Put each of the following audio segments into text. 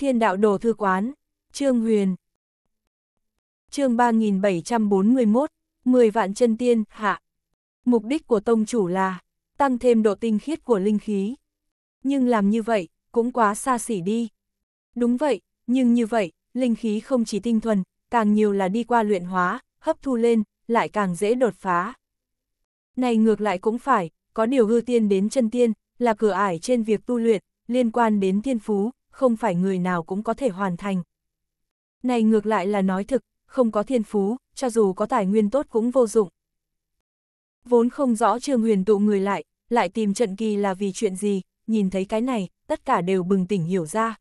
Thiên đạo đồ thư quán, Trương Huyền. Chương 3741, 10 vạn chân tiên, hạ. Mục đích của tông chủ là tăng thêm độ tinh khiết của linh khí. Nhưng làm như vậy, cũng quá xa xỉ đi. Đúng vậy, nhưng như vậy, linh khí không chỉ tinh thuần, càng nhiều là đi qua luyện hóa, hấp thu lên, lại càng dễ đột phá. Này ngược lại cũng phải, có điều hư tiên đến chân tiên, là cửa ải trên việc tu luyện, liên quan đến thiên phú, không phải người nào cũng có thể hoàn thành. Này ngược lại là nói thực, không có thiên phú, cho dù có tài nguyên tốt cũng vô dụng. Vốn không rõ Trương Huyền tụ người lại, lại tìm trận kỳ là vì chuyện gì, nhìn thấy cái này, tất cả đều bừng tỉnh hiểu ra.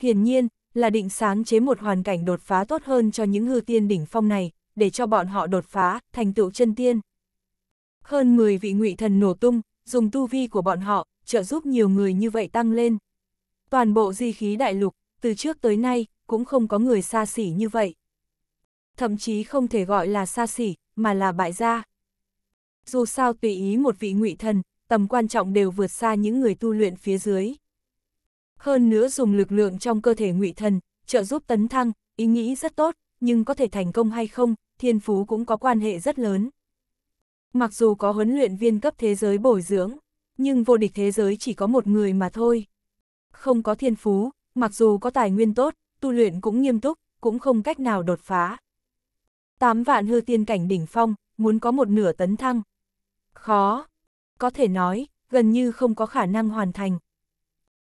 Hiển nhiên, là định sáng chế một hoàn cảnh đột phá tốt hơn cho những hư tiên đỉnh phong này, để cho bọn họ đột phá, thành tựu chân tiên. Hơn 10 vị ngụy thần nổ tung, dùng tu vi của bọn họ, trợ giúp nhiều người như vậy tăng lên. Toàn bộ di khí đại lục, từ trước tới nay, cũng không có người xa xỉ như vậy. Thậm chí không thể gọi là xa xỉ, mà là bại gia. Dù sao tùy ý một vị ngụy thần, tầm quan trọng đều vượt xa những người tu luyện phía dưới. Hơn nữa dùng lực lượng trong cơ thể ngụy thần, trợ giúp tấn thăng, ý nghĩ rất tốt, nhưng có thể thành công hay không, thiên phú cũng có quan hệ rất lớn. Mặc dù có huấn luyện viên cấp thế giới bồi dưỡng, nhưng vô địch thế giới chỉ có một người mà thôi không có thiên phú, mặc dù có tài nguyên tốt, tu luyện cũng nghiêm túc, cũng không cách nào đột phá. tám vạn hư tiên cảnh đỉnh phong, muốn có một nửa tấn thăng. Khó, có thể nói, gần như không có khả năng hoàn thành.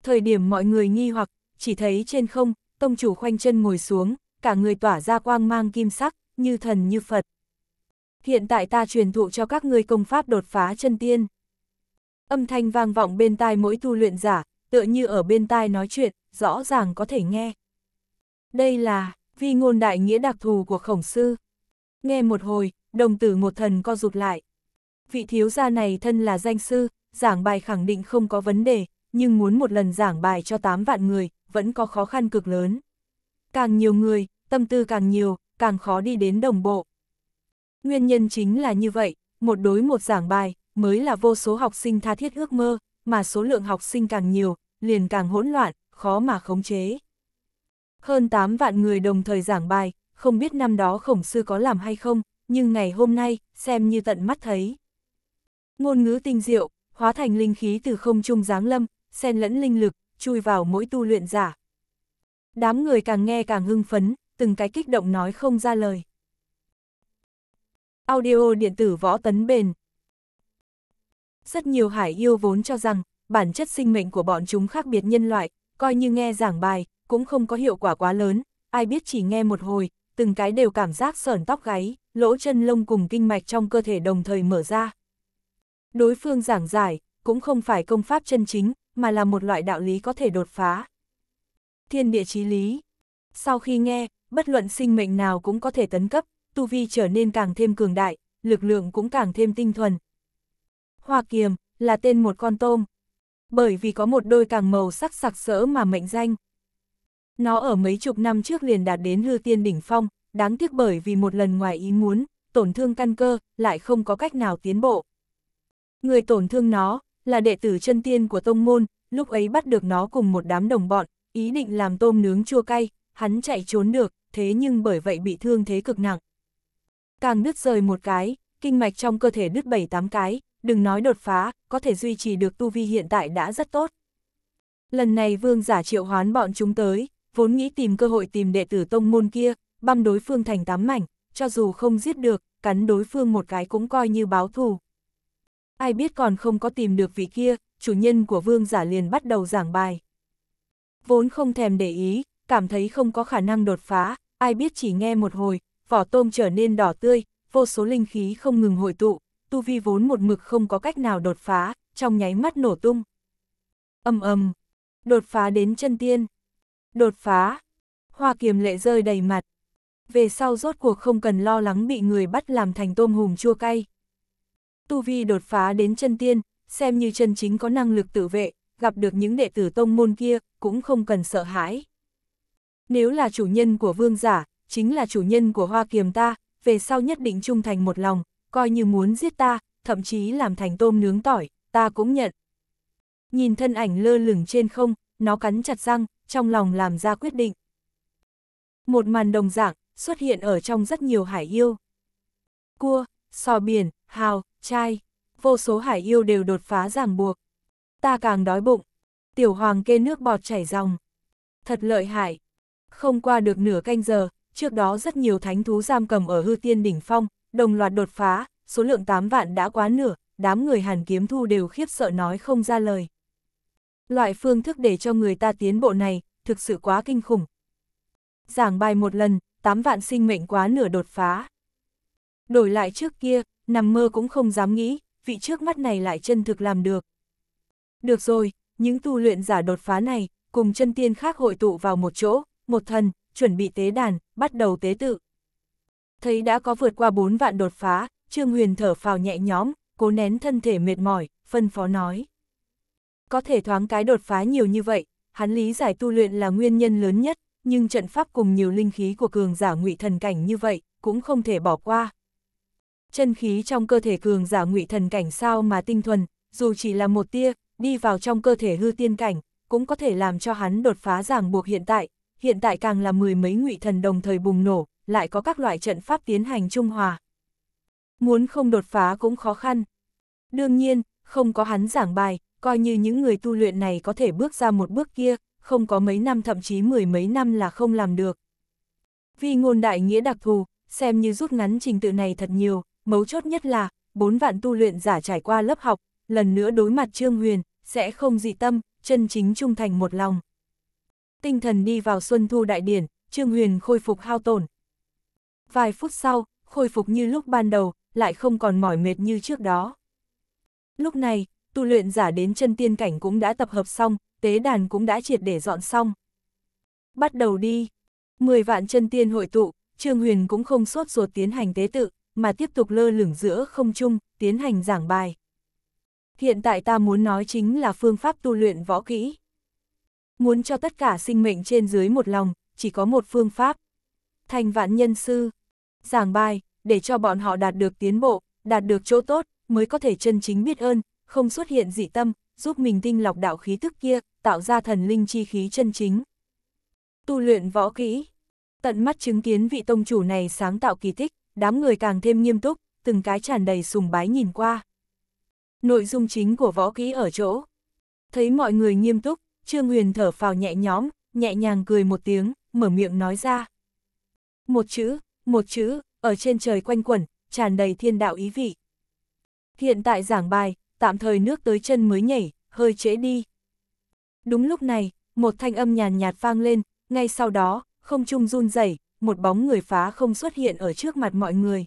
Thời điểm mọi người nghi hoặc, chỉ thấy trên không, tông chủ khoanh chân ngồi xuống, cả người tỏa ra quang mang kim sắc, như thần như Phật. Hiện tại ta truyền thụ cho các ngươi công pháp đột phá chân tiên. Âm thanh vang vọng bên tai mỗi tu luyện giả, tựa như ở bên tai nói chuyện, rõ ràng có thể nghe. Đây là, vi ngôn đại nghĩa đặc thù của khổng sư. Nghe một hồi, đồng tử một thần co rụt lại. Vị thiếu gia này thân là danh sư, giảng bài khẳng định không có vấn đề, nhưng muốn một lần giảng bài cho 8 vạn người, vẫn có khó khăn cực lớn. Càng nhiều người, tâm tư càng nhiều, càng khó đi đến đồng bộ. Nguyên nhân chính là như vậy, một đối một giảng bài, mới là vô số học sinh tha thiết ước mơ, mà số lượng học sinh càng nhiều, liền càng hỗn loạn, khó mà khống chế. Hơn 8 vạn người đồng thời giảng bài, không biết năm đó khổng sư có làm hay không, nhưng ngày hôm nay, xem như tận mắt thấy. Ngôn ngữ tinh diệu, hóa thành linh khí từ không trung giáng lâm, xen lẫn linh lực, chui vào mỗi tu luyện giả. Đám người càng nghe càng hưng phấn, từng cái kích động nói không ra lời. Audio điện tử võ tấn bền, rất nhiều hải yêu vốn cho rằng, bản chất sinh mệnh của bọn chúng khác biệt nhân loại, coi như nghe giảng bài, cũng không có hiệu quả quá lớn, ai biết chỉ nghe một hồi, từng cái đều cảm giác sởn tóc gáy, lỗ chân lông cùng kinh mạch trong cơ thể đồng thời mở ra. Đối phương giảng giải, cũng không phải công pháp chân chính, mà là một loại đạo lý có thể đột phá. Thiên địa chí lý Sau khi nghe, bất luận sinh mệnh nào cũng có thể tấn cấp, tu vi trở nên càng thêm cường đại, lực lượng cũng càng thêm tinh thuần, hoa kiềm, là tên một con tôm. Bởi vì có một đôi càng màu sắc sặc sỡ mà mệnh danh. Nó ở mấy chục năm trước liền đạt đến hư tiên đỉnh phong, đáng tiếc bởi vì một lần ngoài ý muốn, tổn thương căn cơ, lại không có cách nào tiến bộ. Người tổn thương nó, là đệ tử chân tiên của tông môn, lúc ấy bắt được nó cùng một đám đồng bọn, ý định làm tôm nướng chua cay, hắn chạy trốn được, thế nhưng bởi vậy bị thương thế cực nặng. Càng đứt rời một cái, kinh mạch trong cơ thể đứt bảy tám cái, đừng nói đột phá, có thể duy trì được tu vi hiện tại đã rất tốt. Lần này vương giả triệu hoán bọn chúng tới, vốn nghĩ tìm cơ hội tìm đệ tử tông môn kia, băm đối phương thành tám mảnh, cho dù không giết được, cắn đối phương một cái cũng coi như báo thù. Ai biết còn không có tìm được vị kia, chủ nhân của vương giả liền bắt đầu giảng bài. Vốn không thèm để ý, cảm thấy không có khả năng đột phá, ai biết chỉ nghe một hồi, vỏ tôm trở nên đỏ tươi, vô số linh khí không ngừng hội tụ, tu vi vốn một mực không có cách nào đột phá, trong nháy mắt nổ tung. ầm ầm, đột phá đến chân tiên. Đột phá, hoa kiềm lệ rơi đầy mặt. Về sau rốt cuộc không cần lo lắng bị người bắt làm thành tôm hùm chua cay. Tu vi đột phá đến chân tiên, xem như chân chính có năng lực tự vệ, gặp được những đệ tử tông môn kia, cũng không cần sợ hãi. Nếu là chủ nhân của vương giả, chính là chủ nhân của hoa kiềm ta, về sau nhất định trung thành một lòng, coi như muốn giết ta, thậm chí làm thành tôm nướng tỏi, ta cũng nhận. Nhìn thân ảnh lơ lửng trên không, nó cắn chặt răng, trong lòng làm ra quyết định. Một màn đồng dạng xuất hiện ở trong rất nhiều hải yêu. Cua, sò biển, hào, chai, vô số hải yêu đều đột phá ràng buộc. Ta càng đói bụng, tiểu hoàng kê nước bọt chảy ròng. Thật lợi hại. Không qua được nửa canh giờ, trước đó rất nhiều thánh thú giam cầm ở hư tiên đỉnh phong, đồng loạt đột phá, số lượng 8 vạn đã quá nửa, đám người hàn kiếm thu đều khiếp sợ nói không ra lời. Loại phương thức để cho người ta tiến bộ này, thực sự quá kinh khủng. Giảng bài một lần, 8 vạn sinh mệnh quá nửa đột phá. Đổi lại trước kia, nằm mơ cũng không dám nghĩ, vị trước mắt này lại chân thực làm được. Được rồi, những tu luyện giả đột phá này, cùng chân tiên khác hội tụ vào một chỗ, một thần, chuẩn bị tế đàn, bắt đầu tế tự. Thấy đã có vượt qua 4 vạn đột phá, Trương Huyền thở phào nhẹ nhõm, cố nén thân thể mệt mỏi, phân phó nói. Có thể thoáng cái đột phá nhiều như vậy, hắn lý giải tu luyện là nguyên nhân lớn nhất, nhưng trận pháp cùng nhiều linh khí của cường giả ngụy thần cảnh như vậy, cũng không thể bỏ qua. Chân khí trong cơ thể cường giả ngụy thần cảnh sao mà tinh thuần, dù chỉ là một tia, đi vào trong cơ thể hư tiên cảnh, cũng có thể làm cho hắn đột phá ràng buộc hiện tại, hiện tại càng là mười mấy ngụy thần đồng thời bùng nổ, lại có các loại trận pháp tiến hành trung hòa. Muốn không đột phá cũng khó khăn. Đương nhiên, không có hắn giảng bài, coi như những người tu luyện này có thể bước ra một bước kia, không có mấy năm thậm chí mười mấy năm là không làm được. Vì ngôn đại nghĩa đặc thù, xem như rút ngắn trình tự này thật nhiều, mấu chốt nhất là, bốn vạn tu luyện giả trải qua lớp học, lần nữa đối mặt Trương Huyền, sẽ không dị tâm, chân chính trung thành một lòng. Tinh thần đi vào xuân thu đại điển, Trương Huyền khôi phục hao tổn, Vài phút sau, khôi phục như lúc ban đầu, lại không còn mỏi mệt như trước đó. Lúc này, tu luyện giả đến chân tiên cảnh cũng đã tập hợp xong, tế đàn cũng đã triệt để dọn xong. Bắt đầu đi. mười vạn chân tiên hội tụ, Trương Huyền cũng không sốt ruột tiến hành tế tự, mà tiếp tục lơ lửng giữa không trung, tiến hành giảng bài. Hiện tại ta muốn nói chính là phương pháp tu luyện võ kỹ. Muốn cho tất cả sinh mệnh trên dưới một lòng, chỉ có một phương pháp thành vạn nhân sư. Giảng bài, để cho bọn họ đạt được tiến bộ, đạt được chỗ tốt, mới có thể chân chính biết ơn, không xuất hiện dị tâm, giúp mình tinh lọc đạo khí tức kia, tạo ra thần linh chi khí chân chính. Tu luyện võ kỹ, tận mắt chứng kiến vị tông chủ này sáng tạo kỳ tích, đám người càng thêm nghiêm túc, từng cái tràn đầy sùng bái nhìn qua. Nội dung chính của võ kỹ ở chỗ. Thấy mọi người nghiêm túc, Trương Huyền thở phào nhẹ nhõm, nhẹ nhàng cười một tiếng, mở miệng nói ra. Một chữ, một chữ, ở trên trời quanh quẩn, tràn đầy thiên đạo ý vị. Hiện tại giảng bài, tạm thời nước tới chân mới nhảy, hơi trễ đi. Đúng lúc này, một thanh âm nhàn nhạt vang lên, ngay sau đó, không trung run rẩy, một bóng người phá không xuất hiện ở trước mặt mọi người.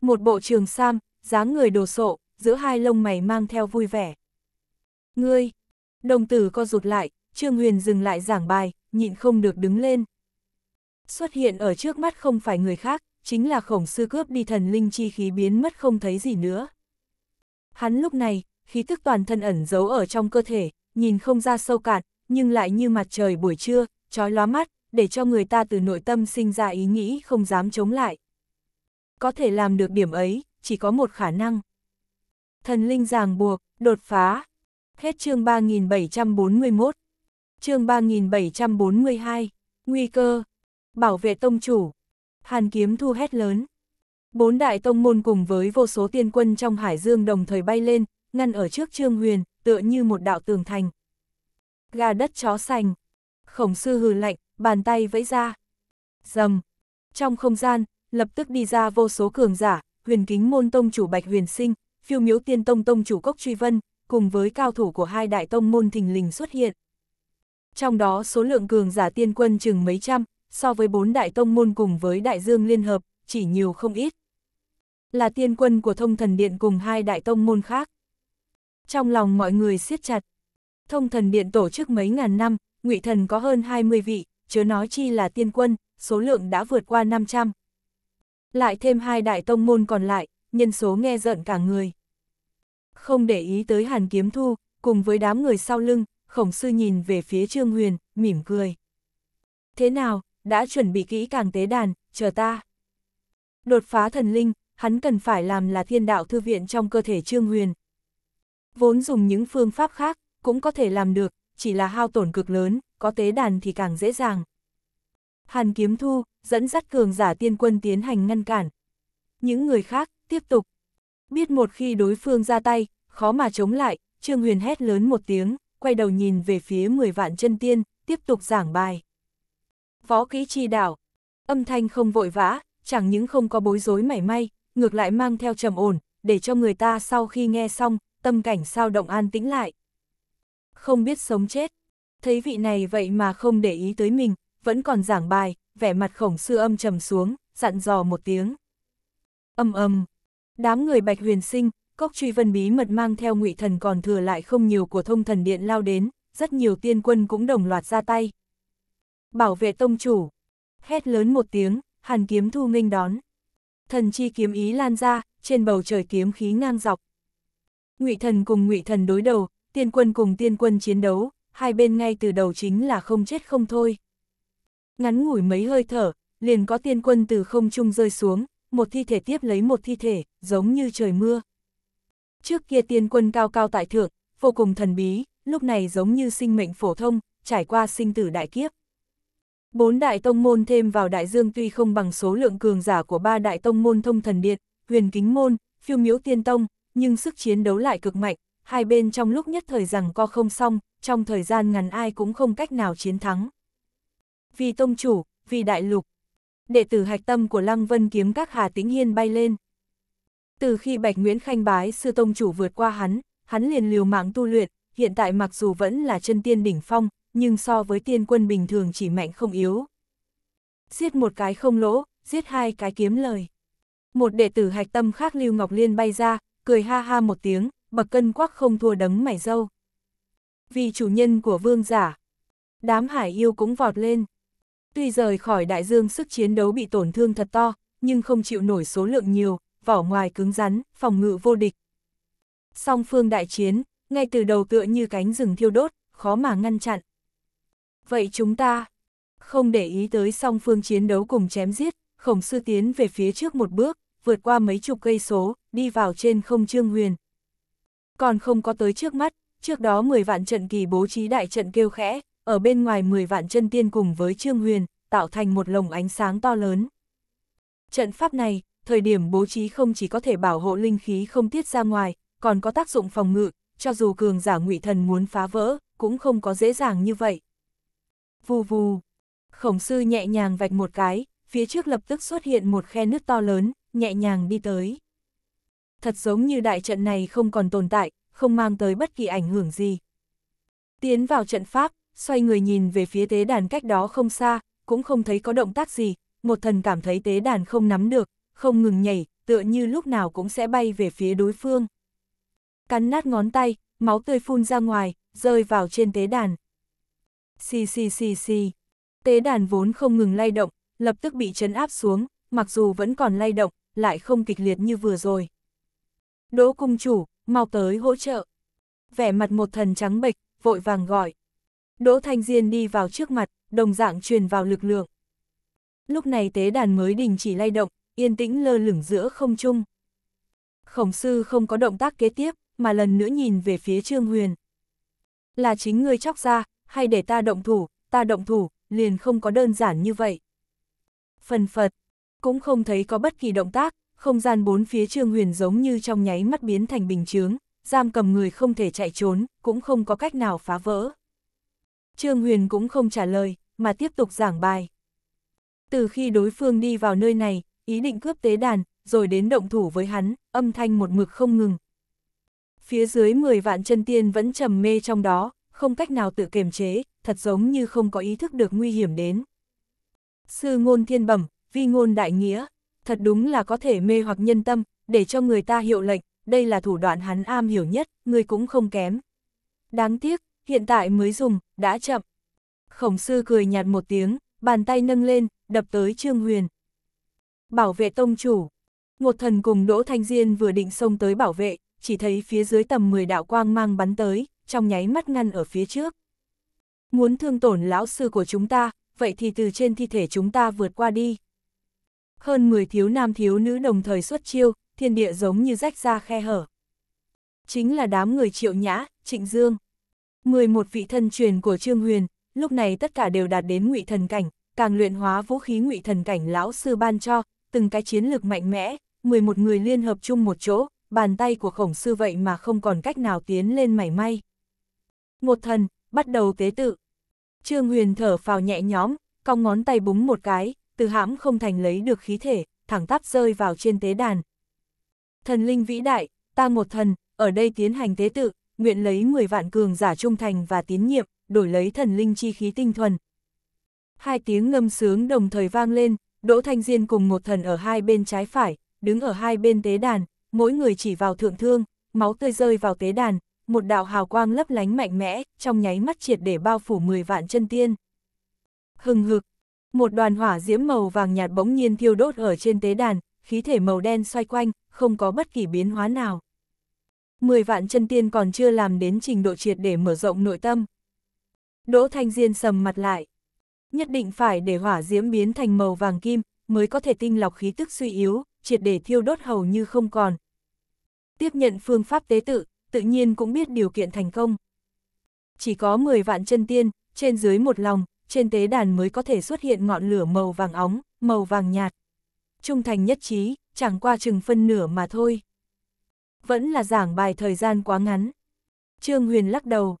Một bộ trường sam, dáng người đồ sộ, giữa hai lông mày mang theo vui vẻ. Ngươi, đồng tử co rụt lại, Trương Huyền dừng lại giảng bài, nhịn không được đứng lên. Xuất hiện ở trước mắt không phải người khác, chính là khổng sư cướp đi thần linh chi khí biến mất không thấy gì nữa. Hắn lúc này, khí tức toàn thân ẩn giấu ở trong cơ thể, nhìn không ra sâu cạn, nhưng lại như mặt trời buổi trưa, trói lóa mắt, để cho người ta từ nội tâm sinh ra ý nghĩ không dám chống lại. Có thể làm được điểm ấy, chỉ có một khả năng. Thần linh ràng buộc, đột phá. Hết chương 3741. Chương 3742, nguy cơ bảo vệ tông chủ. Hàn kiếm thu hét lớn. Bốn đại tông môn cùng với vô số tiên quân trong hải dương đồng thời bay lên, ngăn ở trước trương huyền, tựa như một đạo tường thành. Gà đất chó sành. Khổng sư hừ lạnh, bàn tay vẫy ra. Dầm. Trong không gian, lập tức đi ra vô số cường giả, huyền kính môn tông chủ Bạch Huyền Sinh, phiêu miếu tiên tông tông chủ Cốc Truy Vân, cùng với cao thủ của hai đại tông môn thình lình xuất hiện. Trong đó số lượng cường giả tiên quân chừng mấy trăm, so với bốn đại tông môn cùng với đại dương liên hợp, chỉ nhiều không ít. Là tiên quân của thông thần điện cùng hai đại tông môn khác. Trong lòng mọi người siết chặt, thông thần điện tổ chức mấy ngàn năm, ngụy thần có hơn 20 vị, chớ nói chi là tiên quân, số lượng đã vượt qua 500. Lại thêm hai đại tông môn còn lại, nhân số nghe giận cả người. Không để ý tới hàn kiếm thu, cùng với đám người sau lưng, khổng sư nhìn về phía Trương Huyền, mỉm cười. Thế nào, đã chuẩn bị kỹ càng tế đàn, chờ ta. Đột phá thần linh, hắn cần phải làm là thiên đạo thư viện trong cơ thể Trương Huyền. Vốn dùng những phương pháp khác, cũng có thể làm được, chỉ là hao tổn cực lớn, có tế đàn thì càng dễ dàng. Hàn Kiếm Thu, dẫn dắt cường giả tiên quân tiến hành ngăn cản. Những người khác, tiếp tục. Biết một khi đối phương ra tay, khó mà chống lại, Trương Huyền hét lớn một tiếng, quay đầu nhìn về phía 10 vạn chân tiên, tiếp tục giảng bài. Phó kỹ chi đảo. Âm thanh không vội vã, chẳng những không có bối rối mảy may, ngược lại mang theo trầm ổn, để cho người ta sau khi nghe xong, tâm cảnh sao động an tĩnh lại. Không biết sống chết, thấy vị này vậy mà không để ý tới mình, vẫn còn giảng bài, vẻ mặt khổng sư âm trầm xuống, dặn dò một tiếng. Âm âm, đám người bạch huyền sinh, cốc truy vân bí mật mang theo ngụy thần còn thừa lại không nhiều của thông thần điện lao đến, rất nhiều tiên quân cũng đồng loạt ra tay. Bảo vệ tông chủ. Hét lớn một tiếng, hàn kiếm thu nghênh đón. Thần chi kiếm ý lan ra, trên bầu trời kiếm khí ngang dọc. Ngụy thần cùng ngụy thần đối đầu, tiên quân cùng tiên quân chiến đấu, hai bên ngay từ đầu chính là không chết không thôi. Ngắn ngủi mấy hơi thở, liền có tiên quân từ không trung rơi xuống, một thi thể tiếp lấy một thi thể, giống như trời mưa. Trước kia tiên quân cao cao tại thượng, vô cùng thần bí, lúc này giống như sinh mệnh phổ thông, trải qua sinh tử đại kiếp. Bốn đại tông môn thêm vào đại dương tuy không bằng số lượng cường giả của ba đại tông môn thông thần điện, huyền kính môn, phiêu miếu tiên tông, nhưng sức chiến đấu lại cực mạnh, hai bên trong lúc nhất thời rằng co không xong, trong thời gian ngắn ai cũng không cách nào chiến thắng. Vì tông chủ, vì đại lục, đệ tử hạch tâm của Lăng Vân kiếm các Hà Tĩnh Hiên bay lên. Từ khi Bạch Nguyễn Khanh bái sư tông chủ vượt qua hắn, hắn liền liều mạng tu luyện, hiện tại mặc dù vẫn là chân tiên đỉnh phong, nhưng so với tiên quân bình thường chỉ mạnh không yếu. Giết một cái không lỗ, giết hai cái kiếm lời. Một đệ tử hạch tâm khác Lưu Ngọc Liên bay ra, cười ha ha một tiếng, bậc cân quắc không thua đấng mảy dâu. Vì chủ nhân của vương giả, đám hải yêu cũng vọt lên. Tuy rời khỏi đại dương sức chiến đấu bị tổn thương thật to, nhưng không chịu nổi số lượng nhiều, vỏ ngoài cứng rắn, phòng ngự vô địch. Song phương đại chiến, ngay từ đầu tựa như cánh rừng thiêu đốt, khó mà ngăn chặn vậy chúng ta... Không để ý tới song phương chiến đấu cùng chém giết, khổng sư tiến về phía trước một bước, vượt qua mấy chục cây số, đi vào trên không trương huyền. Còn không có tới trước mắt, trước đó 10 vạn trận kỳ bố trí đại trận kêu khẽ, ở bên ngoài 10 vạn chân tiên cùng với trương huyền, tạo thành một lồng ánh sáng to lớn. Trận pháp này, thời điểm bố trí không chỉ có thể bảo hộ linh khí không tiết ra ngoài, còn có tác dụng phòng ngự, cho dù cường giả ngụy thần muốn phá vỡ, cũng không có dễ dàng như vậy vù vù. Khổng sư nhẹ nhàng vạch một cái, phía trước lập tức xuất hiện một khe nước to lớn, nhẹ nhàng đi tới. Thật giống như đại trận này không còn tồn tại, không mang tới bất kỳ ảnh hưởng gì. Tiến vào trận pháp, xoay người nhìn về phía tế đàn cách đó không xa, cũng không thấy có động tác gì, một thần cảm thấy tế đàn không nắm được, không ngừng nhảy, tựa như lúc nào cũng sẽ bay về phía đối phương. Cắn nát ngón tay, máu tươi phun ra ngoài, rơi vào trên tế đàn, Xì xì xì xì. Tế đàn vốn không ngừng lay động, lập tức bị chấn áp xuống, mặc dù vẫn còn lay động, lại không kịch liệt như vừa rồi. Đỗ cung chủ, mau tới hỗ trợ. Vẻ mặt một thần trắng bệch, vội vàng gọi. Đỗ Thanh Diên đi vào trước mặt, đồng dạng truyền vào lực lượng. Lúc này tế đàn mới đình chỉ lay động, yên tĩnh lơ lửng giữa không trung. Khổng sư không có động tác kế tiếp, mà lần nữa nhìn về phía Trương Huyền. Là chính ngươi chóc ra, hay để ta động thủ, ta động thủ, liền không có đơn giản như vậy. Phần phật, cũng không thấy có bất kỳ động tác, không gian bốn phía Trương Huyền giống như trong nháy mắt biến thành bình chướng, giam cầm người không thể chạy trốn, cũng không có cách nào phá vỡ. Trương Huyền cũng không trả lời, mà tiếp tục giảng bài. Từ khi đối phương đi vào nơi này, ý định cướp tế đàn, rồi đến động thủ với hắn, âm thanh một mực không ngừng. Phía dưới 10 vạn chân tiên vẫn trầm mê trong đó, không cách nào tự kiềm chế, thật giống như không có ý thức được nguy hiểm đến. Sư ngôn thiên bẩm, vi ngôn đại nghĩa, thật đúng là có thể mê hoặc nhân tâm, để cho người ta hiệu lệnh, đây là thủ đoạn hắn am hiểu nhất, người cũng không kém. Đáng tiếc, hiện tại mới dùng, đã chậm. Khổng sư cười nhạt một tiếng, bàn tay nâng lên, đập tới Trương Huyền. Bảo vệ tông chủ. Một thần cùng Đỗ Thanh Diên vừa định xông tới bảo vệ, chỉ thấy phía dưới tầm 10 đạo quang mang bắn tới, trong nháy mắt ngăn ở phía trước. Muốn thương tổn lão sư của chúng ta, vậy thì từ trên thi thể chúng ta vượt qua đi. Hơn 10 thiếu nam thiếu nữ đồng thời xuất chiêu, thiên địa giống như rách ra khe hở. Chính là đám người triệu nhã, trịnh dương. 11 vị thân truyền của Trương Huyền, lúc này tất cả đều đạt đến ngụy thần cảnh, càng luyện hóa vũ khí ngụy thần cảnh lão sư ban cho, từng cái chiến lược mạnh mẽ, 11 người liên hợp chung một chỗ, bàn tay của khổng sư vậy mà không còn cách nào tiến lên mảy may. Một thần, bắt đầu tế tự. Trương Huyền thở phào nhẹ nhõm, cong ngón tay búng một cái, từ hãm không thành lấy được khí thể, thẳng tắp rơi vào trên tế đàn. Thần linh vĩ đại, ta một thần, ở đây tiến hành tế tự, nguyện lấy 10 vạn cường giả trung thành và tín nhiệm, đổi lấy thần linh chi khí tinh thuần. Hai tiếng ngâm sướng đồng thời vang lên, Đỗ Thanh Diên cùng một thần ở hai bên trái phải, đứng ở hai bên tế đàn, mỗi người chỉ vào thượng thương, máu tươi rơi vào tế đàn, một đạo hào quang lấp lánh mạnh mẽ, trong nháy mắt triệt để bao phủ 10 vạn chân tiên. Hừng hực, một đoàn hỏa diễm màu vàng nhạt bỗng nhiên thiêu đốt ở trên tế đàn, khí thể màu đen xoay quanh, không có bất kỳ biến hóa nào. 10 vạn chân tiên còn chưa làm đến trình độ triệt để mở rộng nội tâm. Đỗ Thanh Diên sầm mặt lại. Nhất định phải để hỏa diễm biến thành màu vàng kim, mới có thể tinh lọc khí tức suy yếu, triệt để thiêu đốt hầu như không còn. Tiếp nhận phương pháp tế tự, tự nhiên cũng biết điều kiện thành công. Chỉ có 10 vạn chân tiên, trên dưới một lòng, trên tế đàn mới có thể xuất hiện ngọn lửa màu vàng óng, màu vàng nhạt. Trung thành nhất trí, chẳng qua chừng phân nửa mà thôi. Vẫn là giảng bài thời gian quá ngắn. Trương Huyền lắc đầu.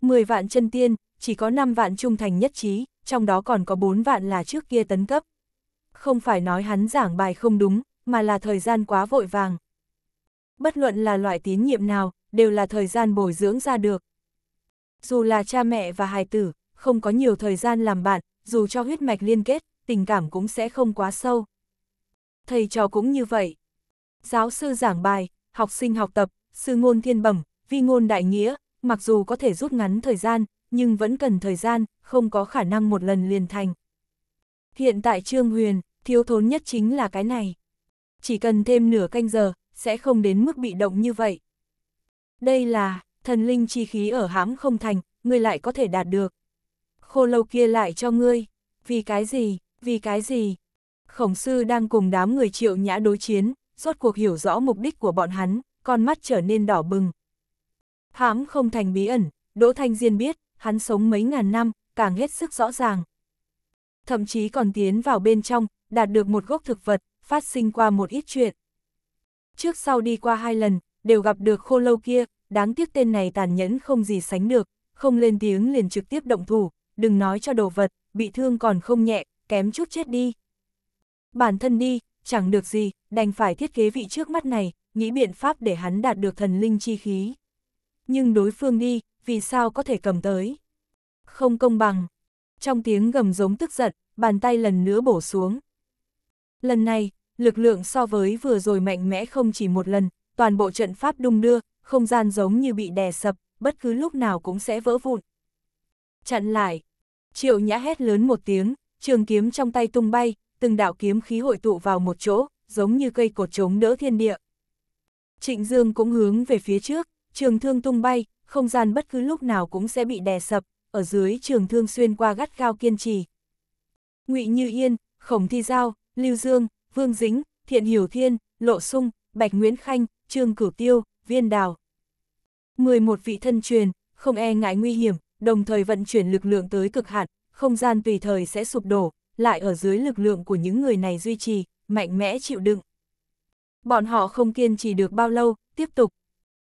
10 vạn chân tiên, chỉ có 5 vạn trung thành nhất trí, trong đó còn có 4 vạn là trước kia tấn cấp. Không phải nói hắn giảng bài không đúng, mà là thời gian quá vội vàng. Bất luận là loại tín nhiệm nào, đều là thời gian bồi dưỡng ra được. Dù là cha mẹ và hài tử, không có nhiều thời gian làm bạn, dù cho huyết mạch liên kết, tình cảm cũng sẽ không quá sâu. Thầy trò cũng như vậy. Giáo sư giảng bài, học sinh học tập, sư ngôn thiên bẩm, vi ngôn đại nghĩa, mặc dù có thể rút ngắn thời gian, nhưng vẫn cần thời gian, không có khả năng một lần liền thành. Hiện tại Trương Huyền, thiếu thốn nhất chính là cái này. Chỉ cần thêm nửa canh giờ, sẽ không đến mức bị động như vậy. Đây là, thần linh chi khí ở hãm không thành, ngươi lại có thể đạt được. Khô lâu kia lại cho ngươi. Vì cái gì, vì cái gì? Khổng sư đang cùng đám người triệu nhã đối chiến, rốt cuộc hiểu rõ mục đích của bọn hắn, con mắt trở nên đỏ bừng. Hãm không thành bí ẩn, Đỗ Thanh Diên biết, hắn sống mấy ngàn năm, càng hết sức rõ ràng. Thậm chí còn tiến vào bên trong, đạt được một gốc thực vật, phát sinh qua một ít chuyện. Trước sau đi qua hai lần, đều gặp được khô lâu kia, đáng tiếc tên này tàn nhẫn không gì sánh được, không lên tiếng liền trực tiếp động thủ, đừng nói cho đồ vật, bị thương còn không nhẹ, kém chút chết đi. Bản thân đi, chẳng được gì, đành phải thiết kế vị trước mắt này, nghĩ biện pháp để hắn đạt được thần linh chi khí. Nhưng đối phương đi, vì sao có thể cầm tới? Không công bằng. Trong tiếng gầm giống tức giận, bàn tay lần nữa bổ xuống. Lần này, lực lượng so với vừa rồi mạnh mẽ không chỉ một lần, toàn bộ trận pháp đung đưa, không gian giống như bị đè sập, bất cứ lúc nào cũng sẽ vỡ vụn. Chặn lại. Triệu nhã hét lớn một tiếng, trường kiếm trong tay tung bay, từng đạo kiếm khí hội tụ vào một chỗ, giống như cây cột chống đỡ thiên địa. Trịnh Dương cũng hướng về phía trước, trường thương tung bay, không gian bất cứ lúc nào cũng sẽ bị đè sập, ở dưới trường thương xuyên qua gắt gao kiên trì. Ngụy Như Yên, Khổng Thi Giao, Lưu Dương, Vương Dính, Thiện Hiểu Thiên, Lộ Sung, Bạch Nguyễn Khanh, Trương Cửu Tiêu, Viên Đào. 11 vị thân truyền, không e ngại nguy hiểm, đồng thời vận chuyển lực lượng tới cực hạn, không gian tùy thời sẽ sụp đổ, lại ở dưới lực lượng của những người này duy trì, mạnh mẽ chịu đựng. Bọn họ không kiên trì được bao lâu, tiếp tục.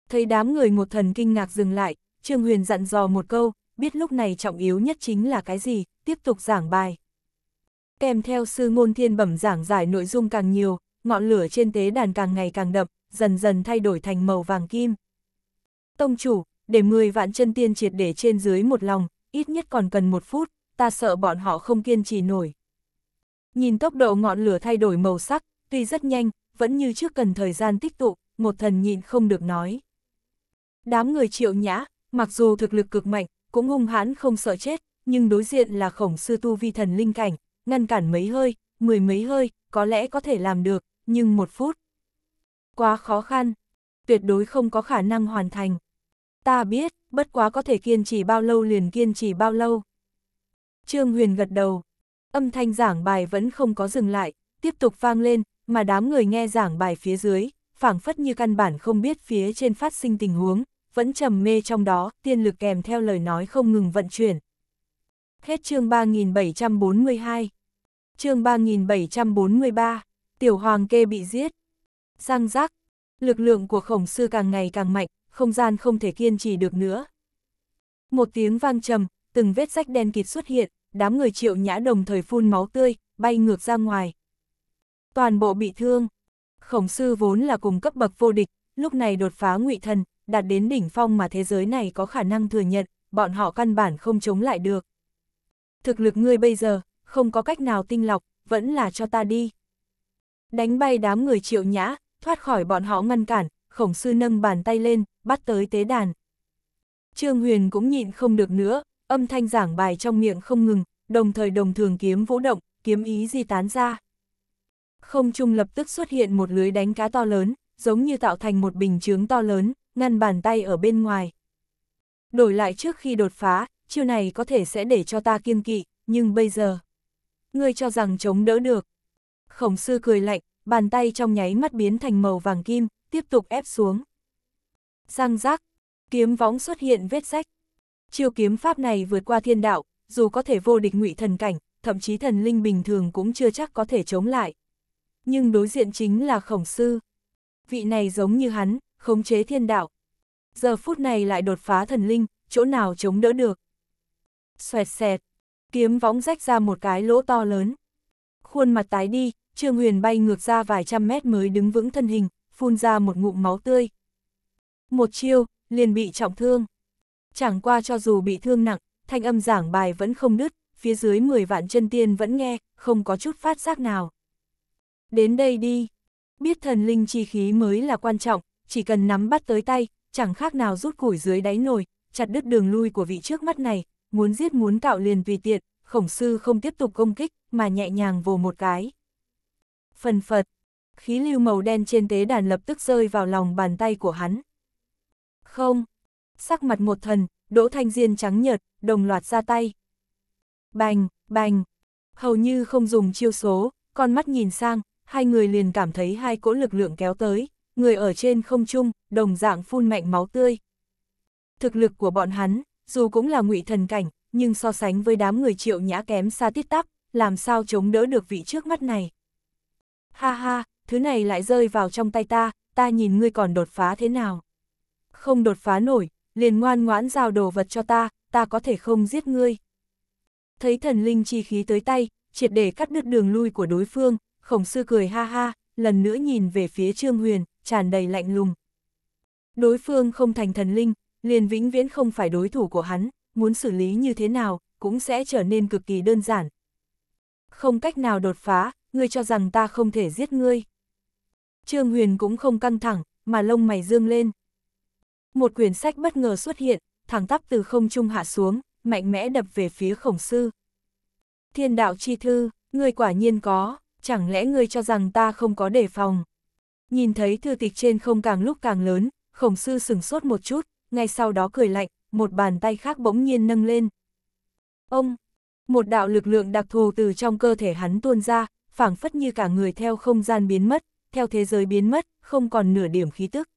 Thấy đám người một thần kinh ngạc dừng lại, Trương Huyền dặn dò một câu, biết lúc này trọng yếu nhất chính là cái gì, tiếp tục giảng bài. Kèm theo sư ngôn thiên bẩm giảng giải nội dung càng nhiều, ngọn lửa trên tế đàn càng ngày càng đậm, dần dần thay đổi thành màu vàng kim. Tông chủ, để 10 vạn chân tiên triệt để trên dưới một lòng, ít nhất còn cần một phút, ta sợ bọn họ không kiên trì nổi. Nhìn tốc độ ngọn lửa thay đổi màu sắc, tuy rất nhanh, vẫn như trước cần thời gian tích tụ, một thần nhịn không được nói. Đám người triệu nhã, mặc dù thực lực cực mạnh, cũng hung hãn không sợ chết, nhưng đối diện là khổng sư tu vi thần linh cảnh, ngăn cản mấy hơi, mười mấy hơi, có lẽ có thể làm được, nhưng một phút. Quá khó khăn, tuyệt đối không có khả năng hoàn thành. Ta biết, bất quá có thể kiên trì bao lâu liền kiên trì bao lâu. Trương Huyền gật đầu, âm thanh giảng bài vẫn không có dừng lại, tiếp tục vang lên, mà đám người nghe giảng bài phía dưới, phảng phất như căn bản không biết phía trên phát sinh tình huống, vẫn trầm mê trong đó, tiên lực kèm theo lời nói không ngừng vận chuyển. Hết chương 3742 Chương 3743 Tiểu Hoàng Kê bị giết Răng giác lực lượng của khổng sư càng ngày càng mạnh, không gian không thể kiên trì được nữa. Một tiếng vang trầm, từng vết rách đen kịt xuất hiện, đám người triệu nhã đồng thời phun máu tươi, bay ngược ra ngoài. Toàn bộ bị thương. Khổng sư vốn là cùng cấp bậc vô địch, lúc này đột phá ngụy thần, đạt đến đỉnh phong mà thế giới này có khả năng thừa nhận, bọn họ căn bản không chống lại được. Thực lực ngươi bây giờ, không có cách nào tinh lọc, vẫn là cho ta đi. Đánh bay đám người triệu nhã, thoát khỏi bọn họ ngăn cản, khổng sư nâng bàn tay lên, bắt tới tế đàn. Trương Huyền cũng nhịn không được nữa, âm thanh giảng bài trong miệng không ngừng, đồng thời đồng thường kiếm vũ động, kiếm ý di tán ra. Không trung lập tức xuất hiện một lưới đánh cá to lớn, giống như tạo thành một bình chướng to lớn, ngăn bàn tay ở bên ngoài. Đổi lại trước khi đột phá, chiêu này có thể sẽ để cho ta kiêng kỵ, nhưng bây giờ... Ngươi cho rằng chống đỡ được. Khổng sư cười lạnh, bàn tay trong nháy mắt biến thành màu vàng kim, tiếp tục ép xuống. Răng rác, kiếm võng xuất hiện vết rách. Chiêu kiếm pháp này vượt qua thiên đạo, dù có thể vô địch ngụy thần cảnh, thậm chí thần linh bình thường cũng chưa chắc có thể chống lại. Nhưng đối diện chính là khổng sư. Vị này giống như hắn, khống chế thiên đạo. Giờ phút này lại đột phá thần linh, chỗ nào chống đỡ được. Xoẹt xẹt, kiếm võng rách ra một cái lỗ to lớn. Khuôn mặt tái đi, Trương Huyền bay ngược ra vài trăm mét mới đứng vững thân hình, phun ra một ngụm máu tươi. Một chiêu, liền bị trọng thương. Chẳng qua cho dù bị thương nặng, thanh âm giảng bài vẫn không đứt, phía dưới 10 vạn chân tiên vẫn nghe, không có chút phát giác nào. Đến đây đi. Biết thần linh chi khí mới là quan trọng, chỉ cần nắm bắt tới tay, chẳng khác nào rút củi dưới đáy nồi, chặt đứt đường lui của vị trước mắt này, muốn giết muốn cạo liền tùy tiện, khổng sư không tiếp tục công kích, mà nhẹ nhàng vồ một cái. Phần phật, khí lưu màu đen trên tế đàn lập tức rơi vào lòng bàn tay của hắn. Không, sắc mặt một thần, Đỗ Thanh Diên trắng nhợt, đồng loạt ra tay. Bành, bành, hầu như không dùng chiêu số, con mắt nhìn sang, hai người liền cảm thấy hai cỗ lực lượng kéo tới, người ở trên không trung, đồng dạng phun mạnh máu tươi. Thực lực của bọn hắn, dù cũng là ngụy thần cảnh, nhưng so sánh với đám người triệu nhã kém xa tiết tắp, làm sao chống đỡ được vị trước mắt này ha ha, thứ này lại rơi vào trong tay ta, ta nhìn ngươi còn đột phá thế nào. Không đột phá nổi, liền ngoan ngoãn giao đồ vật cho ta, ta có thể không giết ngươi. Thấy thần linh chi khí tới tay, triệt để cắt đứt đường lui của đối phương, khổng sư cười ha ha, lần nữa nhìn về phía Trương Huyền, tràn đầy lạnh lùng. Đối phương không thành thần linh, liền vĩnh viễn không phải đối thủ của hắn, muốn xử lý như thế nào, cũng sẽ trở nên cực kỳ đơn giản. Không cách nào đột phá, ngươi cho rằng ta không thể giết ngươi. Trương Huyền cũng không căng thẳng, mà lông mày dương lên. Một quyển sách bất ngờ xuất hiện, thẳng tắp từ không trung hạ xuống, mạnh mẽ đập về phía khổng sư. Thiên đạo chi thư, ngươi quả nhiên có, chẳng lẽ ngươi cho rằng ta không có đề phòng. Nhìn thấy thư tịch trên không càng lúc càng lớn, khổng sư sừng sốt một chút, ngay sau đó cười lạnh, một bàn tay khác bỗng nhiên nâng lên. Ông, một đạo lực lượng đặc thù từ trong cơ thể hắn tuôn ra, phảng phất như cả người theo không gian biến mất, theo thế giới biến mất, không còn nửa điểm khí tức.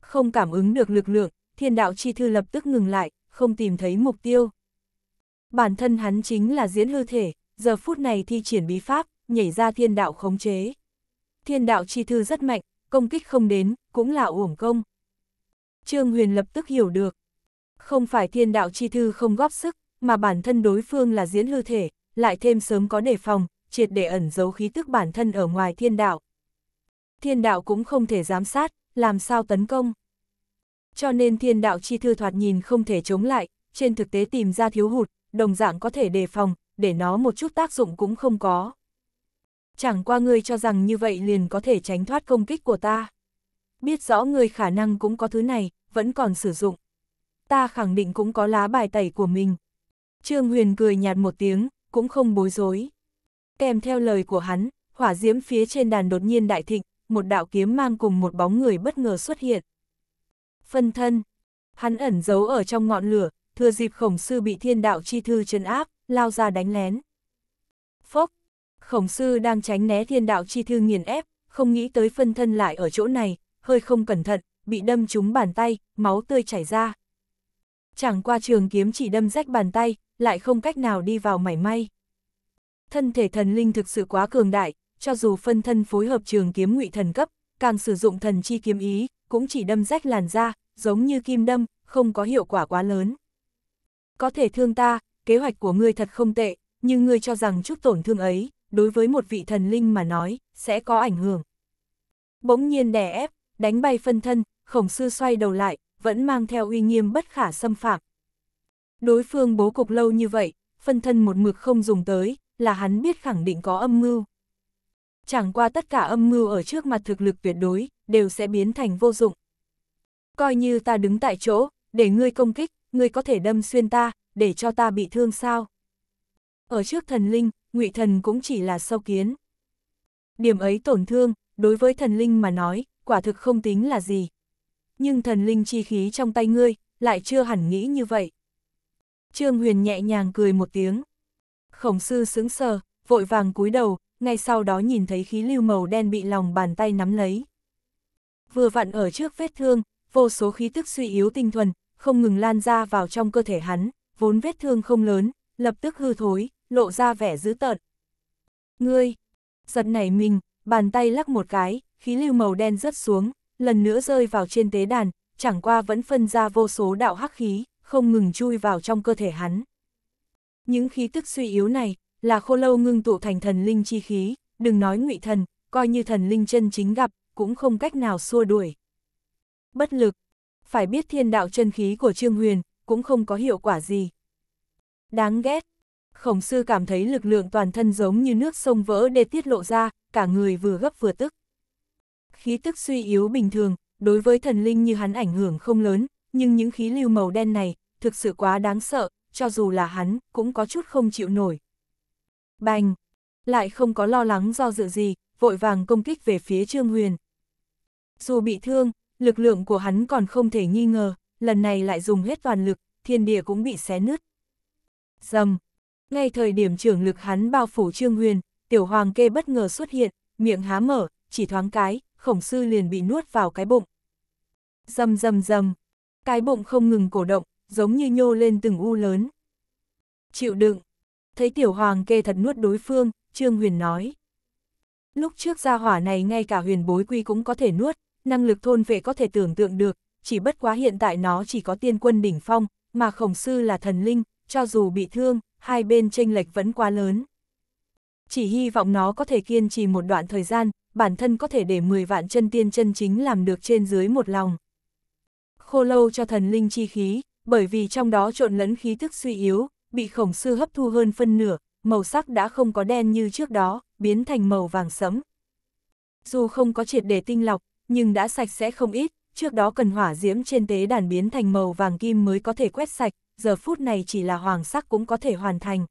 Không cảm ứng được lực lượng, thiên đạo chi thư lập tức ngừng lại, không tìm thấy mục tiêu. Bản thân hắn chính là diễn hư thể, giờ phút này thi triển bí pháp, nhảy ra thiên đạo khống chế. Thiên đạo chi thư rất mạnh, công kích không đến, cũng là uổng công. Trương Huyền lập tức hiểu được. Không phải thiên đạo chi thư không góp sức, mà bản thân đối phương là diễn hư thể, lại thêm sớm có đề phòng, triệt để ẩn giấu khí tức bản thân ở ngoài thiên đạo. Thiên đạo cũng không thể giám sát, làm sao tấn công. Cho nên thiên đạo chi thư thoạt nhìn không thể chống lại, trên thực tế tìm ra thiếu hụt, đồng dạng có thể đề phòng, để nó một chút tác dụng cũng không có. Chẳng qua ngươi cho rằng như vậy liền có thể tránh thoát công kích của ta. Biết rõ ngươi khả năng cũng có thứ này, vẫn còn sử dụng. Ta khẳng định cũng có lá bài tẩy của mình. Trương Huyền cười nhạt một tiếng, cũng không bối rối kèm theo lời của hắn, hỏa diễm phía trên đàn đột nhiên đại thịnh, một đạo kiếm mang cùng một bóng người bất ngờ xuất hiện. Phân thân, hắn ẩn giấu ở trong ngọn lửa, thừa dịp khổng sư bị thiên đạo chi thư chân áp, lao ra đánh lén. Phốc, khổng sư đang tránh né thiên đạo chi thư nghiền ép, không nghĩ tới phân thân lại ở chỗ này, hơi không cẩn thận, bị đâm trúng bàn tay, máu tươi chảy ra. Chẳng qua trường kiếm chỉ đâm rách bàn tay, lại không cách nào đi vào mảy may thân thể thần linh thực sự quá cường đại, cho dù phân thân phối hợp trường kiếm ngụy thần cấp, càng sử dụng thần chi kiếm ý, cũng chỉ đâm rách làn da, giống như kim đâm, không có hiệu quả quá lớn. Có thể thương ta, kế hoạch của ngươi thật không tệ, nhưng ngươi cho rằng chút tổn thương ấy, đối với một vị thần linh mà nói, sẽ có ảnh hưởng. Bỗng nhiên đè ép, đánh bay phân thân, khổng sư xoay đầu lại, vẫn mang theo uy nghiêm bất khả xâm phạm. Đối phương bố cục lâu như vậy, phân thân một mực không dùng tới, là hắn biết khẳng định có âm mưu. Chẳng qua tất cả âm mưu ở trước mặt thực lực tuyệt đối, đều sẽ biến thành vô dụng. Coi như ta đứng tại chỗ, để ngươi công kích, ngươi có thể đâm xuyên ta, để cho ta bị thương sao? Ở trước thần linh, ngụy thần cũng chỉ là sâu kiến. Điểm ấy tổn thương, đối với thần linh mà nói, quả thực không tính là gì. Nhưng thần linh chi khí trong tay ngươi, lại chưa hẳn nghĩ như vậy. Trương Huyền nhẹ nhàng cười một tiếng. Khổng sư sững sờ, vội vàng cúi đầu, ngay sau đó nhìn thấy khí lưu màu đen bị lòng bàn tay nắm lấy. Vừa vặn ở trước vết thương, vô số khí tức suy yếu tinh thuần, không ngừng lan ra vào trong cơ thể hắn, vốn vết thương không lớn, lập tức hư thối, lộ ra vẻ dữ tợn. Ngươi, giật nảy mình, bàn tay lắc một cái, khí lưu màu đen rớt xuống, lần nữa rơi vào trên tế đàn, chẳng qua vẫn phân ra vô số đạo hắc khí, không ngừng chui vào trong cơ thể hắn. Những khí tức suy yếu này là khô lâu ngưng tụ thành thần linh chi khí, đừng nói ngụy thần, coi như thần linh chân chính gặp, cũng không cách nào xua đuổi. Bất lực, phải biết thiên đạo chân khí của Trương Huyền cũng không có hiệu quả gì. Đáng ghét, khổng sư cảm thấy lực lượng toàn thân giống như nước sông vỡ để tiết lộ ra, cả người vừa gấp vừa tức. Khí tức suy yếu bình thường, đối với thần linh như hắn ảnh hưởng không lớn, nhưng những khí lưu màu đen này thực sự quá đáng sợ, cho dù là hắn, cũng có chút không chịu nổi. Bành! Lại không có lo lắng do dự gì, vội vàng công kích về phía Trương Huyền. Dù bị thương, lực lượng của hắn còn không thể nghi ngờ, lần này lại dùng hết toàn lực, thiên địa cũng bị xé nứt. Dầm! Ngay thời điểm trưởng lực hắn bao phủ Trương Huyền, tiểu hoàng kê bất ngờ xuất hiện, miệng há mở, chỉ thoáng cái, khổng sư liền bị nuốt vào cái bụng. Dầm dầm dầm! Cái bụng không ngừng cổ động, giống như nhô lên từng u lớn. Chịu đựng. Thấy tiểu hoàng kê thật nuốt đối phương, Trương Huyền nói. Lúc trước gia hỏa này ngay cả huyền bối quy cũng có thể nuốt, năng lực thôn vệ có thể tưởng tượng được, chỉ bất quá hiện tại nó chỉ có tiên quân đỉnh phong, mà khổng sư là thần linh, cho dù bị thương, hai bên tranh lệch vẫn quá lớn. Chỉ hy vọng nó có thể kiên trì một đoạn thời gian, bản thân có thể để 10 vạn chân tiên chân chính làm được trên dưới một lòng. Khô lâu cho thần linh chi khí, bởi vì trong đó trộn lẫn khí thức suy yếu, bị khổng sư hấp thu hơn phân nửa, màu sắc đã không có đen như trước đó, biến thành màu vàng sẫm. Dù không có triệt để tinh lọc, nhưng đã sạch sẽ không ít, trước đó cần hỏa diễm trên tế đàn biến thành màu vàng kim mới có thể quét sạch, giờ phút này chỉ là hoàng sắc cũng có thể hoàn thành.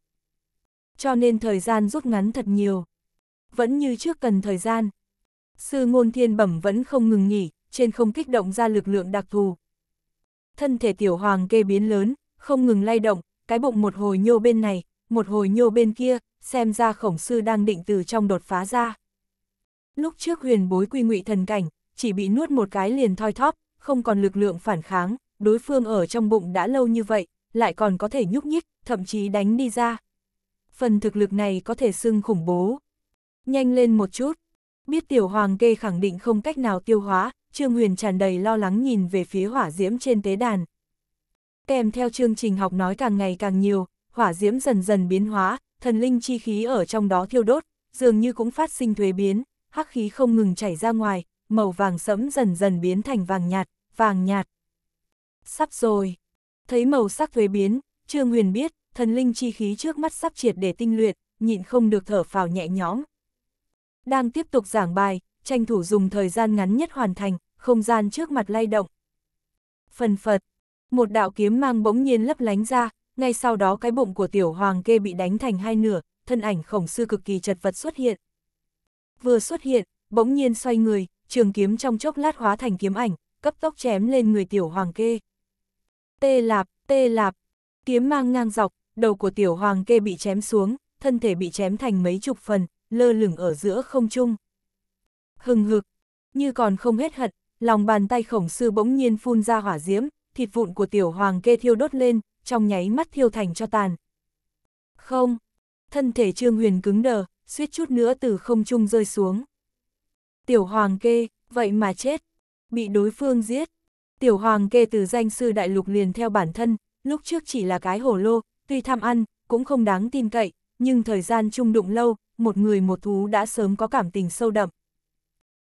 Cho nên thời gian rút ngắn thật nhiều. Vẫn như trước cần thời gian. Sư ngôn thiên bẩm vẫn không ngừng nghỉ, trên không kích động ra lực lượng đặc thù, thân thể tiểu hoàng kê biến lớn, không ngừng lay động, cái bụng một hồi nhô bên này, một hồi nhô bên kia, xem ra khổng sư đang định từ trong đột phá ra. Lúc trước huyền bối quy ngụy thần cảnh, chỉ bị nuốt một cái liền thoi thóp, không còn lực lượng phản kháng, đối phương ở trong bụng đã lâu như vậy, lại còn có thể nhúc nhích, thậm chí đánh đi ra. Phần thực lực này có thể xưng khủng bố. Nhanh lên một chút. Biết tiểu hoàng kê khẳng định không cách nào tiêu hóa, Trương Huyền tràn đầy lo lắng nhìn về phía hỏa diễm trên tế đàn. Kèm theo chương trình học nói càng ngày càng nhiều, hỏa diễm dần dần biến hóa, thần linh chi khí ở trong đó thiêu đốt, dường như cũng phát sinh thuế biến, hắc khí không ngừng chảy ra ngoài, màu vàng sẫm dần dần biến thành vàng nhạt, vàng nhạt. Sắp rồi. Thấy màu sắc thuế biến, Trương Huyền biết, thần linh chi khí trước mắt sắp triệt để tinh luyện, nhịn không được thở phào nhẹ nhõm. Đang tiếp tục giảng bài, tranh thủ dùng thời gian ngắn nhất hoàn thành, không gian trước mặt lay động. Phần phật, một đạo kiếm mang bỗng nhiên lấp lánh ra, ngay sau đó cái bụng của tiểu hoàng kê bị đánh thành hai nửa, thân ảnh khổng sư cực kỳ chật vật xuất hiện. Vừa xuất hiện, bỗng nhiên xoay người, trường kiếm trong chốc lát hóa thành kiếm ảnh, cấp tốc chém lên người tiểu hoàng kê. Tê lạp, tê lạp, kiếm mang ngang dọc, đầu của tiểu hoàng kê bị chém xuống, thân thể bị chém thành mấy chục phần, lơ lửng ở giữa không trung hừng hực, như còn không hết hận, lòng bàn tay khổng sư bỗng nhiên phun ra hỏa diễm, thịt vụn của tiểu hoàng kê thiêu đốt lên, trong nháy mắt thiêu thành cho tàn. Không, thân thể Trương Huyền cứng đờ, suýt chút nữa từ không trung rơi xuống. Tiểu hoàng kê, vậy mà chết, bị đối phương giết. Tiểu hoàng kê từ danh sư đại lục liền theo bản thân, lúc trước chỉ là cái hổ lô, tuy tham ăn, cũng không đáng tin cậy, nhưng thời gian chung đụng lâu, một người một thú đã sớm có cảm tình sâu đậm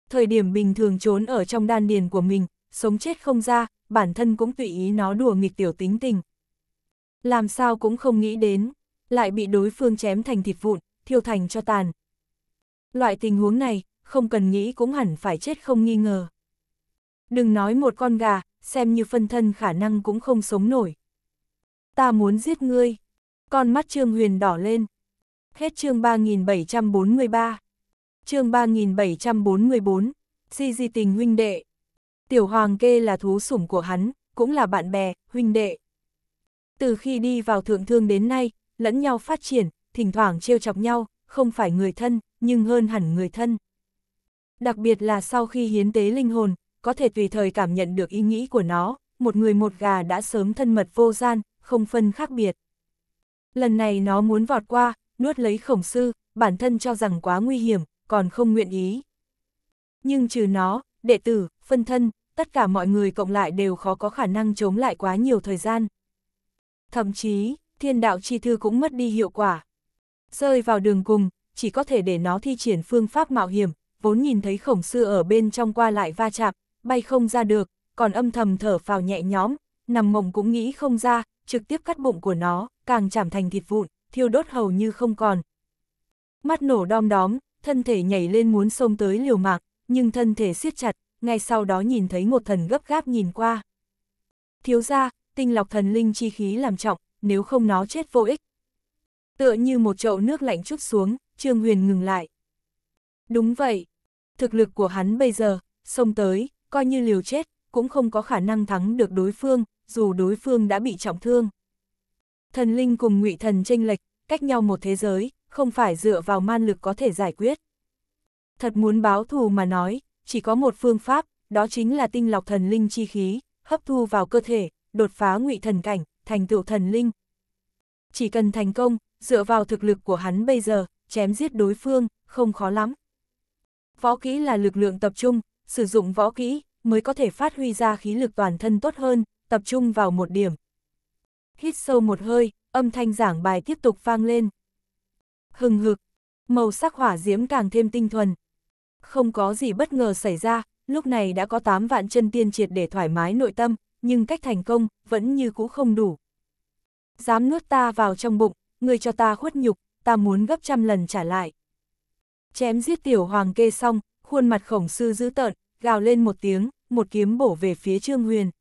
thời điểm bình thường trốn ở trong đan điền của mình, sống chết không ra, bản thân cũng tùy ý nó đùa nghịch tiểu tính tình. Làm sao cũng không nghĩ đến, lại bị đối phương chém thành thịt vụn, thiêu thành cho tàn. Loại tình huống này, không cần nghĩ cũng hẳn phải chết không nghi ngờ. Đừng nói một con gà, xem như phân thân khả năng cũng không sống nổi. Ta muốn giết ngươi. Con mắt Trương Huyền đỏ lên. Hết chương 3743 chương 3744, Di Di Tình huynh đệ. Tiểu Hoàng Kê là thú sủng của hắn, cũng là bạn bè, huynh đệ. Từ khi đi vào thượng thương đến nay, lẫn nhau phát triển, thỉnh thoảng trêu chọc nhau, không phải người thân, nhưng hơn hẳn người thân. Đặc biệt là sau khi hiến tế linh hồn, có thể tùy thời cảm nhận được ý nghĩ của nó, một người một gà đã sớm thân mật vô gian, không phân khác biệt. Lần này nó muốn vọt qua, nuốt lấy khổng sư, bản thân cho rằng quá nguy hiểm, còn không nguyện ý. Nhưng trừ nó, đệ tử, phân thân, tất cả mọi người cộng lại đều khó có khả năng chống lại quá nhiều thời gian. Thậm chí, thiên đạo chi thư cũng mất đi hiệu quả. Rơi vào đường cùng, chỉ có thể để nó thi triển phương pháp mạo hiểm, vốn nhìn thấy khổng sư ở bên trong qua lại va chạm, bay không ra được, còn âm thầm thở phào nhẹ nhõm, nằm mộng cũng nghĩ không ra, trực tiếp cắt bụng của nó, càng chảm thành thịt vụn, thiêu đốt hầu như không còn. Mắt nổ đom đóm, thân thể nhảy lên muốn xông tới liều mạc, nhưng thân thể siết chặt, ngay sau đó nhìn thấy Ngột Thần gấp gáp nhìn qua. Thiếu ra, tinh lọc thần linh chi khí làm trọng, nếu không nó chết vô ích. Tựa như một chậu nước lạnh chút xuống, Trương Huyền ngừng lại. Đúng vậy, thực lực của hắn bây giờ, xông tới, coi như liều chết, cũng không có khả năng thắng được đối phương, dù đối phương đã bị trọng thương. Thần linh cùng ngụy thần tranh lệch, cách nhau một thế giới, không phải dựa vào man lực có thể giải quyết. Thật muốn báo thù mà nói, chỉ có một phương pháp, đó chính là tinh lọc thần linh chi khí, hấp thu vào cơ thể, đột phá ngụy thần cảnh, thành tựu thần linh. Chỉ cần thành công, dựa vào thực lực của hắn bây giờ, chém giết đối phương, không khó lắm. Võ kỹ là lực lượng tập trung, sử dụng võ kỹ mới có thể phát huy ra khí lực toàn thân tốt hơn, tập trung vào một điểm. Hít sâu một hơi, âm thanh giảng bài tiếp tục vang lên hừng hực, màu sắc hỏa diễm càng thêm tinh thuần. Không có gì bất ngờ xảy ra, lúc này đã có 8 vạn chân tiên triệt để thoải mái nội tâm, nhưng cách thành công vẫn như cũ không đủ. Dám nuốt ta vào trong bụng, người cho ta khuất nhục, ta muốn gấp trăm lần trả lại. Chém giết tiểu hoàng kê xong, khuôn mặt khổng sư dữ tợn, gào lên một tiếng, một kiếm bổ về phía Trương Huyền.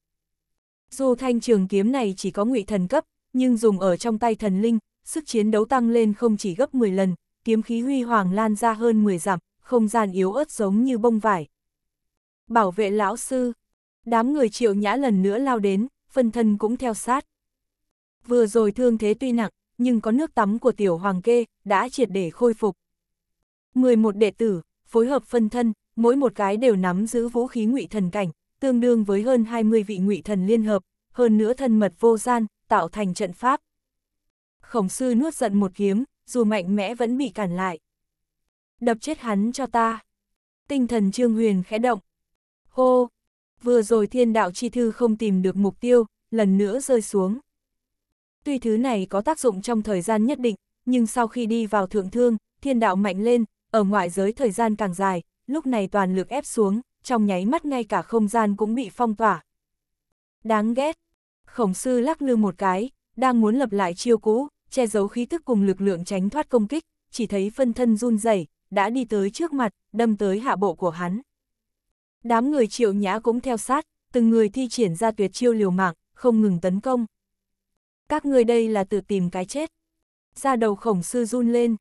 Dù thanh trường kiếm này chỉ có ngụy thần cấp, nhưng dùng ở trong tay thần linh, sức chiến đấu tăng lên không chỉ gấp 10 lần, kiếm khí huy hoàng lan ra hơn 10 dặm, không gian yếu ớt giống như bông vải. Bảo vệ lão sư, đám người triệu nhã lần nữa lao đến, phân thân cũng theo sát. Vừa rồi thương thế tuy nặng, nhưng có nước tắm của tiểu hoàng kê, đã triệt để khôi phục. 11 đệ tử, phối hợp phân thân, mỗi một cái đều nắm giữ vũ khí ngụy thần cảnh, tương đương với hơn 20 vị ngụy thần liên hợp, hơn nữa thân mật vô gian, tạo thành trận pháp, khổng sư nuốt giận một kiếm, dù mạnh mẽ vẫn bị cản lại. Đập chết hắn cho ta. Tinh thần Trương Huyền khẽ động. Hô! Vừa rồi thiên đạo chi thư không tìm được mục tiêu, lần nữa rơi xuống. Tuy thứ này có tác dụng trong thời gian nhất định, nhưng sau khi đi vào thượng thương, thiên đạo mạnh lên, ở ngoại giới thời gian càng dài, lúc này toàn lực ép xuống, trong nháy mắt ngay cả không gian cũng bị phong tỏa. Đáng ghét! Khổng sư lắc lư một cái, đang muốn lập lại chiêu cũ, che giấu khí thức cùng lực lượng tránh thoát công kích, chỉ thấy phân thân run rẩy đã đi tới trước mặt, đâm tới hạ bộ của hắn. Đám người triệu nhã cũng theo sát, từng người thi triển ra tuyệt chiêu liều mạng, không ngừng tấn công. Các người đây là tự tìm cái chết. Ra đầu khổng sư run lên.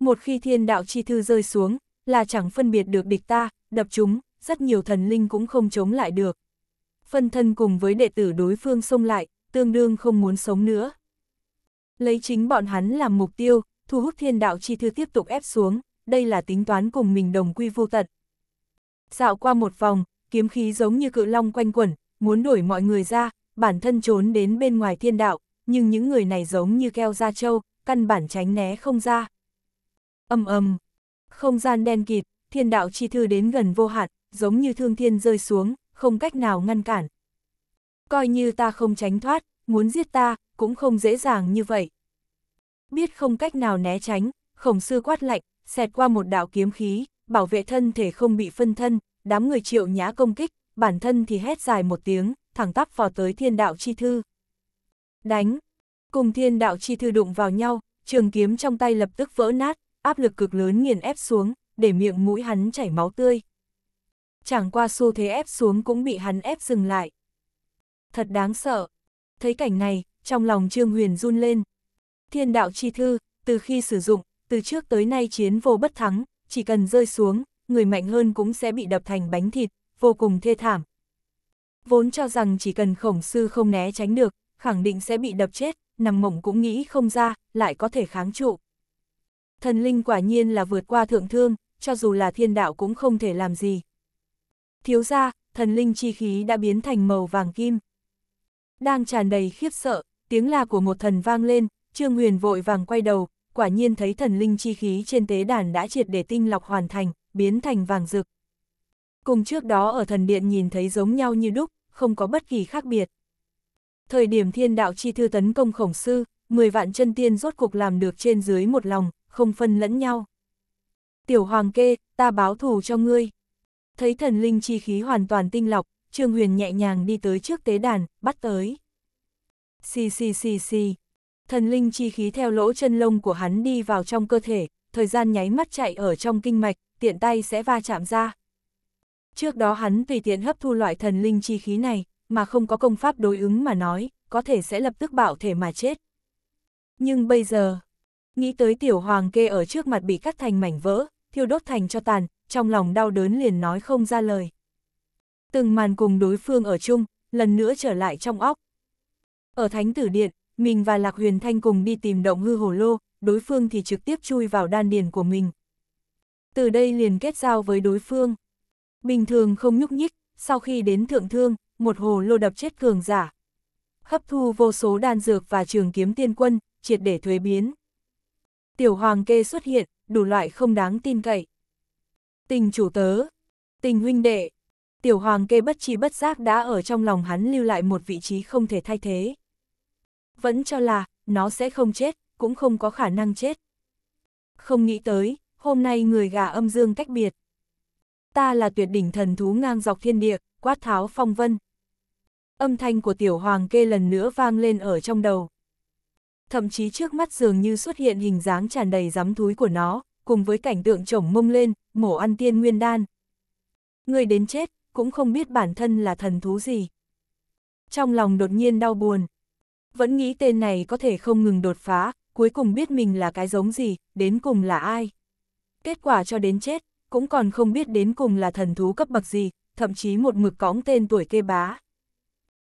Một khi thiên đạo chi thư rơi xuống, là chẳng phân biệt được địch ta, đập chúng, rất nhiều thần linh cũng không chống lại được. Phân thân cùng với đệ tử đối phương xông lại, tương đương không muốn sống nữa. Lấy chính bọn hắn làm mục tiêu, thu hút thiên đạo chi thư tiếp tục ép xuống, đây là tính toán cùng mình đồng quy vô tận. Dạo qua một vòng, kiếm khí giống như cự long quanh quẩn, muốn đuổi mọi người ra, bản thân trốn đến bên ngoài thiên đạo, nhưng những người này giống như keo da trâu, căn bản tránh né không ra. Âm âm, không gian đen kịt, thiên đạo chi thư đến gần vô hạn, giống như thương thiên rơi xuống, không cách nào ngăn cản. Coi như ta không tránh thoát, muốn giết ta, cũng không dễ dàng như vậy. Biết không cách nào né tránh, khổng sư quát lạnh, xẹt qua một đạo kiếm khí, bảo vệ thân thể không bị phân thân, đám người triệu nhã công kích, bản thân thì hét dài một tiếng, thẳng tắp vào tới thiên đạo chi thư. Đánh! Cùng thiên đạo chi thư đụng vào nhau, trường kiếm trong tay lập tức vỡ nát, áp lực cực lớn nghiền ép xuống, để miệng mũi hắn chảy máu tươi. Chẳng qua xu thế ép xuống cũng bị hắn ép dừng lại. Thật đáng sợ. Thấy cảnh này, trong lòng Trương Huyền run lên. Thiên đạo chi thư, từ khi sử dụng, từ trước tới nay chiến vô bất thắng, chỉ cần rơi xuống, người mạnh hơn cũng sẽ bị đập thành bánh thịt, vô cùng thê thảm. Vốn cho rằng chỉ cần khổng sư không né tránh được, khẳng định sẽ bị đập chết, nằm mộng cũng nghĩ không ra, lại có thể kháng trụ. Thần linh quả nhiên là vượt qua thượng thương, cho dù là thiên đạo cũng không thể làm gì. Thiếu ra, thần linh chi khí đã biến thành màu vàng kim. Đang tràn đầy khiếp sợ, tiếng la của một thần vang lên, Trương Huyền vội vàng quay đầu, quả nhiên thấy thần linh chi khí trên tế đàn đã triệt để tinh lọc hoàn thành, biến thành vàng rực. Cùng trước đó ở thần điện nhìn thấy giống nhau như đúc, không có bất kỳ khác biệt. Thời điểm thiên đạo chi thư tấn công khổng sư, 10 vạn chân tiên rốt cuộc làm được trên dưới một lòng, không phân lẫn nhau. Tiểu hoàng kê, ta báo thù cho ngươi. Thấy thần linh chi khí hoàn toàn tinh lọc, Trương Huyền nhẹ nhàng đi tới trước tế đàn, bắt tới. Xì xì xì xì. Thần linh chi khí theo lỗ chân lông của hắn đi vào trong cơ thể, thời gian nháy mắt chạy ở trong kinh mạch, tiện tay sẽ va chạm ra. Trước đó hắn tùy tiện hấp thu loại thần linh chi khí này, mà không có công pháp đối ứng mà nói, có thể sẽ lập tức bạo thể mà chết. Nhưng bây giờ, nghĩ tới tiểu hoàng kê ở trước mặt bị cắt thành mảnh vỡ, thiêu đốt thành cho tàn, trong lòng đau đớn liền nói không ra lời. Từng màn cùng đối phương ở chung, lần nữa trở lại trong óc, ở Thánh Tử Điện, mình và Lạc Huyền Thanh cùng đi tìm động hư hổ lô, đối phương thì trực tiếp chui vào đan điền của mình. Từ đây liền kết giao với đối phương. Bình thường không nhúc nhích, sau khi đến thượng thương, một hồ lô đập chết cường giả. Hấp thu vô số đan dược và trường kiếm tiên quân, triệt để thuế biến. Tiểu hoàng kê xuất hiện, đủ loại không đáng tin cậy. Tình chủ tớ, tình huynh đệ, tiểu hoàng kê bất chi bất giác đã ở trong lòng hắn lưu lại một vị trí không thể thay thế vẫn cho là nó sẽ không chết, cũng không có khả năng chết. Không nghĩ tới, hôm nay người gà âm dương cách biệt. Ta là tuyệt đỉnh thần thú ngang dọc thiên địa, quát tháo phong vân. Âm thanh của tiểu hoàng kê lần nữa vang lên ở trong đầu. Thậm chí trước mắt dường như xuất hiện hình dáng tràn đầy rắm thúi của nó, cùng với cảnh tượng chổng mông lên, mổ ăn tiên nguyên đan. Người đến chết, cũng không biết bản thân là thần thú gì. Trong lòng đột nhiên đau buồn, vẫn nghĩ tên này có thể không ngừng đột phá, cuối cùng biết mình là cái giống gì, đến cùng là ai. Kết quả cho đến chết, cũng còn không biết đến cùng là thần thú cấp bậc gì, thậm chí một mực cõng tên tuổi kê bá.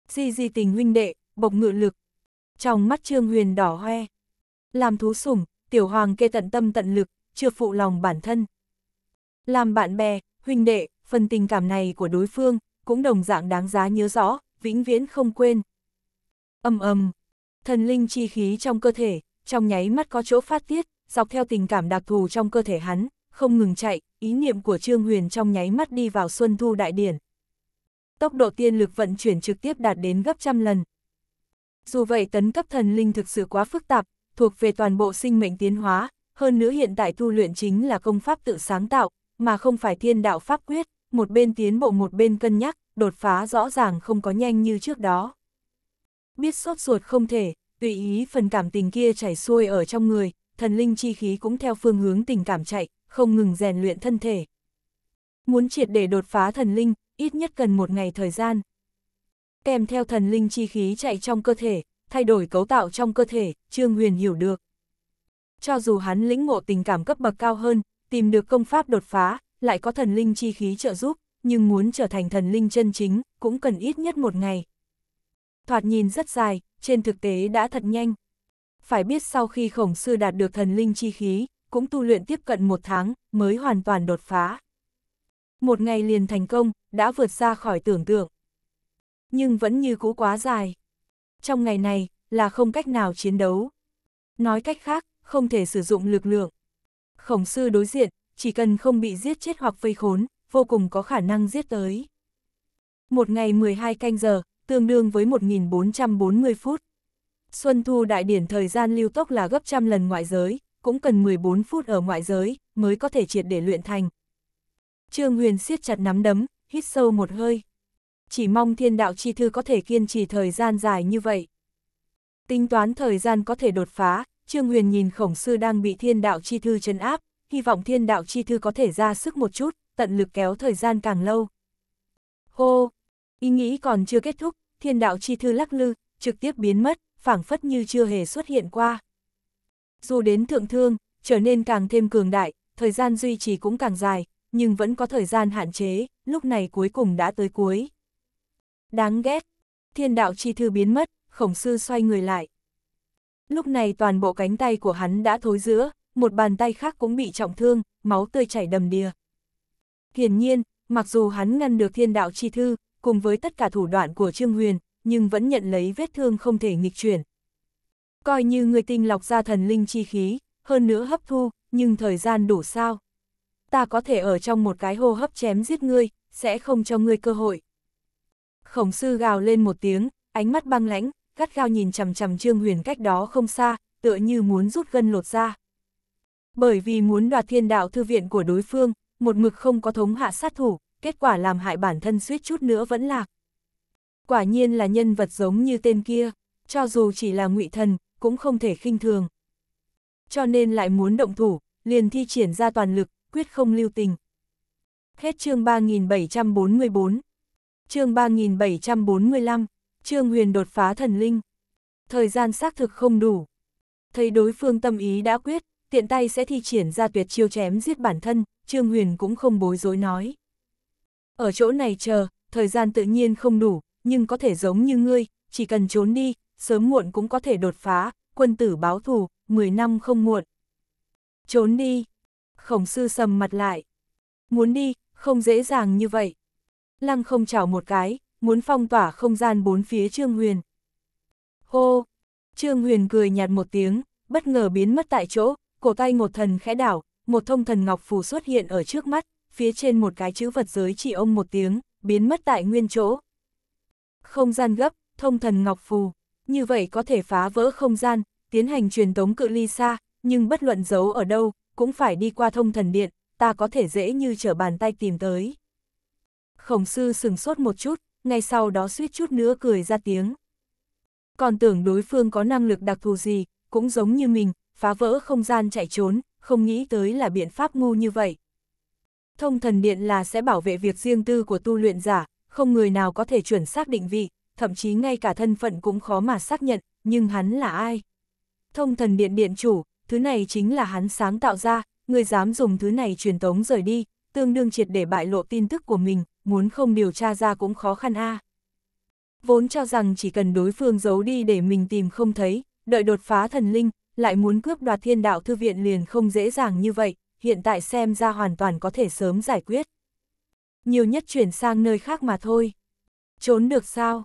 Di di tình huynh đệ, bộc ngự lực. Trong mắt Trương Huyền đỏ hoe. Làm thú sủng, tiểu hoàng kê tận tâm tận lực, chưa phụ lòng bản thân. Làm bạn bè, huynh đệ, phần tình cảm này của đối phương, cũng đồng dạng đáng giá nhớ rõ, vĩnh viễn không quên. Âm âm, thần linh chi khí trong cơ thể, trong nháy mắt có chỗ phát tiết, dọc theo tình cảm đặc thù trong cơ thể hắn, không ngừng chạy, ý niệm của Trương Huyền trong nháy mắt đi vào Xuân Thu Đại Điển. Tốc độ tiên lực vận chuyển trực tiếp đạt đến gấp trăm lần. Dù vậy tấn cấp thần linh thực sự quá phức tạp, thuộc về toàn bộ sinh mệnh tiến hóa, hơn nữa hiện tại tu luyện chính là công pháp tự sáng tạo, mà không phải thiên đạo pháp quyết, một bên tiến bộ một bên cân nhắc, đột phá rõ ràng không có nhanh như trước đó biết sốt ruột không thể, tùy ý phần cảm tình kia chảy xuôi ở trong người, thần linh chi khí cũng theo phương hướng tình cảm chạy, không ngừng rèn luyện thân thể. Muốn triệt để đột phá thần linh, ít nhất cần một ngày thời gian. Kèm theo thần linh chi khí chạy trong cơ thể, thay đổi cấu tạo trong cơ thể, Trương Huyền hiểu được. Cho dù hắn lĩnh ngộ tình cảm cấp bậc cao hơn, tìm được công pháp đột phá, lại có thần linh chi khí trợ giúp, nhưng muốn trở thành thần linh chân chính, cũng cần ít nhất một ngày, thoạt nhìn rất dài, trên thực tế đã thật nhanh. Phải biết sau khi khổng sư đạt được thần linh chi khí, cũng tu luyện tiếp cận một tháng, mới hoàn toàn đột phá. Một ngày liền thành công, đã vượt ra khỏi tưởng tượng. Nhưng vẫn như cũ quá dài. Trong ngày này, là không cách nào chiến đấu. Nói cách khác, không thể sử dụng lực lượng. Khổng sư đối diện, chỉ cần không bị giết chết hoặc vây khốn, vô cùng có khả năng giết tới. Một ngày 12 canh giờ, tương đương với 1.440 phút. Xuân thu đại điển thời gian lưu tốc là gấp trăm lần ngoại giới, cũng cần 14 phút ở ngoại giới mới có thể triệt để luyện thành. Trương Huyền siết chặt nắm đấm, hít sâu một hơi. Chỉ mong thiên đạo chi thư có thể kiên trì thời gian dài như vậy. Tính toán thời gian có thể đột phá, Trương Huyền nhìn khổng sư đang bị thiên đạo chi thư chấn áp, hy vọng thiên đạo chi thư có thể ra sức một chút, tận lực kéo thời gian càng lâu. Hô, Ý nghĩ còn chưa kết thúc, thiên đạo chi thư lắc lư, trực tiếp biến mất, phảng phất như chưa hề xuất hiện qua. Dù đến thượng thương, trở nên càng thêm cường đại, thời gian duy trì cũng càng dài, nhưng vẫn có thời gian hạn chế, lúc này cuối cùng đã tới cuối. Đáng ghét, thiên đạo chi thư biến mất, khổng sư xoay người lại. Lúc này toàn bộ cánh tay của hắn đã thối giữa, một bàn tay khác cũng bị trọng thương, máu tươi chảy đầm đìa. Hiển nhiên, mặc dù hắn ngăn được thiên đạo chi thư, cùng với tất cả thủ đoạn của Trương Huyền, nhưng vẫn nhận lấy vết thương không thể nghịch chuyển. Coi như người tinh lọc ra thần linh chi khí, hơn nữa hấp thu, nhưng thời gian đủ sao. Ta có thể ở trong một cái hô hấp chém giết ngươi, sẽ không cho ngươi cơ hội. Khổng sư gào lên một tiếng, ánh mắt băng lãnh, gắt gao nhìn chằm chằm Trương Huyền cách đó không xa, tựa như muốn rút gân lột ra. Bởi vì muốn đoạt thiên đạo thư viện của đối phương, một mực không có thống hạ sát thủ, kết quả làm hại bản thân suýt chút nữa vẫn lạc. Quả nhiên là nhân vật giống như tên kia, cho dù chỉ là ngụy thần, cũng không thể khinh thường. Cho nên lại muốn động thủ, liền thi triển ra toàn lực, quyết không lưu tình. Hết chương 3744, chương 3745, chương huyền đột phá thần linh. Thời gian xác thực không đủ. thầy đối phương tâm ý đã quyết, tiện tay sẽ thi triển ra tuyệt chiêu chém giết bản thân, Trương Huyền cũng không bối rối nói ở chỗ này chờ, thời gian tự nhiên không đủ, nhưng có thể giống như ngươi, chỉ cần trốn đi, sớm muộn cũng có thể đột phá, quân tử báo thù, 10 năm không muộn. Trốn đi. Khổng sư sầm mặt lại. Muốn đi, không dễ dàng như vậy. Lăng không chảo một cái, muốn phong tỏa không gian bốn phía Trương Huyền. Hô! Trương Huyền cười nhạt một tiếng, bất ngờ biến mất tại chỗ, cổ tay ngột thần khẽ đảo, một thông thần ngọc phù xuất hiện ở trước mắt, phía trên một cái chữ vật giới chỉ ông một tiếng, biến mất tại nguyên chỗ. Không gian gấp, thông thần ngọc phù, như vậy có thể phá vỡ không gian, tiến hành truyền tống cự ly xa, nhưng bất luận giấu ở đâu, cũng phải đi qua thông thần điện, ta có thể dễ như trở bàn tay tìm tới. Khổng sư sừng sốt một chút, ngay sau đó suýt chút nữa cười ra tiếng. Còn tưởng đối phương có năng lực đặc thù gì, cũng giống như mình, phá vỡ không gian chạy trốn, không nghĩ tới là biện pháp ngu như vậy. Thông thần điện là sẽ bảo vệ việc riêng tư của tu luyện giả, không người nào có thể chuẩn xác định vị, thậm chí ngay cả thân phận cũng khó mà xác nhận, nhưng hắn là ai? Thông thần điện điện chủ, thứ này chính là hắn sáng tạo ra, người dám dùng thứ này truyền tống rời đi, tương đương triệt để bại lộ tin tức của mình, muốn không điều tra ra cũng khó khăn a. Vốn cho rằng chỉ cần đối phương giấu đi để mình tìm không thấy, đợi đột phá thần linh, lại muốn cướp đoạt thiên đạo thư viện liền không dễ dàng như vậy, hiện tại xem ra hoàn toàn có thể sớm giải quyết. Nhiều nhất chuyển sang nơi khác mà thôi. Trốn được sao?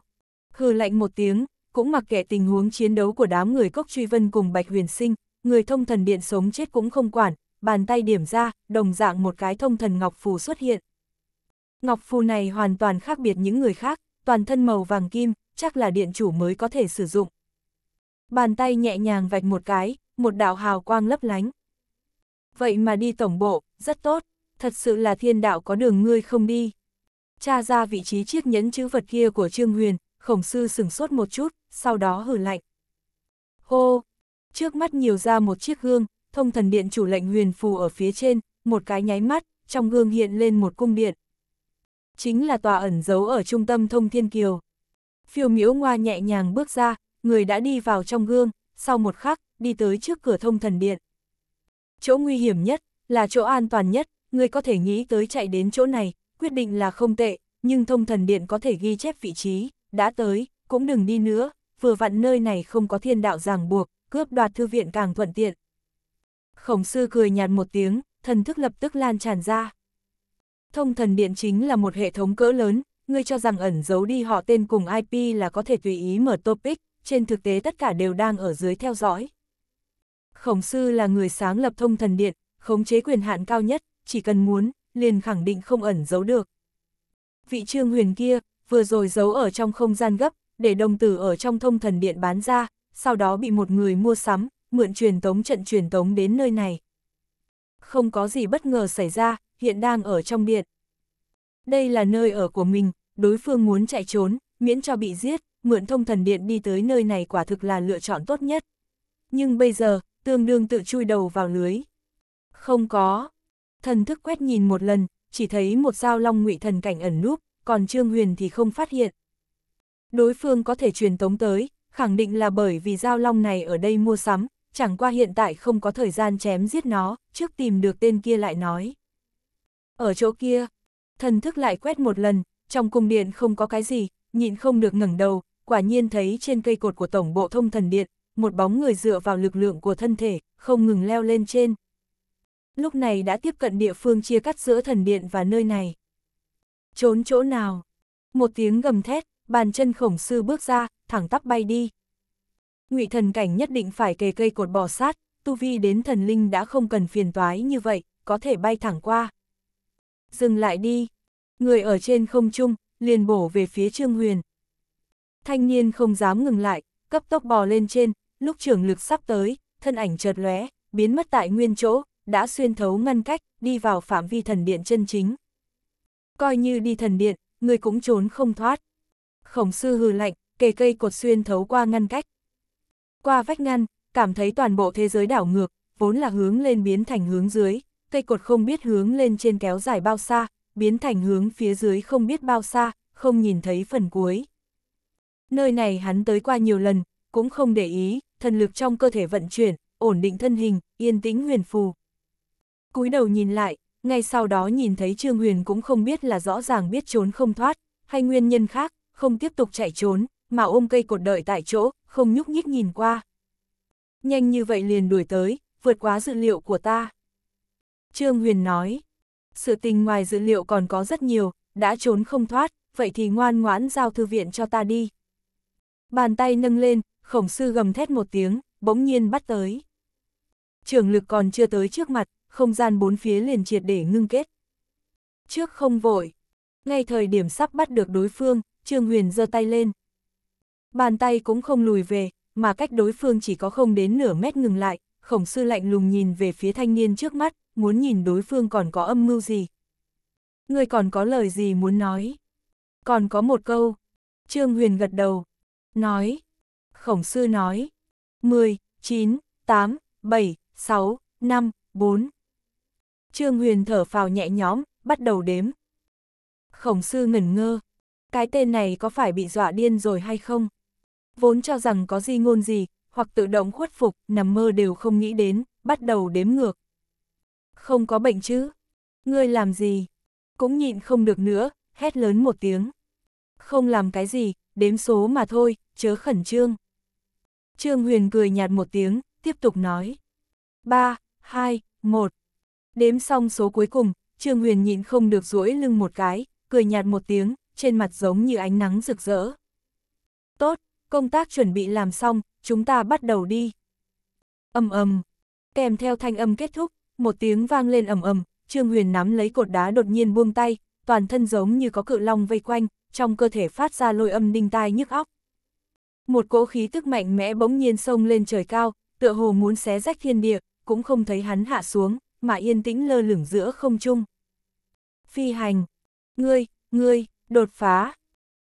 Hừ lạnh một tiếng, cũng mặc kệ tình huống chiến đấu của đám người cốc truy vân cùng Bạch Huyền Sinh, người thông thần điện sống chết cũng không quản, bàn tay điểm ra, đồng dạng một cái thông thần ngọc phù xuất hiện. Ngọc phù này hoàn toàn khác biệt những người khác, toàn thân màu vàng kim, chắc là điện chủ mới có thể sử dụng. Bàn tay nhẹ nhàng vạch một cái, một đạo hào quang lấp lánh. Vậy mà đi tổng bộ, rất tốt, thật sự là thiên đạo có đường ngươi không đi. Tra ra vị trí chiếc nhẫn chữ vật kia của Trương Huyền, khổng sư sửng sốt một chút, sau đó hử lạnh. Hô! Trước mắt nhiều ra một chiếc gương, thông thần điện chủ lệnh huyền phù ở phía trên, một cái nháy mắt, trong gương hiện lên một cung điện. Chính là tòa ẩn giấu ở trung tâm thông thiên kiều. Phiêu miễu ngoa nhẹ nhàng bước ra, người đã đi vào trong gương, sau một khắc, đi tới trước cửa thông thần điện chỗ nguy hiểm nhất, là chỗ an toàn nhất, ngươi có thể nghĩ tới chạy đến chỗ này, quyết định là không tệ, nhưng thông thần điện có thể ghi chép vị trí, đã tới, cũng đừng đi nữa, vừa vặn nơi này không có thiên đạo ràng buộc, cướp đoạt thư viện càng thuận tiện. Khổng sư cười nhạt một tiếng, thần thức lập tức lan tràn ra. Thông thần điện chính là một hệ thống cỡ lớn, ngươi cho rằng ẩn giấu đi họ tên cùng IP là có thể tùy ý mở topic, trên thực tế tất cả đều đang ở dưới theo dõi. Khổng sư là người sáng lập thông thần điện, khống chế quyền hạn cao nhất, chỉ cần muốn, liền khẳng định không ẩn giấu được. Vị trương huyền kia, vừa rồi giấu ở trong không gian gấp, để đồng tử ở trong thông thần điện bán ra, sau đó bị một người mua sắm, mượn truyền tống trận truyền tống đến nơi này. Không có gì bất ngờ xảy ra, hiện đang ở trong điện. Đây là nơi ở của mình, đối phương muốn chạy trốn, miễn cho bị giết, mượn thông thần điện đi tới nơi này quả thực là lựa chọn tốt nhất. Nhưng bây giờ, tương đương tự chui đầu vào lưới. Không có. Thần thức quét nhìn một lần, chỉ thấy một dao long ngụy thần cảnh ẩn núp, còn Trương Huyền thì không phát hiện. Đối phương có thể truyền tống tới, khẳng định là bởi vì dao long này ở đây mua sắm, chẳng qua hiện tại không có thời gian chém giết nó, trước tìm được tên kia lại nói. Ở chỗ kia, thần thức lại quét một lần, trong cung điện không có cái gì, nhịn không được ngẩng đầu, quả nhiên thấy trên cây cột của tổng bộ thông thần điện, một bóng người dựa vào lực lượng của thân thể, không ngừng leo lên trên. Lúc này đã tiếp cận địa phương chia cắt giữa thần điện và nơi này. Trốn chỗ nào? Một tiếng gầm thét, bàn chân khổng sư bước ra, thẳng tắp bay đi. Ngụy thần cảnh nhất định phải kề cây cột bò sát, tu vi đến thần linh đã không cần phiền toái như vậy, có thể bay thẳng qua. Dừng lại đi. Người ở trên không trung, liền bổ về phía Trương Huyền. Thanh niên không dám ngừng lại, cấp tốc bò lên trên, lúc trường lực sắp tới, thân ảnh chợt lóe, biến mất tại nguyên chỗ, đã xuyên thấu ngăn cách, đi vào phạm vi thần điện chân chính. Coi như đi thần điện, người cũng trốn không thoát. Khổng sư hừ lạnh, kề cây cột xuyên thấu qua ngăn cách. Qua vách ngăn, cảm thấy toàn bộ thế giới đảo ngược, vốn là hướng lên biến thành hướng dưới, cây cột không biết hướng lên trên kéo dài bao xa, biến thành hướng phía dưới không biết bao xa, không nhìn thấy phần cuối. Nơi này hắn tới qua nhiều lần, cũng không để ý, thần lực trong cơ thể vận chuyển, ổn định thân hình, yên tĩnh huyền phù. Cúi đầu nhìn lại, ngay sau đó nhìn thấy Trương Huyền cũng không biết là rõ ràng biết trốn không thoát, hay nguyên nhân khác, không tiếp tục chạy trốn, mà ôm cây cột đợi tại chỗ, không nhúc nhích nhìn qua. Nhanh như vậy liền đuổi tới, vượt quá dự liệu của ta. Trương Huyền nói, sự tình ngoài dự liệu còn có rất nhiều, đã trốn không thoát, vậy thì ngoan ngoãn giao thư viện cho ta đi. Bàn tay nâng lên, khổng sư gầm thét một tiếng, bỗng nhiên bắt tới. Trường lực còn chưa tới trước mặt, không gian bốn phía liền triệt để ngưng kết. Trước không vội, ngay thời điểm sắp bắt được đối phương, Trương Huyền giơ tay lên. Bàn tay cũng không lùi về, mà cách đối phương chỉ có không đến nửa mét ngừng lại, khổng sư lạnh lùng nhìn về phía thanh niên trước mắt, muốn nhìn đối phương còn có âm mưu gì. Người còn có lời gì muốn nói? Còn có một câu. Trương Huyền gật đầu, nói, khổng sư nói. 10, 9, 8, 7, 6, 5, 4. Trương Huyền thở phào nhẹ nhõm, bắt đầu đếm. Khổng sư ngẩn ngơ. Cái tên này có phải bị dọa điên rồi hay không? Vốn cho rằng có gì ngôn gì, hoặc tự động khuất phục, nằm mơ đều không nghĩ đến, bắt đầu đếm ngược. Không có bệnh chứ? Ngươi làm gì? Cũng nhịn không được nữa, hét lớn một tiếng. Không làm cái gì, đếm số mà thôi, chớ khẩn trương. Trương Huyền cười nhạt một tiếng, tiếp tục nói. 3, 2, 1. Đếm xong số cuối cùng, Trương Huyền nhịn không được duỗi lưng một cái, cười nhạt một tiếng, trên mặt giống như ánh nắng rực rỡ. Tốt, công tác chuẩn bị làm xong, chúng ta bắt đầu đi. ầm ầm, kèm theo thanh âm kết thúc, một tiếng vang lên ầm ầm, Trương Huyền nắm lấy cột đá đột nhiên buông tay, toàn thân giống như có cự long vây quanh, trong cơ thể phát ra lôi âm đinh tai nhức óc. Một cỗ khí tức mạnh mẽ bỗng nhiên sông lên trời cao, tựa hồ muốn xé rách thiên địa, cũng không thấy hắn hạ xuống, mà yên tĩnh lơ lửng giữa không trung. Phi hành, ngươi, ngươi, đột phá.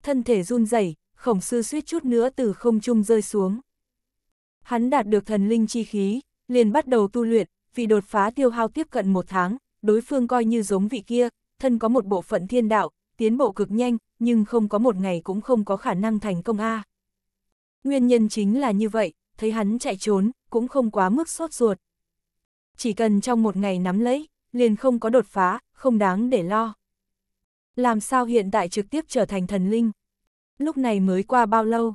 Thân thể run rẩy, khổng sư suýt chút nữa từ không trung rơi xuống. Hắn đạt được thần linh chi khí, liền bắt đầu tu luyện, vì đột phá tiêu hao tiếp cận một tháng, đối phương coi như giống vị kia, thân có một bộ phận thiên đạo, tiến bộ cực nhanh, nhưng không có một ngày cũng không có khả năng thành công A. À. Nguyên nhân chính là như vậy, thấy hắn chạy trốn, cũng không quá mức sốt ruột. Chỉ cần trong một ngày nắm lấy, liền không có đột phá, không đáng để lo. Làm sao hiện tại trực tiếp trở thành thần linh? Lúc này mới qua bao lâu?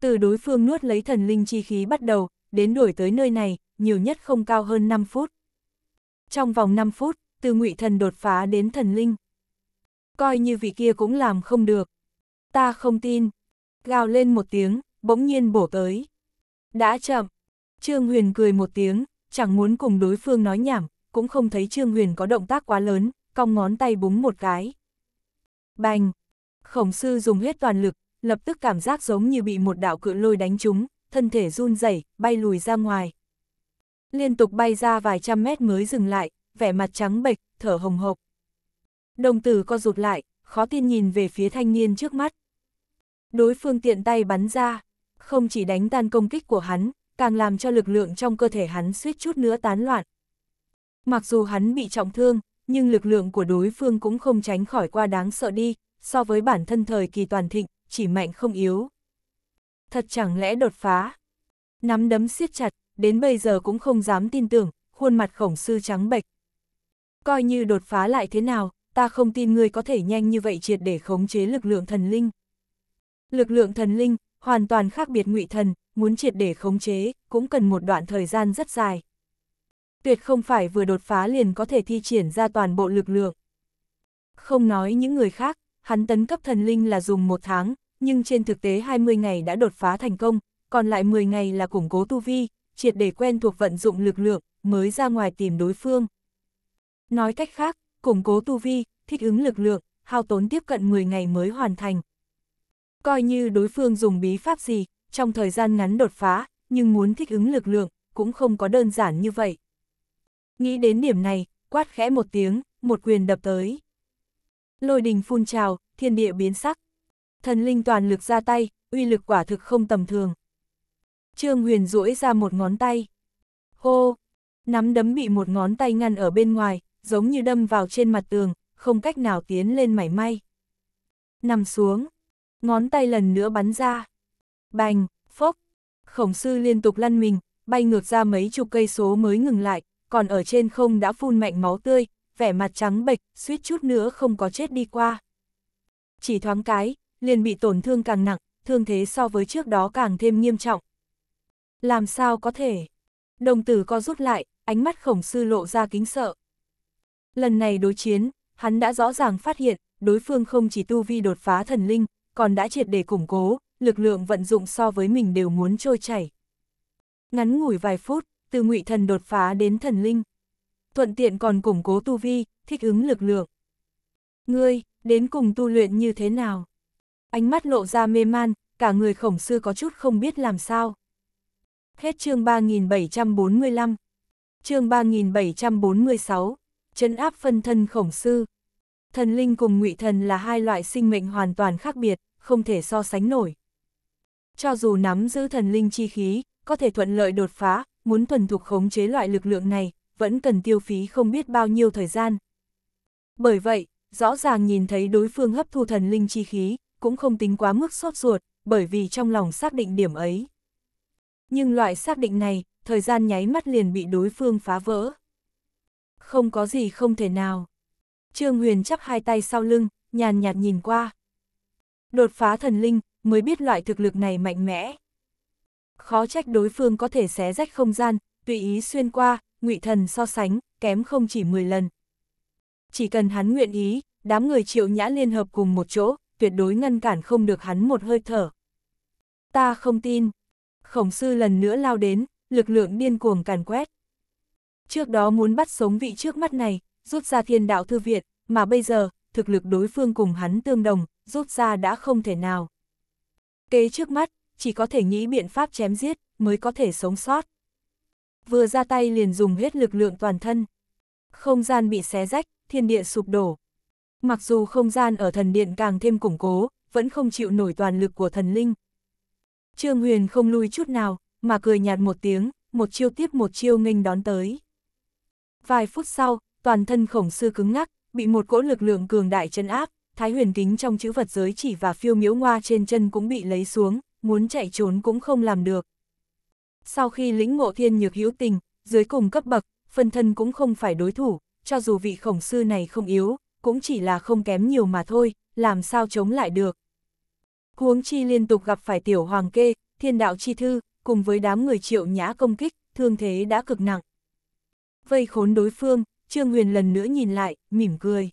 Từ đối phương nuốt lấy thần linh chi khí bắt đầu, đến đuổi tới nơi này, nhiều nhất không cao hơn 5 phút. Trong vòng 5 phút, từ ngụy thần đột phá đến thần linh. Coi như vị kia cũng làm không được. Ta không tin. Gào lên một tiếng, bỗng nhiên bổ tới. Đã chậm, Trương Huyền cười một tiếng, chẳng muốn cùng đối phương nói nhảm, cũng không thấy Trương Huyền có động tác quá lớn, cong ngón tay búng một cái. Bành, khổng sư dùng hết toàn lực, lập tức cảm giác giống như bị một đạo cự lôi đánh trúng, thân thể run rẩy, bay lùi ra ngoài. Liên tục bay ra vài trăm mét mới dừng lại, vẻ mặt trắng bệch, thở hồng hộc. Đồng tử co rụt lại, khó tin nhìn về phía thanh niên trước mắt. Đối phương tiện tay bắn ra không chỉ đánh tan công kích của hắn, càng làm cho lực lượng trong cơ thể hắn suýt chút nữa tán loạn. Mặc dù hắn bị trọng thương, nhưng lực lượng của đối phương cũng không tránh khỏi qua đáng sợ đi, so với bản thân thời kỳ toàn thịnh, chỉ mạnh không yếu. Thật chẳng lẽ đột phá? Nắm đấm siết chặt, đến bây giờ cũng không dám tin tưởng, khuôn mặt khổng sư trắng bệch. Coi như đột phá lại thế nào, ta không tin ngươi có thể nhanh như vậy triệt để khống chế lực lượng thần linh. Lực lượng thần linh, hoàn toàn khác biệt ngụy thần, muốn triệt để khống chế, cũng cần một đoạn thời gian rất dài. Tuyệt không phải vừa đột phá liền có thể thi triển ra toàn bộ lực lượng. Không nói những người khác, hắn tấn cấp thần linh là dùng một tháng, nhưng trên thực tế 20 ngày đã đột phá thành công, còn lại 10 ngày là củng cố tu vi, triệt để quen thuộc vận dụng lực lượng, mới ra ngoài tìm đối phương. Nói cách khác, củng cố tu vi, thích ứng lực lượng, hao tốn tiếp cận 10 ngày mới hoàn thành, Coi như đối phương dùng bí pháp gì, trong thời gian ngắn đột phá, nhưng muốn thích ứng lực lượng, cũng không có đơn giản như vậy. Nghĩ đến điểm này, quát khẽ một tiếng, một quyền đập tới. Lôi đình phun trào, thiên địa biến sắc. Thần linh toàn lực ra tay, uy lực quả thực không tầm thường. Trương Huyền duỗi ra một ngón tay. Hô! Nắm đấm bị một ngón tay ngăn ở bên ngoài, giống như đâm vào trên mặt tường, không cách nào tiến lên mảy may. Nằm xuống. Ngón tay lần nữa bắn ra. Bành, phốc. Khổng sư liên tục lăn mình, bay ngược ra mấy chục cây số mới ngừng lại, còn ở trên không đã phun mạnh máu tươi, vẻ mặt trắng bệch, suýt chút nữa không có chết đi qua. Chỉ thoáng cái, liền bị tổn thương càng nặng, thương thế so với trước đó càng thêm nghiêm trọng. Làm sao có thể? Đồng tử co rút lại, ánh mắt khổng sư lộ ra kính sợ. Lần này đối chiến, hắn đã rõ ràng phát hiện, đối phương không chỉ tu vi đột phá thần linh, còn đã triệt để củng cố, lực lượng vận dụng so với mình đều muốn trôi chảy. Ngắn ngủi vài phút, từ ngụy thần đột phá đến thần linh. Thuận tiện còn củng cố tu vi, thích ứng lực lượng. Ngươi, đến cùng tu luyện như thế nào? Ánh mắt lộ ra mê man, cả người khổng sư có chút không biết làm sao. Hết chương 3745 chương 3746, chấn áp phân thân khổng sư. Thần linh cùng ngụy thần là hai loại sinh mệnh hoàn toàn khác biệt không thể so sánh nổi. Cho dù nắm giữ thần linh chi khí, có thể thuận lợi đột phá, muốn thuần thục khống chế loại lực lượng này, vẫn cần tiêu phí không biết bao nhiêu thời gian. Bởi vậy, rõ ràng nhìn thấy đối phương hấp thu thần linh chi khí, cũng không tính quá mức sốt ruột, bởi vì trong lòng xác định điểm ấy. Nhưng loại xác định này, thời gian nháy mắt liền bị đối phương phá vỡ. Không có gì không thể nào. Trương Huyền chắp hai tay sau lưng, nhàn nhạt nhìn qua. Đột phá thần linh, mới biết loại thực lực này mạnh mẽ. Khó trách đối phương có thể xé rách không gian, tùy ý xuyên qua, ngụy thần so sánh, kém không chỉ 10 lần. Chỉ cần hắn nguyện ý, đám người triệu nhã liên hợp cùng một chỗ, tuyệt đối ngăn cản không được hắn một hơi thở. Ta không tin. Khổng sư lần nữa lao đến, lực lượng điên cuồng càn quét. Trước đó muốn bắt sống vị trước mắt này, rút ra thiên đạo thư viện, mà bây giờ, thực lực đối phương cùng hắn tương đồng, rút ra đã không thể nào. Kế trước mắt, chỉ có thể nghĩ biện pháp chém giết, mới có thể sống sót. Vừa ra tay liền dùng hết lực lượng toàn thân. Không gian bị xé rách, thiên địa sụp đổ. Mặc dù không gian ở thần điện càng thêm củng cố, vẫn không chịu nổi toàn lực của thần linh. Trương Huyền không lui chút nào, mà cười nhạt một tiếng, một chiêu tiếp một chiêu nghênh đón tới. Vài phút sau, toàn thân khổng sư cứng ngắc, bị một cỗ lực lượng cường đại chân áp, thái huyền kính trong chữ vật giới chỉ và phiêu miễu ngoa trên chân cũng bị lấy xuống, muốn chạy trốn cũng không làm được. Sau khi lĩnh ngộ thiên nhược hữu tình, dưới cùng cấp bậc, phân thân cũng không phải đối thủ, cho dù vị khổng sư này không yếu, cũng chỉ là không kém nhiều mà thôi, làm sao chống lại được. Huống chi liên tục gặp phải tiểu hoàng kê, thiên đạo chi thư, cùng với đám người triệu nhã công kích, thương thế đã cực nặng. Vây khốn đối phương, Trương Huyền lần nữa nhìn lại, mỉm cười.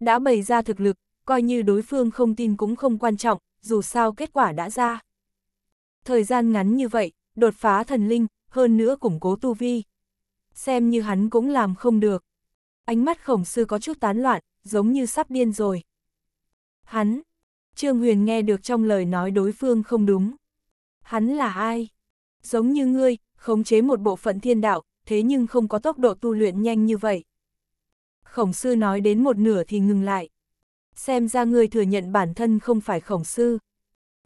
Đã bày ra thực lực, coi như đối phương không tin cũng không quan trọng, dù sao kết quả đã ra. Thời gian ngắn như vậy, đột phá thần linh, hơn nữa củng cố tu vi. Xem như hắn cũng làm không được. Ánh mắt khổng sư có chút tán loạn, giống như sắp điên rồi. Hắn, Trương Huyền nghe được trong lời nói đối phương không đúng. Hắn là ai? Giống như ngươi, khống chế một bộ phận thiên đạo, thế nhưng không có tốc độ tu luyện nhanh như vậy. Khổng sư nói đến một nửa thì ngừng lại. Xem ra ngươi thừa nhận bản thân không phải khổng sư.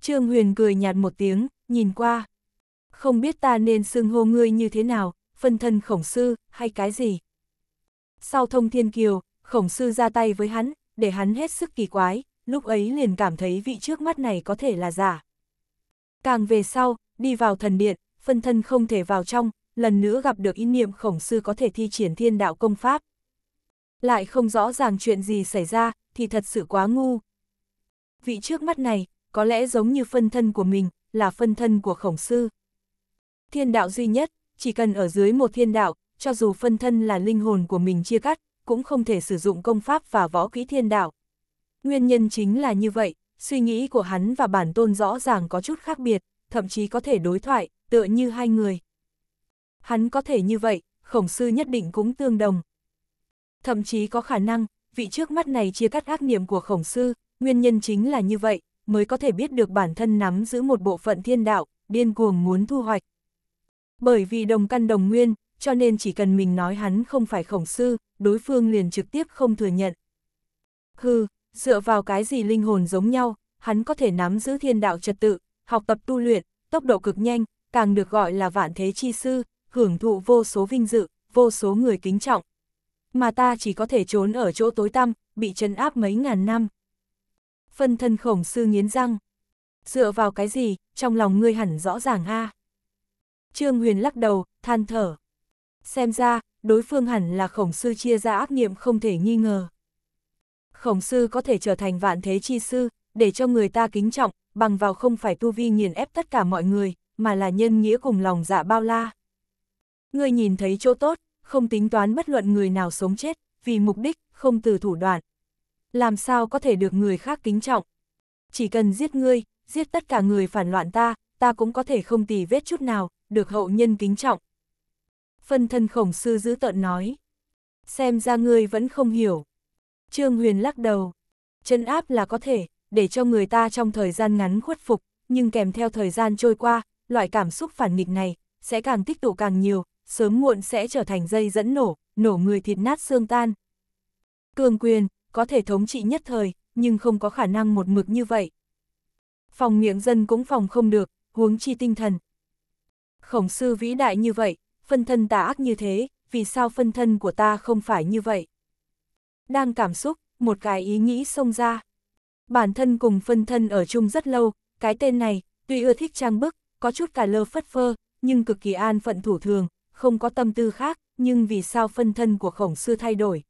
Trương Huyền cười nhạt một tiếng, nhìn qua. Không biết ta nên xưng hô ngươi như thế nào, phân thân khổng sư, hay cái gì? Sau thông thiên kiều, khổng sư ra tay với hắn, để hắn hết sức kỳ quái, lúc ấy liền cảm thấy vị trước mắt này có thể là giả. Càng về sau, đi vào thần điện, phân thân không thể vào trong, lần nữa gặp được ý niệm khổng sư có thể thi triển thiên đạo công pháp. Lại không rõ ràng chuyện gì xảy ra, thì thật sự quá ngu. Vị trước mắt này, có lẽ giống như phân thân của mình, là phân thân của khổng sư. Thiên đạo duy nhất, chỉ cần ở dưới một thiên đạo, cho dù phân thân là linh hồn của mình chia cắt, cũng không thể sử dụng công pháp và võ kỹ thiên đạo. Nguyên nhân chính là như vậy, suy nghĩ của hắn và bản tôn rõ ràng có chút khác biệt, thậm chí có thể đối thoại, tựa như hai người hắn có thể như vậy, khổng sư nhất định cũng tương đồng. Thậm chí có khả năng, vị trước mắt này chia cắt ác niệm của khổng sư, nguyên nhân chính là như vậy, mới có thể biết được bản thân nắm giữ một bộ phận thiên đạo, điên cuồng muốn thu hoạch. Bởi vì đồng căn đồng nguyên, cho nên chỉ cần mình nói hắn không phải khổng sư, đối phương liền trực tiếp không thừa nhận. Hừ, dựa vào cái gì linh hồn giống nhau, hắn có thể nắm giữ thiên đạo trật tự, học tập tu luyện, tốc độ cực nhanh, càng được gọi là vạn thế chi sư, hưởng thụ vô số vinh dự, vô số người kính trọng. Mà ta chỉ có thể trốn ở chỗ tối tăm, bị trấn áp mấy ngàn năm. Phân thân khổng sư nghiến răng. Dựa vào cái gì, trong lòng ngươi hẳn rõ ràng a Trương Huyền lắc đầu, than thở. Xem ra, đối phương hẳn là khổng sư chia ra ác nghiệm không thể nghi ngờ. Khổng sư có thể trở thành vạn thế chi sư, để cho người ta kính trọng, bằng vào không phải tu vi nghiền ép tất cả mọi người, mà là nhân nghĩa cùng lòng dạ bao la. Ngươi nhìn thấy chỗ tốt, không tính toán bất luận người nào sống chết, vì mục đích, không từ thủ đoạn. Làm sao có thể được người khác kính trọng? Chỉ cần giết ngươi, giết tất cả người phản loạn ta, ta cũng có thể không tì vết chút nào, được hậu nhân kính trọng. Phân thân khổng sư giữ tợn nói. Xem ra ngươi vẫn không hiểu. Trương Huyền lắc đầu. Chân áp là có thể, để cho người ta trong thời gian ngắn khuất phục, nhưng kèm theo thời gian trôi qua, loại cảm xúc phản nghịch này, sẽ càng tích tụ càng nhiều, sớm muộn sẽ trở thành dây dẫn nổ, nổ người thịt nát xương tan. Cường quyền, có thể thống trị nhất thời, nhưng không có khả năng một mực như vậy. Phòng miệng dân cũng phòng không được, huống chi tinh thần. Khổng sư vĩ đại như vậy, phân thân tà ác như thế, vì sao phân thân của ta không phải như vậy? Đang cảm xúc, một cái ý nghĩ xông ra. Bản thân cùng phân thân ở chung rất lâu, cái tên này, tuy ưa thích trang bức, có chút cả lơ phất phơ, nhưng cực kỳ an phận thủ thường, không có tâm tư khác, nhưng vì sao phân thân của khổng sư thay đổi?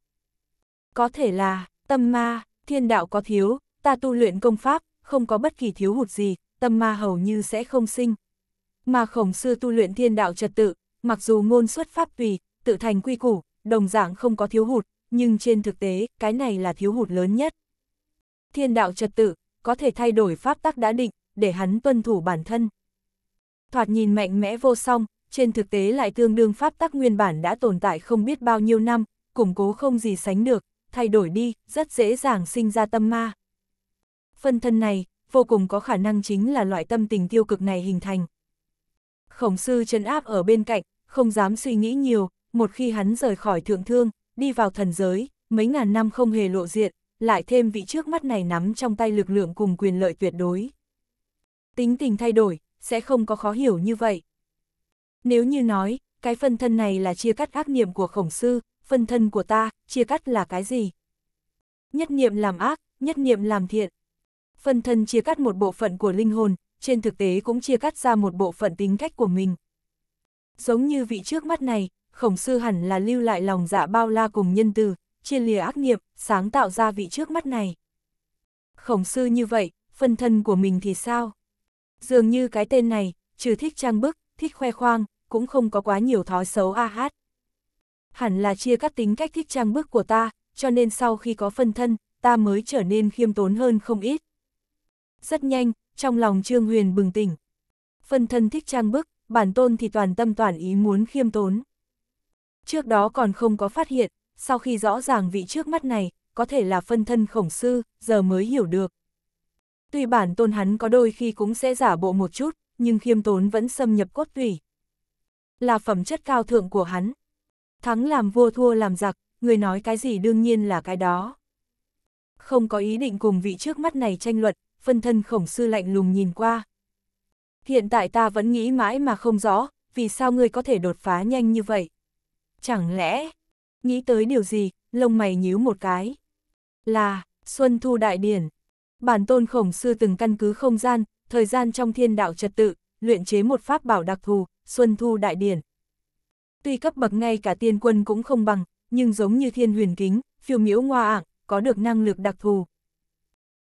Có thể là, tâm ma, thiên đạo có thiếu, ta tu luyện công pháp, không có bất kỳ thiếu hụt gì, tâm ma hầu như sẽ không sinh. Mà khổng sư tu luyện thiên đạo trật tự, mặc dù ngôn xuất pháp tùy, tự thành quy củ, đồng dạng không có thiếu hụt, nhưng trên thực tế, cái này là thiếu hụt lớn nhất. Thiên đạo trật tự, có thể thay đổi pháp tắc đã định, để hắn tuân thủ bản thân. Thoạt nhìn mạnh mẽ vô song, trên thực tế lại tương đương pháp tắc nguyên bản đã tồn tại không biết bao nhiêu năm, củng cố không gì sánh được, thay đổi đi, rất dễ dàng sinh ra tâm ma. Phân thân này, vô cùng có khả năng chính là loại tâm tình tiêu cực này hình thành. Khổng sư chấn áp ở bên cạnh, không dám suy nghĩ nhiều, một khi hắn rời khỏi thượng thương, đi vào thần giới, mấy ngàn năm không hề lộ diện, lại thêm vị trước mắt này nắm trong tay lực lượng cùng quyền lợi tuyệt đối. Tính tình thay đổi, sẽ không có khó hiểu như vậy. Nếu như nói, cái phân thân này là chia cắt ác niệm của khổng sư, phân thân của ta, chia cắt là cái gì? Nhất niệm làm ác, nhất niệm làm thiện. Phân thân chia cắt một bộ phận của linh hồn, trên thực tế cũng chia cắt ra một bộ phận tính cách của mình. Giống như vị trước mắt này, khổng sư hẳn là lưu lại lòng dạ bao la cùng nhân từ, chia lìa ác niệm, sáng tạo ra vị trước mắt này. Khổng sư như vậy, phân thân của mình thì sao? Dường như cái tên này, trừ thích trang bức, thích khoe khoang, cũng không có quá nhiều thói xấu a hát. Hẳn là chia các tính cách thích trang bức của ta, cho nên sau khi có phân thân, ta mới trở nên khiêm tốn hơn không ít. Rất nhanh, trong lòng Trương Huyền bừng tỉnh. Phân thân thích trang bức, bản tôn thì toàn tâm toàn ý muốn khiêm tốn. Trước đó còn không có phát hiện, sau khi rõ ràng vị trước mắt này, có thể là phân thân khổng sư, giờ mới hiểu được. Tuy bản tôn hắn có đôi khi cũng sẽ giả bộ một chút, nhưng khiêm tốn vẫn xâm nhập cốt tủy. Là phẩm chất cao thượng của hắn. Thắng làm vua thua làm giặc, người nói cái gì đương nhiên là cái đó. Không có ý định cùng vị trước mắt này tranh luận, phân thân khổng sư lạnh lùng nhìn qua. Hiện tại ta vẫn nghĩ mãi mà không rõ, vì sao ngươi có thể đột phá nhanh như vậy? Chẳng lẽ, nghĩ tới điều gì, lông mày nhíu một cái. Là, Xuân Thu Đại Điển. Bản tôn khổng sư từng căn cứ không gian, thời gian trong thiên đạo trật tự, luyện chế một pháp bảo đặc thù, Xuân Thu Đại Điển. Tuy cấp bậc ngay cả tiên quân cũng không bằng, nhưng giống như thiên huyền kính, phiêu miễu ngoa ảng, có được năng lực đặc thù.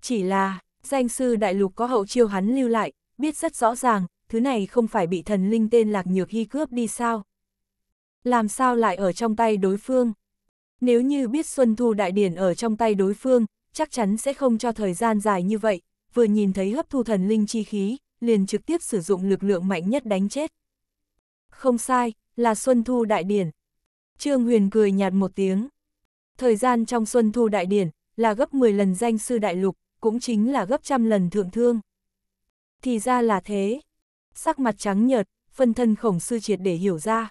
Chỉ là, danh sư đại lục có hậu chiêu hắn lưu lại, biết rất rõ ràng, thứ này không phải bị thần linh tên lạc nhược hy cướp đi sao. Làm sao lại ở trong tay đối phương? Nếu như biết Xuân Thu Đại Điển ở trong tay đối phương, chắc chắn sẽ không cho thời gian dài như vậy, vừa nhìn thấy hấp thu thần linh chi khí, liền trực tiếp sử dụng lực lượng mạnh nhất đánh chết. Không sai, là Xuân Thu Đại Điển. Trương Huyền cười nhạt một tiếng. Thời gian trong Xuân Thu Đại Điển là gấp 10 lần danh sư đại lục, cũng chính là gấp trăm lần thượng thương. Thì ra là thế. Sắc mặt trắng nhợt, phân thân khổng sư triệt để hiểu ra.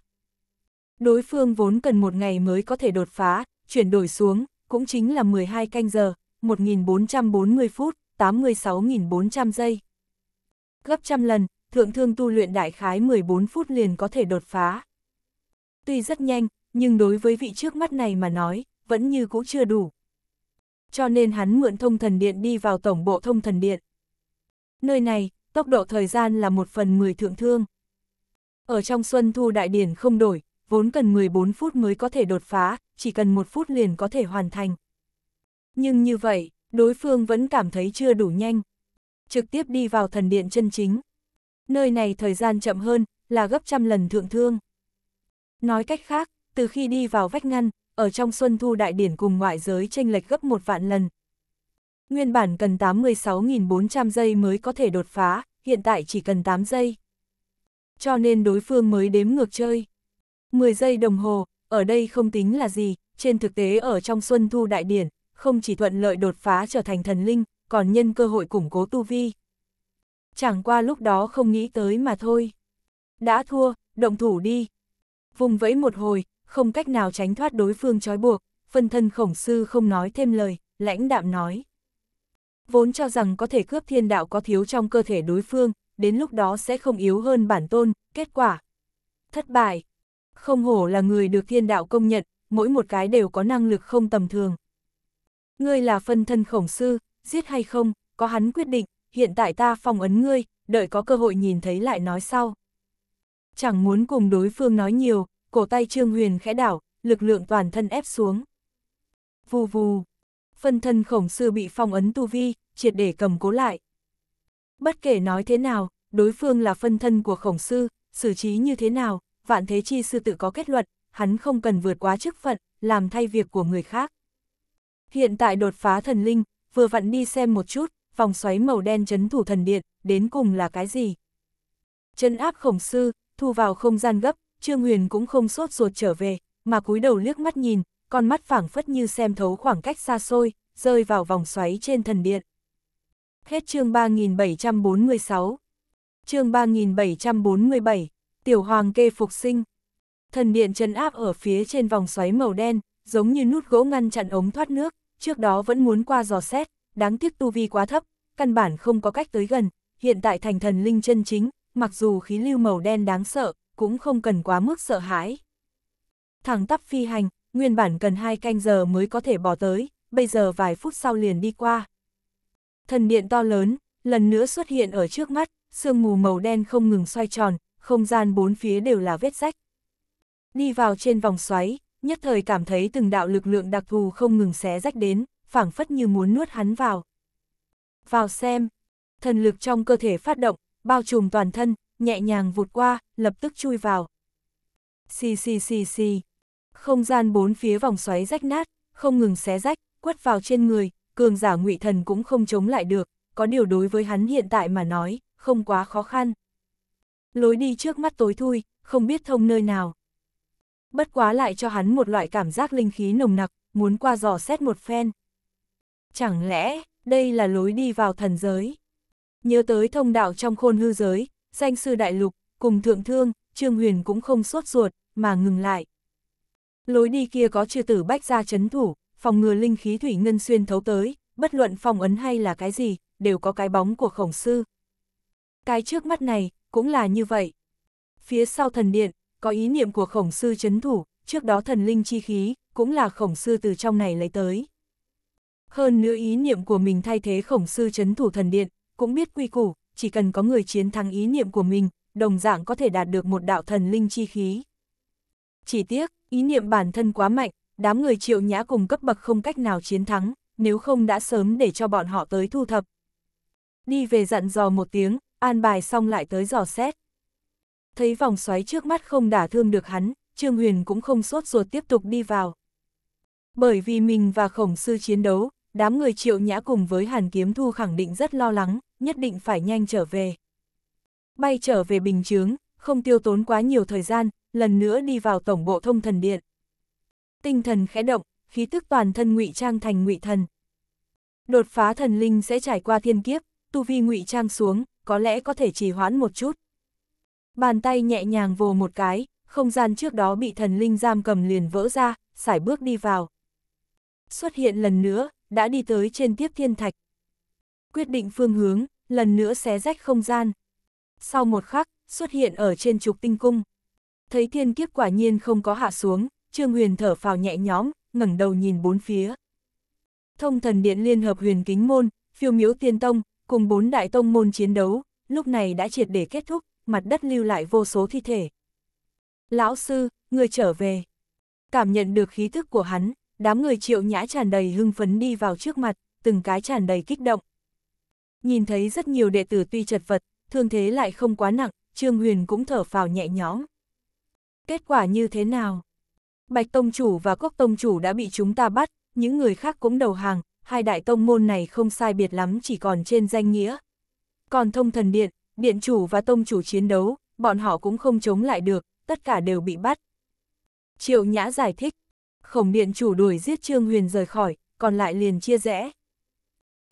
Đối phương vốn cần một ngày mới có thể đột phá, chuyển đổi xuống, cũng chính là 12 canh giờ, 1440 phút. 86.400 giây. Gấp trăm lần, thượng thương tu luyện đại khái 14 phút liền có thể đột phá. Tuy rất nhanh, nhưng đối với vị trước mắt này mà nói, vẫn như cũ chưa đủ. Cho nên hắn mượn thông thần điện đi vào tổng bộ thông thần điện. Nơi này, tốc độ thời gian là một phần 10 thượng thương. Ở trong xuân thu đại điển không đổi, vốn cần 14 phút mới có thể đột phá, chỉ cần một phút liền có thể hoàn thành. Nhưng như vậy, đối phương vẫn cảm thấy chưa đủ nhanh. Trực tiếp đi vào thần điện chân chính. Nơi này thời gian chậm hơn, là gấp trăm lần thượng thương. Nói cách khác, từ khi đi vào vách ngăn, ở trong xuân thu đại điển cùng ngoại giới tranh lệch gấp một vạn lần. Nguyên bản cần 86.400 giây mới có thể đột phá, hiện tại chỉ cần 8 giây. Cho nên đối phương mới đếm ngược chơi. 10 giây đồng hồ, ở đây không tính là gì, trên thực tế ở trong xuân thu đại điển, không chỉ thuận lợi đột phá trở thành thần linh, còn nhân cơ hội củng cố tu vi. Chẳng qua lúc đó không nghĩ tới mà thôi. Đã thua, động thủ đi. Vùng vẫy một hồi, không cách nào tránh thoát đối phương trói buộc, phân thân khổng sư không nói thêm lời, lãnh đạm nói. Vốn cho rằng có thể cướp thiên đạo có thiếu trong cơ thể đối phương, đến lúc đó sẽ không yếu hơn bản tôn, kết quả. Thất bại. Không hổ là người được thiên đạo công nhận, mỗi một cái đều có năng lực không tầm thường. Ngươi là phân thân khổng sư, giết hay không, có hắn quyết định, hiện tại ta phong ấn ngươi, đợi có cơ hội nhìn thấy lại nói sau. Chẳng muốn cùng đối phương nói nhiều, cổ tay Trương Huyền khẽ đảo, lực lượng toàn thân ép xuống. Vù vù, phân thân khổng sư bị phong ấn tu vi, triệt để cầm cố lại. Bất kể nói thế nào, đối phương là phân thân của khổng sư, xử trí như thế nào, vạn thế chi sư tự có kết luận, hắn không cần vượt quá chức phận, làm thay việc của người khác. Hiện tại đột phá thần linh, vừa vặn đi xem một chút, vòng xoáy màu đen chấn thủ thần điện, đến cùng là cái gì? Chân áp khổng sư, thu vào không gian gấp, Trương Huyền cũng không sốt ruột trở về, mà cúi đầu liếc mắt nhìn, con mắt phảng phất như xem thấu khoảng cách xa xôi, rơi vào vòng xoáy trên thần điện. Hết chương 3746 chương 3747, Tiểu Hoàng kê phục sinh. Thần điện chân áp ở phía trên vòng xoáy màu đen, giống như nút gỗ ngăn chặn ống thoát nước, trước đó vẫn muốn qua dò xét, đáng tiếc tu vi quá thấp, căn bản không có cách tới gần, hiện tại thành thần linh chân chính, mặc dù khí lưu màu đen đáng sợ, cũng không cần quá mức sợ hãi. Thẳng tắp phi hành, nguyên bản cần hai canh giờ mới có thể bỏ tới, bây giờ vài phút sau liền đi qua. Thần điện to lớn, lần nữa xuất hiện ở trước mắt, sương mù màu đen không ngừng xoay tròn, không gian bốn phía đều là vết rách. Đi vào trên vòng xoáy, nhất thời cảm thấy từng đạo lực lượng đặc thù không ngừng xé rách đến, phảng phất như muốn nuốt hắn vào. Vào xem, thần lực trong cơ thể phát động, bao trùm toàn thân, nhẹ nhàng vụt qua, lập tức chui vào. Xì xì xì xì, không gian bốn phía vòng xoáy rách nát, không ngừng xé rách, quất vào trên người, cường giả ngụy thần cũng không chống lại được, có điều đối với hắn hiện tại mà nói, không quá khó khăn. Lối đi trước mắt tối thui, không biết thông nơi nào bất quá lại cho hắn một loại cảm giác linh khí nồng nặc, muốn qua dò xét một phen. Chẳng lẽ, đây là lối đi vào thần giới? Nhớ tới thông đạo trong khôn hư giới, danh sư đại lục, cùng thượng thương, Trương Huyền cũng không suốt ruột, mà ngừng lại. Lối đi kia có chư tử bách ra chấn thủ, phòng ngừa linh khí thủy ngân xuyên thấu tới, bất luận phòng ấn hay là cái gì, đều có cái bóng của khổng sư. Cái trước mắt này, cũng là như vậy. Phía sau thần điện, có ý niệm của khổng sư chấn thủ, trước đó thần linh chi khí, cũng là khổng sư từ trong này lấy tới. Hơn nữa ý niệm của mình thay thế khổng sư chấn thủ thần điện, cũng biết quy củ, chỉ cần có người chiến thắng ý niệm của mình, đồng dạng có thể đạt được một đạo thần linh chi khí. Chỉ tiếc, ý niệm bản thân quá mạnh, đám người triệu nhã cùng cấp bậc không cách nào chiến thắng, nếu không đã sớm để cho bọn họ tới thu thập. Đi về dặn dò một tiếng, an bài xong lại tới dò xét thấy vòng xoáy trước mắt không đả thương được hắn, Trương Huyền cũng không sốt ruột tiếp tục đi vào. Bởi vì mình và khổng sư chiến đấu, đám người triệu nhã cùng với Hàn Kiếm Thu khẳng định rất lo lắng, nhất định phải nhanh trở về. Bay trở về Bình Chướng, không tiêu tốn quá nhiều thời gian, lần nữa đi vào tổng bộ thông thần điện. Tinh thần khẽ động, khí tức toàn thân ngụy trang thành ngụy thần. Đột phá thần linh sẽ trải qua thiên kiếp, tu vi ngụy trang xuống, có lẽ có thể trì hoãn một chút, Bàn tay nhẹ nhàng vồ một cái, không gian trước đó bị thần linh giam cầm liền vỡ ra, sải bước đi vào. Xuất hiện lần nữa, đã đi tới trên tiếp thiên thạch. Quyết định phương hướng, lần nữa xé rách không gian. Sau một khắc, xuất hiện ở trên trục tinh cung. Thấy thiên kiếp quả nhiên không có hạ xuống, Trương Huyền thở phào nhẹ nhõm, ngẩng đầu nhìn bốn phía. Thông thần điện liên hợp huyền kính môn, phiêu miếu tiên tông, cùng bốn đại tông môn chiến đấu, lúc này đã triệt để kết thúc mặt đất lưu lại vô số thi thể. Lão sư, người trở về. Cảm nhận được khí thức của hắn, đám người triệu nhã tràn đầy hưng phấn đi vào trước mặt, từng cái tràn đầy kích động. Nhìn thấy rất nhiều đệ tử tuy chật vật, thương thế lại không quá nặng, Trương Huyền cũng thở phào nhẹ nhõm. Kết quả như thế nào? Bạch Tông Chủ và Quốc Tông Chủ đã bị chúng ta bắt, những người khác cũng đầu hàng, hai đại tông môn này không sai biệt lắm chỉ còn trên danh nghĩa. Còn thông thần điện, điện chủ và tông chủ chiến đấu, bọn họ cũng không chống lại được, tất cả đều bị bắt. Triệu Nhã giải thích, khổng điện chủ đuổi giết Trương Huyền rời khỏi, còn lại liền chia rẽ.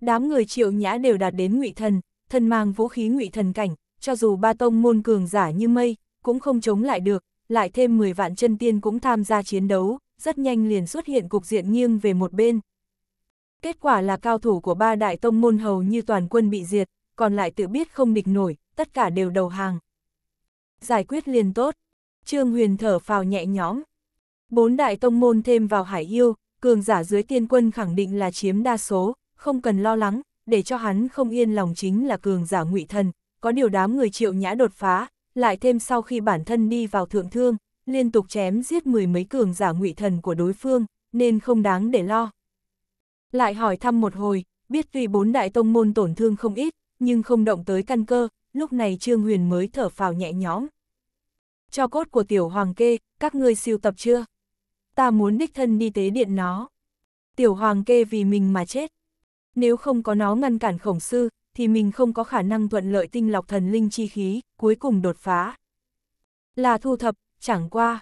Đám người Triệu Nhã đều đạt đến ngụy thần, thân mang vũ khí ngụy thần cảnh, cho dù ba tông môn cường giả như mây, cũng không chống lại được, lại thêm 10 vạn chân tiên cũng tham gia chiến đấu, rất nhanh liền xuất hiện cục diện nghiêng về một bên. Kết quả là cao thủ của ba đại tông môn hầu như toàn quân bị diệt, còn lại tự biết không địch nổi, tất cả đều đầu hàng. Giải quyết liền tốt, Trương Huyền thở phào nhẹ nhõm. Bốn đại tông môn thêm vào hải yêu, cường giả dưới tiên quân khẳng định là chiếm đa số, không cần lo lắng, để cho hắn không yên lòng chính là cường giả ngụy thần, có điều đám người triệu nhã đột phá, lại thêm sau khi bản thân đi vào thượng thương, liên tục chém giết mười mấy cường giả ngụy thần của đối phương, nên không đáng để lo. Lại hỏi thăm một hồi, biết vì bốn đại tông môn tổn thương không ít, nhưng không động tới căn cơ, lúc này Trương Huyền mới thở phào nhẹ nhõm. Cho cốt của tiểu hoàng kê, các ngươi siêu tập chưa? Ta muốn đích thân đi tế điện nó. Tiểu hoàng kê vì mình mà chết. Nếu không có nó ngăn cản khổng sư, thì mình không có khả năng thuận lợi tinh lọc thần linh chi khí, cuối cùng đột phá. Là thu thập, chẳng qua.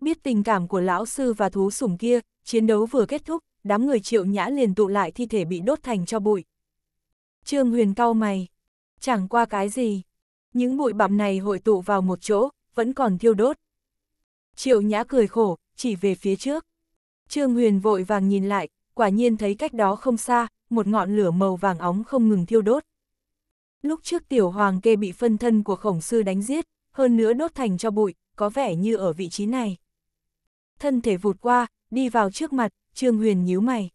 Biết tình cảm của lão sư và thú sủng kia, chiến đấu vừa kết thúc, đám người triệu nhã liền tụ lại thi thể bị đốt thành cho bụi, Trương Huyền cau mày. Chẳng qua cái gì. Những bụi bặm này hội tụ vào một chỗ, vẫn còn thiêu đốt. Triệu Nhã cười khổ, chỉ về phía trước. Trương Huyền vội vàng nhìn lại, quả nhiên thấy cách đó không xa, một ngọn lửa màu vàng óng không ngừng thiêu đốt. Lúc trước tiểu hoàng kê bị phân thân của khổng sư đánh giết, hơn nữa đốt thành cho bụi, có vẻ như ở vị trí này. Thân thể vụt qua, đi vào trước mặt, Trương Huyền nhíu mày.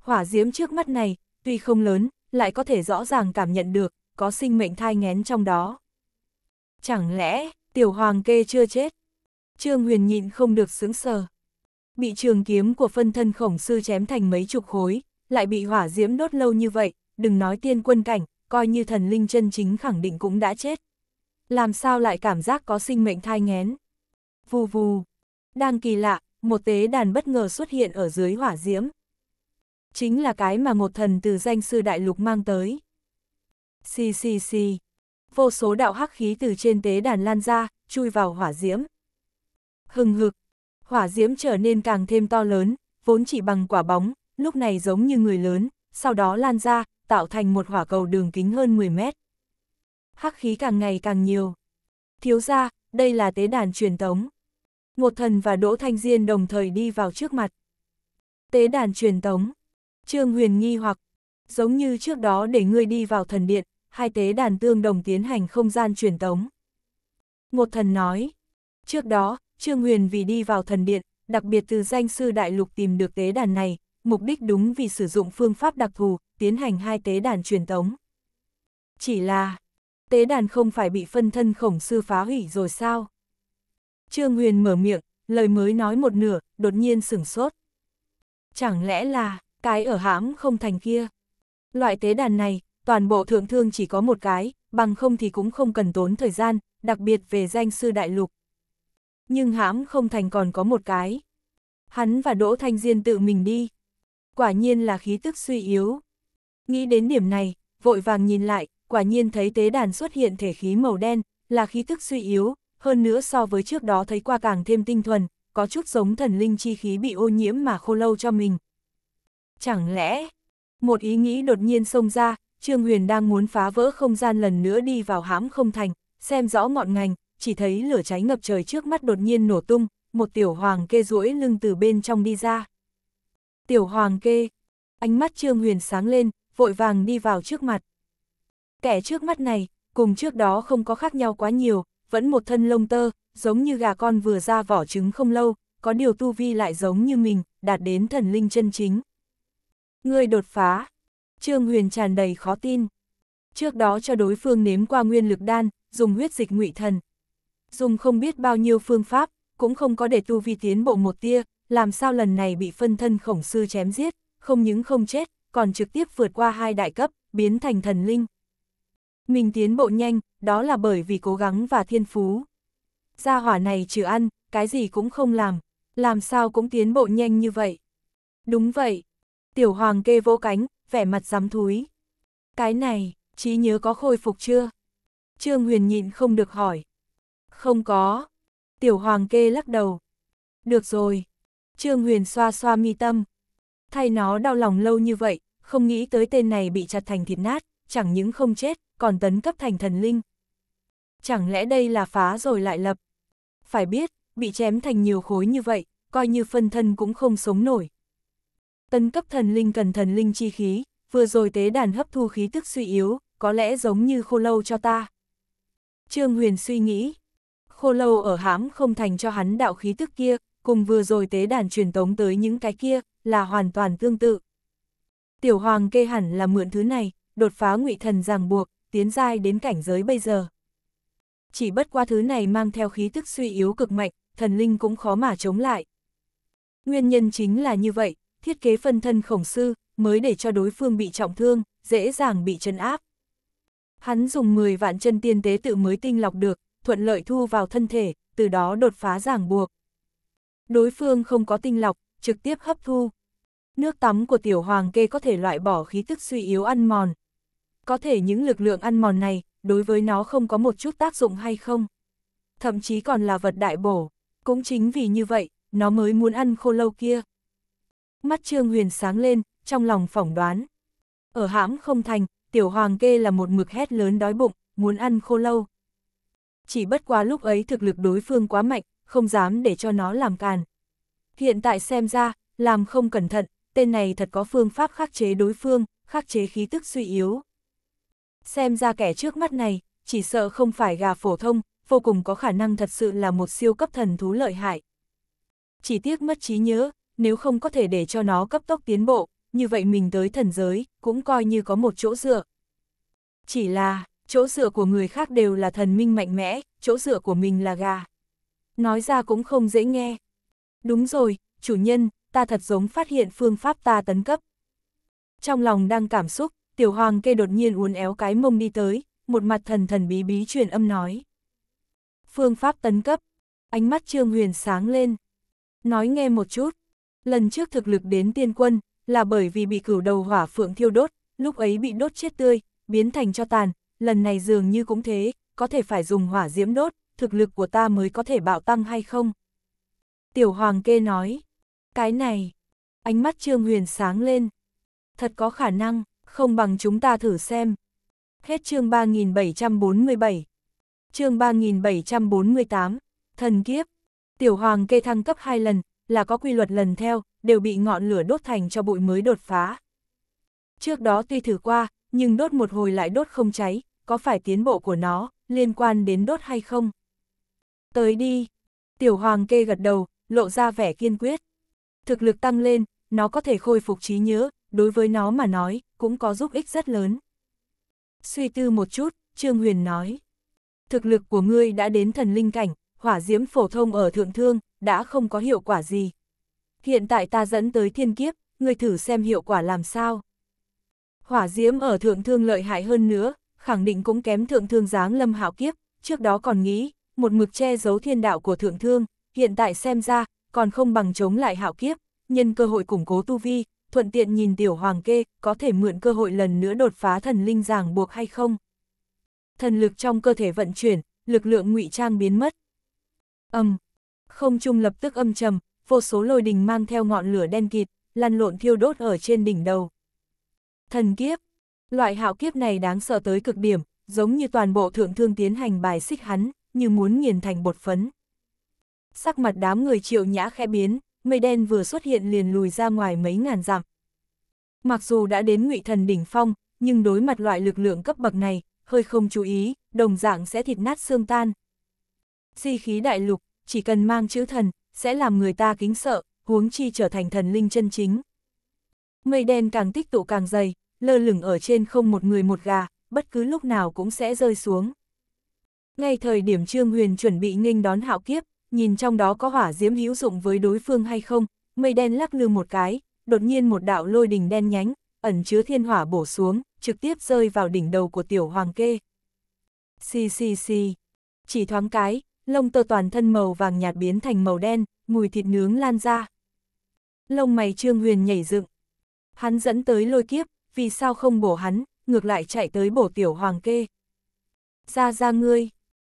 Hỏa diễm trước mắt này, tuy không lớn, lại có thể rõ ràng cảm nhận được, có sinh mệnh thai ngén trong đó. Chẳng lẽ, tiểu hoàng kê chưa chết? Trương huyền nhịn không được sướng sờ. Bị trường kiếm của phân thân khổng sư chém thành mấy chục khối, lại bị hỏa diễm đốt lâu như vậy, đừng nói tiên quân cảnh, coi như thần linh chân chính khẳng định cũng đã chết. Làm sao lại cảm giác có sinh mệnh thai ngén? Vù vù. Đang kỳ lạ, một tế đàn bất ngờ xuất hiện ở dưới hỏa diễm chính là cái mà một thần từ danh sư đại lục mang tới. Xì xì xì, vô số đạo hắc khí từ trên tế đàn lan ra, chui vào hỏa diễm. Hừng hực, hỏa diễm trở nên càng thêm to lớn, vốn chỉ bằng quả bóng, lúc này giống như người lớn, sau đó lan ra, tạo thành một hỏa cầu đường kính hơn 10 mét. Hắc khí càng ngày càng nhiều. Thiếu ra, đây là tế đàn truyền tống. Một thần và Đỗ Thanh Diên đồng thời đi vào trước mặt. Tế đàn truyền tống. Trương Huyền nghi hoặc, giống như trước đó để ngươi đi vào thần điện, hai tế đàn tương đồng tiến hành không gian truyền tống. Một thần nói, trước đó, Trương Huyền vì đi vào thần điện, đặc biệt từ danh sư đại lục tìm được tế đàn này, mục đích đúng vì sử dụng phương pháp đặc thù, tiến hành hai tế đàn truyền tống. Chỉ là, tế đàn không phải bị phân thân khổng sư phá hủy rồi sao? Trương Huyền mở miệng, lời mới nói một nửa, đột nhiên sửng sốt. Chẳng lẽ là, cái ở hãm không thành kia. Loại tế đàn này, toàn bộ thượng thương chỉ có một cái, bằng không thì cũng không cần tốn thời gian, đặc biệt về danh sư đại lục. Nhưng hãm không thành còn có một cái. Hắn và Đỗ Thanh Diên tự mình đi. Quả nhiên là khí tức suy yếu. Nghĩ đến điểm này, vội vàng nhìn lại, quả nhiên thấy tế đàn xuất hiện thể khí màu đen, là khí tức suy yếu, hơn nữa so với trước đó thấy qua càng thêm tinh thuần, có chút giống thần linh chi khí bị ô nhiễm mà khô lâu cho mình, Chẳng lẽ... Một ý nghĩ đột nhiên xông ra, Trương Huyền đang muốn phá vỡ không gian lần nữa đi vào hãm không thành, xem rõ ngọn ngành, chỉ thấy lửa cháy ngập trời trước mắt đột nhiên nổ tung, một tiểu hoàng kê duỗi lưng từ bên trong đi ra. Tiểu hoàng kê, ánh mắt Trương Huyền sáng lên, vội vàng đi vào trước mặt. Kẻ trước mắt này, cùng trước đó không có khác nhau quá nhiều, vẫn một thân lông tơ, giống như gà con vừa ra vỏ trứng không lâu, có điều tu vi lại giống như mình, đạt đến thần linh chân chính. Ngươi đột phá. Trương Huyền tràn đầy khó tin. Trước đó cho đối phương nếm qua nguyên lực đan, dùng huyết dịch ngụy thần. Dùng không biết bao nhiêu phương pháp, cũng không có để tu vi tiến bộ một tia, làm sao lần này bị phân thân khổng sư chém giết, không những không chết, còn trực tiếp vượt qua hai đại cấp, biến thành thần linh. Mình tiến bộ nhanh, đó là bởi vì cố gắng và thiên phú. Gia hỏa này trừ ăn, cái gì cũng không làm, làm sao cũng tiến bộ nhanh như vậy. Đúng vậy, Tiểu hoàng kê vỗ cánh, vẻ mặt dám thúi. Cái này, trí nhớ có khôi phục chưa? Trương Huyền nhịn không được hỏi. Không có. Tiểu hoàng kê lắc đầu. Được rồi. Trương Huyền xoa xoa mi tâm. Thay nó đau lòng lâu như vậy, không nghĩ tới tên này bị chặt thành thịt nát, chẳng những không chết, còn tấn cấp thành thần linh. Chẳng lẽ đây là phá rồi lại lập? Phải biết, bị chém thành nhiều khối như vậy, coi như phân thân cũng không sống nổi, Tân cấp thần linh cần thần linh chi khí, vừa rồi tế đàn hấp thu khí tức suy yếu, có lẽ giống như khô lâu cho ta. Trương Huyền suy nghĩ, khô lâu ở hãm không thành cho hắn đạo khí tức kia, cùng vừa rồi tế đàn truyền tống tới những cái kia, là hoàn toàn tương tự. Tiểu hoàng kê hẳn là mượn thứ này, đột phá ngụy thần ràng buộc, tiến dai đến cảnh giới bây giờ. Chỉ bất qua thứ này mang theo khí tức suy yếu cực mạnh, thần linh cũng khó mà chống lại. Nguyên nhân chính là như vậy, thiết kế phân thân khổng sư, mới để cho đối phương bị trọng thương, dễ dàng bị chân áp. Hắn dùng 10 vạn chân tiên tế tự mới tinh lọc được, thuận lợi thu vào thân thể, từ đó đột phá ràng buộc. Đối phương không có tinh lọc, trực tiếp hấp thu. Nước tắm của tiểu hoàng kê có thể loại bỏ khí tức suy yếu ăn mòn. Có thể những lực lượng ăn mòn này, đối với nó không có một chút tác dụng hay không. Thậm chí còn là vật đại bổ. Cũng chính vì như vậy, nó mới muốn ăn khô lâu kia mắt Trương Huyền sáng lên, trong lòng phỏng đoán. Ở hãm không thành, tiểu hoàng kê là một mực hét lớn đói bụng, muốn ăn khô lâu. Chỉ bất quá lúc ấy thực lực đối phương quá mạnh, không dám để cho nó làm càn. Hiện tại xem ra, làm không cẩn thận, tên này thật có phương pháp khắc chế đối phương, khắc chế khí tức suy yếu. Xem ra kẻ trước mắt này, chỉ sợ không phải gà phổ thông, vô cùng có khả năng thật sự là một siêu cấp thần thú lợi hại. Chỉ tiếc mất trí nhớ, nếu không có thể để cho nó cấp tốc tiến bộ, như vậy mình tới thần giới, cũng coi như có một chỗ dựa. Chỉ là, chỗ dựa của người khác đều là thần minh mạnh mẽ, chỗ dựa của mình là gà. Nói ra cũng không dễ nghe. Đúng rồi, chủ nhân, ta thật giống phát hiện phương pháp ta tấn cấp. Trong lòng đang cảm xúc, tiểu hoàng kê đột nhiên uốn éo cái mông đi tới, một mặt thần thần bí bí truyền âm nói. Phương pháp tấn cấp, ánh mắt trương huyền sáng lên. Nói nghe một chút, Lần trước thực lực đến tiên quân, là bởi vì bị cửu đầu hỏa phượng thiêu đốt, lúc ấy bị đốt chết tươi, biến thành cho tàn, lần này dường như cũng thế, có thể phải dùng hỏa diễm đốt, thực lực của ta mới có thể bạo tăng hay không? Tiểu hoàng kê nói, cái này, ánh mắt Trương Huyền sáng lên, thật có khả năng, không bằng chúng ta thử xem. Hết chương 3747, chương 3748, thần kiếp, tiểu hoàng kê thăng cấp hai lần, là có quy luật lần theo, đều bị ngọn lửa đốt thành cho bụi mới đột phá. Trước đó tuy thử qua, nhưng đốt một hồi lại đốt không cháy, có phải tiến bộ của nó, liên quan đến đốt hay không? Tới đi! Tiểu hoàng kê gật đầu, lộ ra vẻ kiên quyết. Thực lực tăng lên, nó có thể khôi phục trí nhớ, đối với nó mà nói, cũng có giúp ích rất lớn. Suy tư một chút, Trương Huyền nói. Thực lực của ngươi đã đến thần linh cảnh, hỏa diễm phổ thông ở thượng thương, đã không có hiệu quả gì. Hiện tại ta dẫn tới thiên kiếp, người thử xem hiệu quả làm sao. Hỏa diễm ở thượng thương lợi hại hơn nữa, khẳng định cũng kém thượng thương dáng lâm hạo kiếp, trước đó còn nghĩ, một mực che giấu thiên đạo của thượng thương, hiện tại xem ra, còn không bằng chống lại hạo kiếp, nhân cơ hội củng cố tu vi, thuận tiện nhìn tiểu hoàng kê, có thể mượn cơ hội lần nữa đột phá thần linh giảng buộc hay không. Thần lực trong cơ thể vận chuyển, lực lượng ngụy trang biến mất. Âm, không trung lập tức âm trầm, vô số lôi đình mang theo ngọn lửa đen kịt, lăn lộn thiêu đốt ở trên đỉnh đầu. Thần kiếp, loại hạo kiếp này đáng sợ tới cực điểm, giống như toàn bộ thượng thương tiến hành bài xích hắn, như muốn nghiền thành bột phấn. Sắc mặt đám người triệu nhã khẽ biến, mây đen vừa xuất hiện liền lùi ra ngoài mấy ngàn dặm. Mặc dù đã đến ngụy thần đỉnh phong, nhưng đối mặt loại lực lượng cấp bậc này, hơi không chú ý, đồng dạng sẽ thịt nát xương tan. Di khí đại lục, chỉ cần mang chữ thần, sẽ làm người ta kính sợ, huống chi trở thành thần linh chân chính. Mây đen càng tích tụ càng dày, lơ lửng ở trên không một người một gà, bất cứ lúc nào cũng sẽ rơi xuống. Ngay thời điểm Trương Huyền chuẩn bị nghênh đón hạo kiếp, nhìn trong đó có hỏa diễm hữu dụng với đối phương hay không, mây đen lắc lư một cái, đột nhiên một đạo lôi đỉnh đen nhánh, ẩn chứa thiên hỏa bổ xuống, trực tiếp rơi vào đỉnh đầu của tiểu hoàng kê. Xì xì xì, chỉ thoáng cái, lông tơ toàn thân màu vàng nhạt biến thành màu đen, mùi thịt nướng lan ra. Lông mày Trương Huyền nhảy dựng. Hắn dẫn tới lôi kiếp, vì sao không bổ hắn, ngược lại chạy tới bổ tiểu hoàng kê. Ra ra ngươi.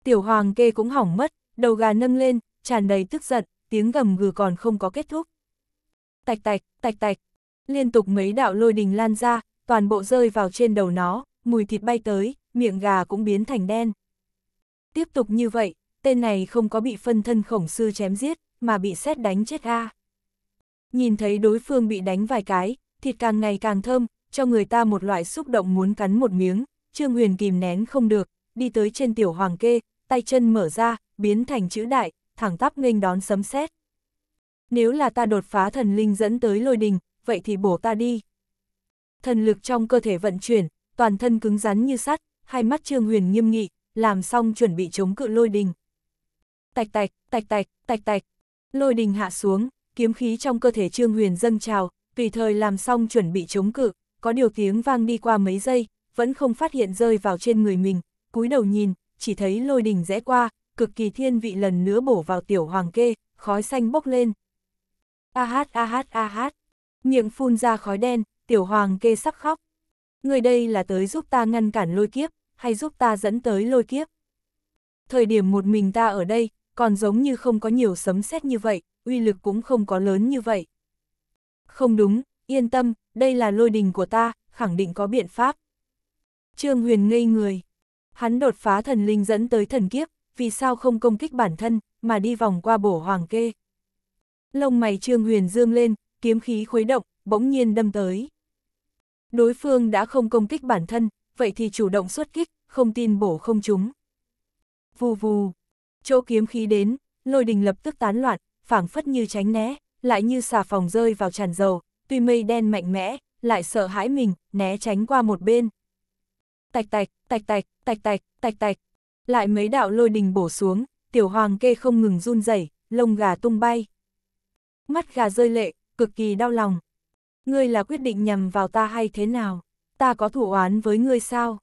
Tiểu hoàng kê cũng hỏng mất, đầu gà nâng lên, tràn đầy tức giận, tiếng gầm gừ còn không có kết thúc. Tạch tạch, tạch tạch, liên tục mấy đạo lôi đình lan ra, toàn bộ rơi vào trên đầu nó, mùi thịt bay tới, miệng gà cũng biến thành đen. Tiếp tục như vậy, tên này không có bị phân thân khổng sư chém giết, mà bị xét đánh chết a. Nhìn thấy đối phương bị đánh vài cái, thịt càng ngày càng thơm, cho người ta một loại xúc động muốn cắn một miếng, Trương Huyền kìm nén không được, đi tới trên tiểu hoàng kê, tay chân mở ra, biến thành chữ đại, thẳng tắp nghênh đón sấm sét. Nếu là ta đột phá thần linh dẫn tới lôi đình, vậy thì bổ ta đi. Thần lực trong cơ thể vận chuyển, toàn thân cứng rắn như sắt, hai mắt Trương Huyền nghiêm nghị, làm xong chuẩn bị chống cự lôi đình tạch tạch, tạch tạch, tạch tạch. Lôi đình hạ xuống, kiếm khí trong cơ thể Trương Huyền dâng trào, tùy thời làm xong chuẩn bị chống cự, có điều tiếng vang đi qua mấy giây, vẫn không phát hiện rơi vào trên người mình, cúi đầu nhìn, chỉ thấy lôi đình rẽ qua, cực kỳ thiên vị lần nữa bổ vào tiểu hoàng kê, khói xanh bốc lên. A hát a hát a hát, miệng phun ra khói đen, tiểu hoàng kê sắp khóc. Người đây là tới giúp ta ngăn cản lôi kiếp, hay giúp ta dẫn tới lôi kiếp. Thời điểm một mình ta ở đây, còn giống như không có nhiều sấm sét như vậy, uy lực cũng không có lớn như vậy. Không đúng, yên tâm, đây là lôi đình của ta, khẳng định có biện pháp. Trương Huyền ngây người. Hắn đột phá thần linh dẫn tới thần kiếp, vì sao không công kích bản thân, mà đi vòng qua bổ hoàng kê. Lông mày Trương Huyền dương lên, kiếm khí khuấy động, bỗng nhiên đâm tới. Đối phương đã không công kích bản thân, vậy thì chủ động xuất kích, không tin bổ không chúng. Vù vù, chỗ kiếm khí đến, lôi đình lập tức tán loạn, phảng phất như tránh né, lại như xà phòng rơi vào tràn dầu, tuy mây đen mạnh mẽ, lại sợ hãi mình, né tránh qua một bên. Tạch tạch, tạch tạch, tạch tạch, tạch tạch, lại mấy đạo lôi đình bổ xuống, tiểu hoàng kê không ngừng run rẩy, lông gà tung bay. Mắt gà rơi lệ, cực kỳ đau lòng. Ngươi là quyết định nhằm vào ta hay thế nào? Ta có thủ oán với ngươi sao?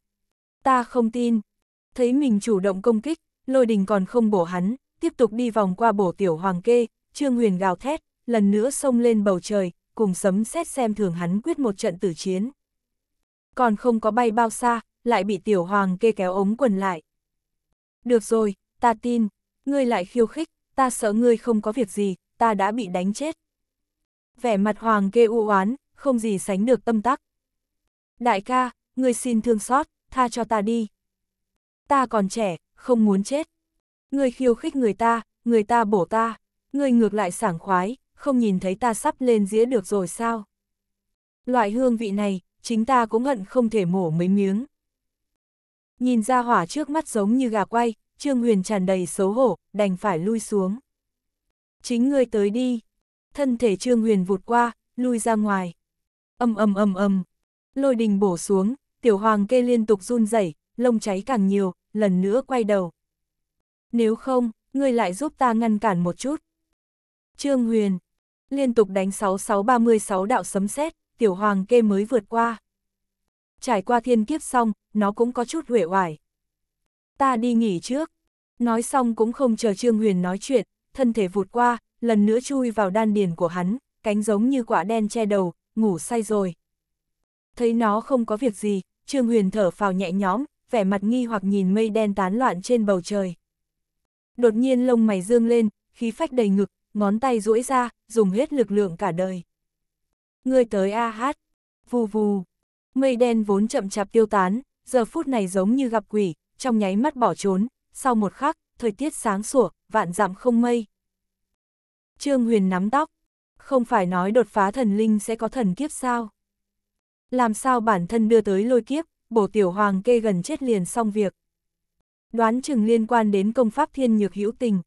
Ta không tin. Thấy mình chủ động công kích, lôi đình còn không bổ hắn, tiếp tục đi vòng qua bổ tiểu hoàng kê, trương huyền gào thét, lần nữa xông lên bầu trời, cùng sấm xét xem thường hắn quyết một trận tử chiến. Còn không có bay bao xa, lại bị tiểu hoàng kê kéo ống quần lại. Được rồi, ta tin, ngươi lại khiêu khích, ta sợ ngươi không có việc gì, ta đã bị đánh chết. Vẻ mặt hoàng kê u oán, không gì sánh được tâm tắc. Đại ca, ngươi xin thương xót, tha cho ta đi. Ta còn trẻ, không muốn chết. Người khiêu khích người ta, người ta bổ ta, người ngược lại sảng khoái, không nhìn thấy ta sắp lên dĩa được rồi sao. Loại hương vị này, chính ta cũng hận không thể mổ mấy miếng. Nhìn ra hỏa trước mắt giống như gà quay, Trương Huyền tràn đầy xấu hổ, đành phải lui xuống. Chính ngươi tới đi. Thân thể Trương Huyền vụt qua, lui ra ngoài. Âm âm âm âm. Lôi đình bổ xuống, tiểu hoàng kê liên tục run rẩy, lông cháy càng nhiều, lần nữa quay đầu. Nếu không, ngươi lại giúp ta ngăn cản một chút. Trương Huyền, liên tục đánh 6636 đạo sấm sét, tiểu hoàng kê mới vượt qua. Trải qua thiên kiếp xong, nó cũng có chút huệ hoài. Ta đi nghỉ trước. Nói xong cũng không chờ Trương Huyền nói chuyện, thân thể vụt qua, lần nữa chui vào đan điền của hắn, cánh giống như quả đen che đầu, ngủ say rồi. Thấy nó không có việc gì, Trương Huyền thở phào nhẹ nhõm, vẻ mặt nghi hoặc nhìn mây đen tán loạn trên bầu trời. Đột nhiên lông mày dương lên, khí phách đầy ngực, ngón tay duỗi ra, dùng hết lực lượng cả đời. Ngươi tới a hát, vù vù. Mây đen vốn chậm chạp tiêu tán, giờ phút này giống như gặp quỷ, trong nháy mắt bỏ trốn, sau một khắc, thời tiết sáng sủa, vạn dặm không mây. Trương Huyền nắm tóc, không phải nói đột phá thần linh sẽ có thần kiếp sao? Làm sao bản thân đưa tới lôi kiếp, bổ tiểu hoàng kê gần chết liền xong việc. Đoán chừng liên quan đến công pháp thiên nhược hữu tình.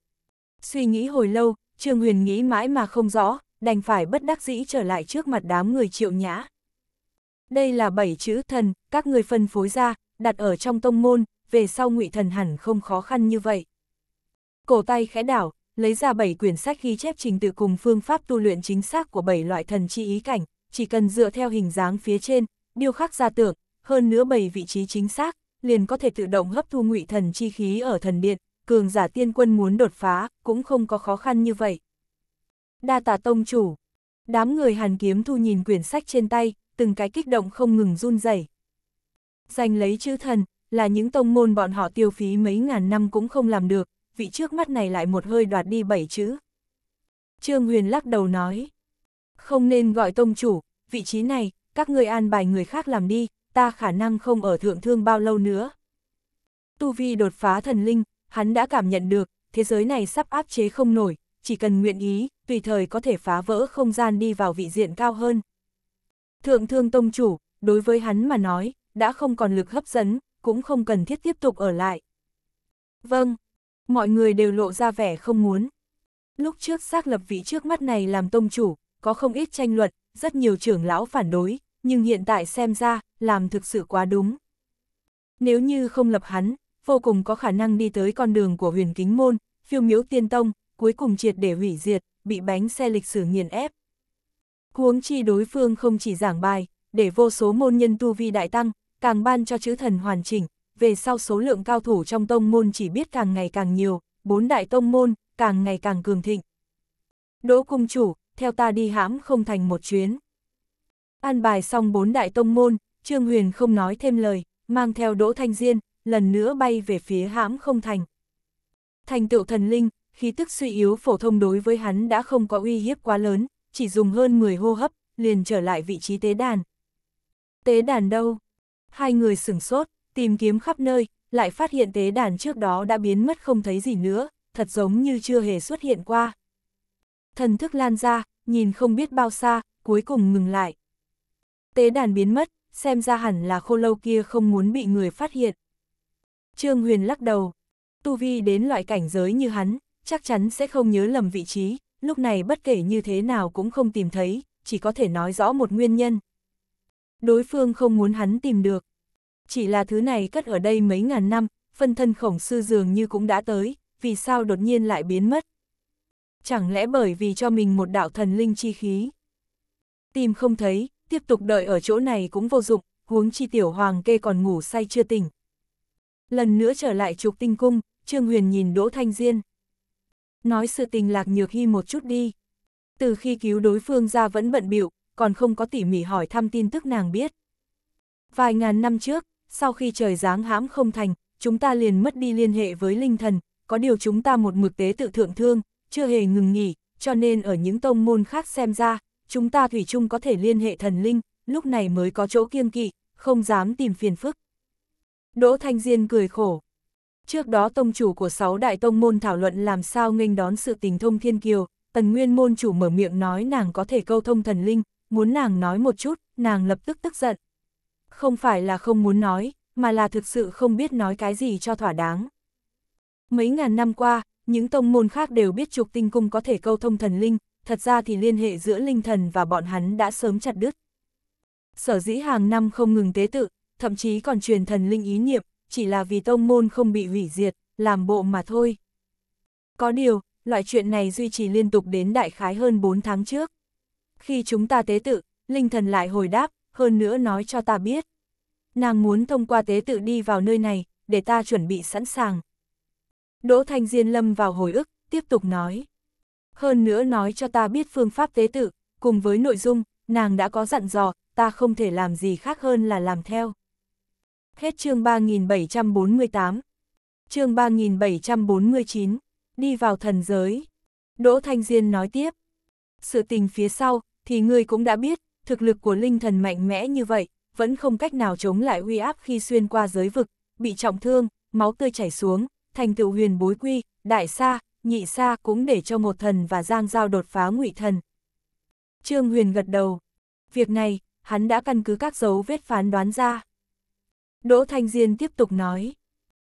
Suy nghĩ hồi lâu, Trương Huyền nghĩ mãi mà không rõ, đành phải bất đắc dĩ trở lại trước mặt đám người triệu nhã. Đây là bảy chữ thần, các người phân phối ra, đặt ở trong tông môn, về sau ngụy thần hẳn không khó khăn như vậy. Cổ tay khẽ đảo, lấy ra bảy quyển sách ghi chép trình tự cùng phương pháp tu luyện chính xác của bảy loại thần chi ý cảnh, chỉ cần dựa theo hình dáng phía trên, điêu khắc ra tượng, hơn nữa bày vị trí chính xác, liền có thể tự động hấp thu ngụy thần chi khí ở thần điện, cường giả tiên quân muốn đột phá, cũng không có khó khăn như vậy. Đa tà tông chủ, đám người hàn kiếm thu nhìn quyển sách trên tay, từng cái kích động không ngừng run rẩy. Giành lấy chữ thần, là những tông môn bọn họ tiêu phí mấy ngàn năm cũng không làm được, vị trước mắt này lại một hơi đoạt đi bảy chữ. Trương Huyền lắc đầu nói, không nên gọi tông chủ, vị trí này, các ngươi an bài người khác làm đi, ta khả năng không ở thượng thương bao lâu nữa. Tu Vi đột phá thần linh, hắn đã cảm nhận được, thế giới này sắp áp chế không nổi, chỉ cần nguyện ý, tùy thời có thể phá vỡ không gian đi vào vị diện cao hơn. Thượng thương tông chủ, đối với hắn mà nói, đã không còn lực hấp dẫn, cũng không cần thiết tiếp tục ở lại. Vâng, mọi người đều lộ ra vẻ không muốn. Lúc trước xác lập vị trước mắt này làm tông chủ, có không ít tranh luận, rất nhiều trưởng lão phản đối, nhưng hiện tại xem ra, làm thực sự quá đúng. Nếu như không lập hắn, vô cùng có khả năng đi tới con đường của huyền kính môn, phiêu miếu tiên tông, cuối cùng triệt để hủy diệt, bị bánh xe lịch sử nghiền ép. Huống chi đối phương không chỉ giảng bài, để vô số môn nhân tu vi đại tăng, càng ban cho chữ thần hoàn chỉnh, về sau số lượng cao thủ trong tông môn chỉ biết càng ngày càng nhiều, bốn đại tông môn, càng ngày càng cường thịnh. Đỗ cung chủ, theo ta đi hãm không thành một chuyến. An bài xong bốn đại tông môn, Trương Huyền không nói thêm lời, mang theo Đỗ Thanh Diên, lần nữa bay về phía hãm không thành. Thành tựu thần linh, khí tức suy yếu phổ thông đối với hắn đã không có uy hiếp quá lớn, chỉ dùng hơn 10 hô hấp, liền trở lại vị trí tế đàn. Tế đàn đâu? Hai người sửng sốt, tìm kiếm khắp nơi, lại phát hiện tế đàn trước đó đã biến mất không thấy gì nữa, thật giống như chưa hề xuất hiện qua. Thần thức lan ra, nhìn không biết bao xa, cuối cùng ngừng lại. Tế đàn biến mất, xem ra hẳn là khô lâu kia không muốn bị người phát hiện. Trương Huyền lắc đầu, tu vi đến loại cảnh giới như hắn, chắc chắn sẽ không nhớ lầm vị trí, lúc này bất kể như thế nào cũng không tìm thấy, chỉ có thể nói rõ một nguyên nhân. Đối phương không muốn hắn tìm được. Chỉ là thứ này cất ở đây mấy ngàn năm, phân thân khổng sư dường như cũng đã tới, vì sao đột nhiên lại biến mất? Chẳng lẽ bởi vì cho mình một đạo thần linh chi khí? Tìm không thấy, tiếp tục đợi ở chỗ này cũng vô dụng, huống chi tiểu hoàng kê còn ngủ say chưa tỉnh. Lần nữa trở lại trục tinh cung, Trương Huyền nhìn Đỗ Thanh Diên. Nói sự tình lạc nhược hy một chút đi. Từ khi cứu đối phương ra vẫn bận bịu còn không có tỉ mỉ hỏi thăm tin tức nàng biết. Vài ngàn năm trước, sau khi trời giáng hãm không thành, chúng ta liền mất đi liên hệ với linh thần, có điều chúng ta một mực tế tự thượng thương, chưa hề ngừng nghỉ, cho nên ở những tông môn khác xem ra, chúng ta thủy chung có thể liên hệ thần linh, lúc này mới có chỗ kiêng kỵ, không dám tìm phiền phức. Đỗ Thanh Diên cười khổ. Trước đó tông chủ của sáu đại tông môn thảo luận làm sao nghênh đón sự tình thông thiên kiều, tần nguyên môn chủ mở miệng nói nàng có thể câu thông thần linh, muốn nàng nói một chút, nàng lập tức tức giận. Không phải là không muốn nói, mà là thực sự không biết nói cái gì cho thỏa đáng. Mấy ngàn năm qua, những tông môn khác đều biết trục tinh cung có thể câu thông thần linh, thật ra thì liên hệ giữa linh thần và bọn hắn đã sớm chặt đứt. Sở dĩ hàng năm không ngừng tế tự, thậm chí còn truyền thần linh ý niệm, chỉ là vì tông môn không bị hủy diệt, làm bộ mà thôi. Có điều, loại chuyện này duy trì liên tục đến đại khái hơn 4 tháng trước. Khi chúng ta tế tự, linh thần lại hồi đáp, hơn nữa nói cho ta biết. Nàng muốn thông qua tế tự đi vào nơi này, để ta chuẩn bị sẵn sàng. Đỗ Thanh Diên lâm vào hồi ức, tiếp tục nói. Hơn nữa nói cho ta biết phương pháp tế tự, cùng với nội dung, nàng đã có dặn dò, ta không thể làm gì khác hơn là làm theo. Hết chương 3748 chương 3749, đi vào thần giới. Đỗ Thanh Diên nói tiếp, sự tình phía sau, thì ngươi cũng đã biết, thực lực của linh thần mạnh mẽ như vậy, vẫn không cách nào chống lại uy áp khi xuyên qua giới vực, bị trọng thương, máu tươi chảy xuống, thành tựu huyền bối quy, đại sa nhị xa cũng để cho một thần và giang giao đột phá ngụy thần. Trương Huyền gật đầu. Việc này, hắn đã căn cứ các dấu vết phán đoán ra. Đỗ Thanh Diên tiếp tục nói.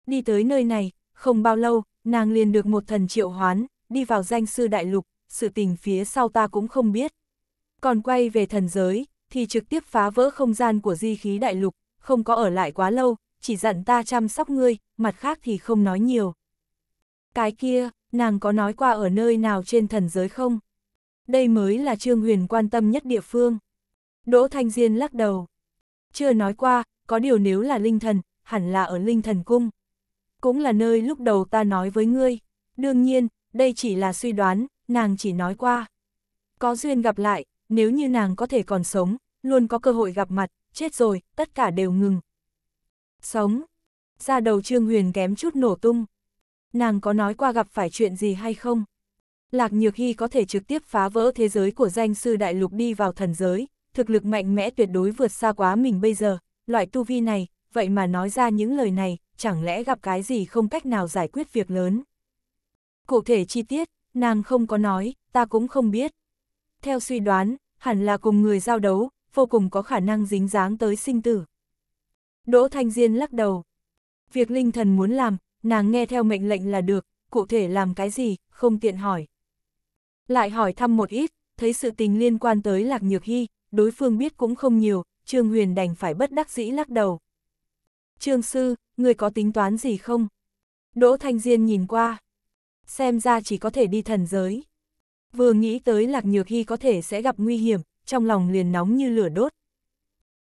Đi tới nơi này, không bao lâu, nàng liền được một thần triệu hoán, đi vào danh sư đại lục, sự tình phía sau ta cũng không biết. Còn quay về thần giới, thì trực tiếp phá vỡ không gian của di khí đại lục, không có ở lại quá lâu, chỉ dặn ta chăm sóc ngươi, mặt khác thì không nói nhiều. Cái kia, nàng có nói qua ở nơi nào trên thần giới không? Đây mới là Trương Huyền quan tâm nhất địa phương. Đỗ Thanh Diên lắc đầu. Chưa nói qua, có điều nếu là linh thần, hẳn là ở linh thần cung. Cũng là nơi lúc đầu ta nói với ngươi. Đương nhiên, đây chỉ là suy đoán, nàng chỉ nói qua. Có duyên gặp lại, nếu như nàng có thể còn sống, luôn có cơ hội gặp mặt, chết rồi, tất cả đều ngừng. Sống. Ra đầu Trương Huyền kém chút nổ tung. Nàng có nói qua gặp phải chuyện gì hay không? Lạc Nhược Hy có thể trực tiếp phá vỡ thế giới của danh sư đại lục đi vào thần giới, thực lực mạnh mẽ tuyệt đối vượt xa quá mình bây giờ, loại tu vi này, vậy mà nói ra những lời này, chẳng lẽ gặp cái gì không cách nào giải quyết việc lớn. Cụ thể chi tiết, nàng không có nói, ta cũng không biết. Theo suy đoán, hẳn là cùng người giao đấu, vô cùng có khả năng dính dáng tới sinh tử. Đỗ Thanh Diên lắc đầu. Việc linh thần muốn làm, nàng nghe theo mệnh lệnh là được, cụ thể làm cái gì, không tiện hỏi. Lại hỏi thăm một ít, thấy sự tình liên quan tới Lạc Nhược Hy, đối phương biết cũng không nhiều, Trương Huyền đành phải bất đắc dĩ lắc đầu. Trương Sư, người có tính toán gì không? Đỗ Thanh Diên nhìn qua. Xem ra chỉ có thể đi thần giới. Vừa nghĩ tới Lạc Nhược Hy có thể sẽ gặp nguy hiểm, trong lòng liền nóng như lửa đốt.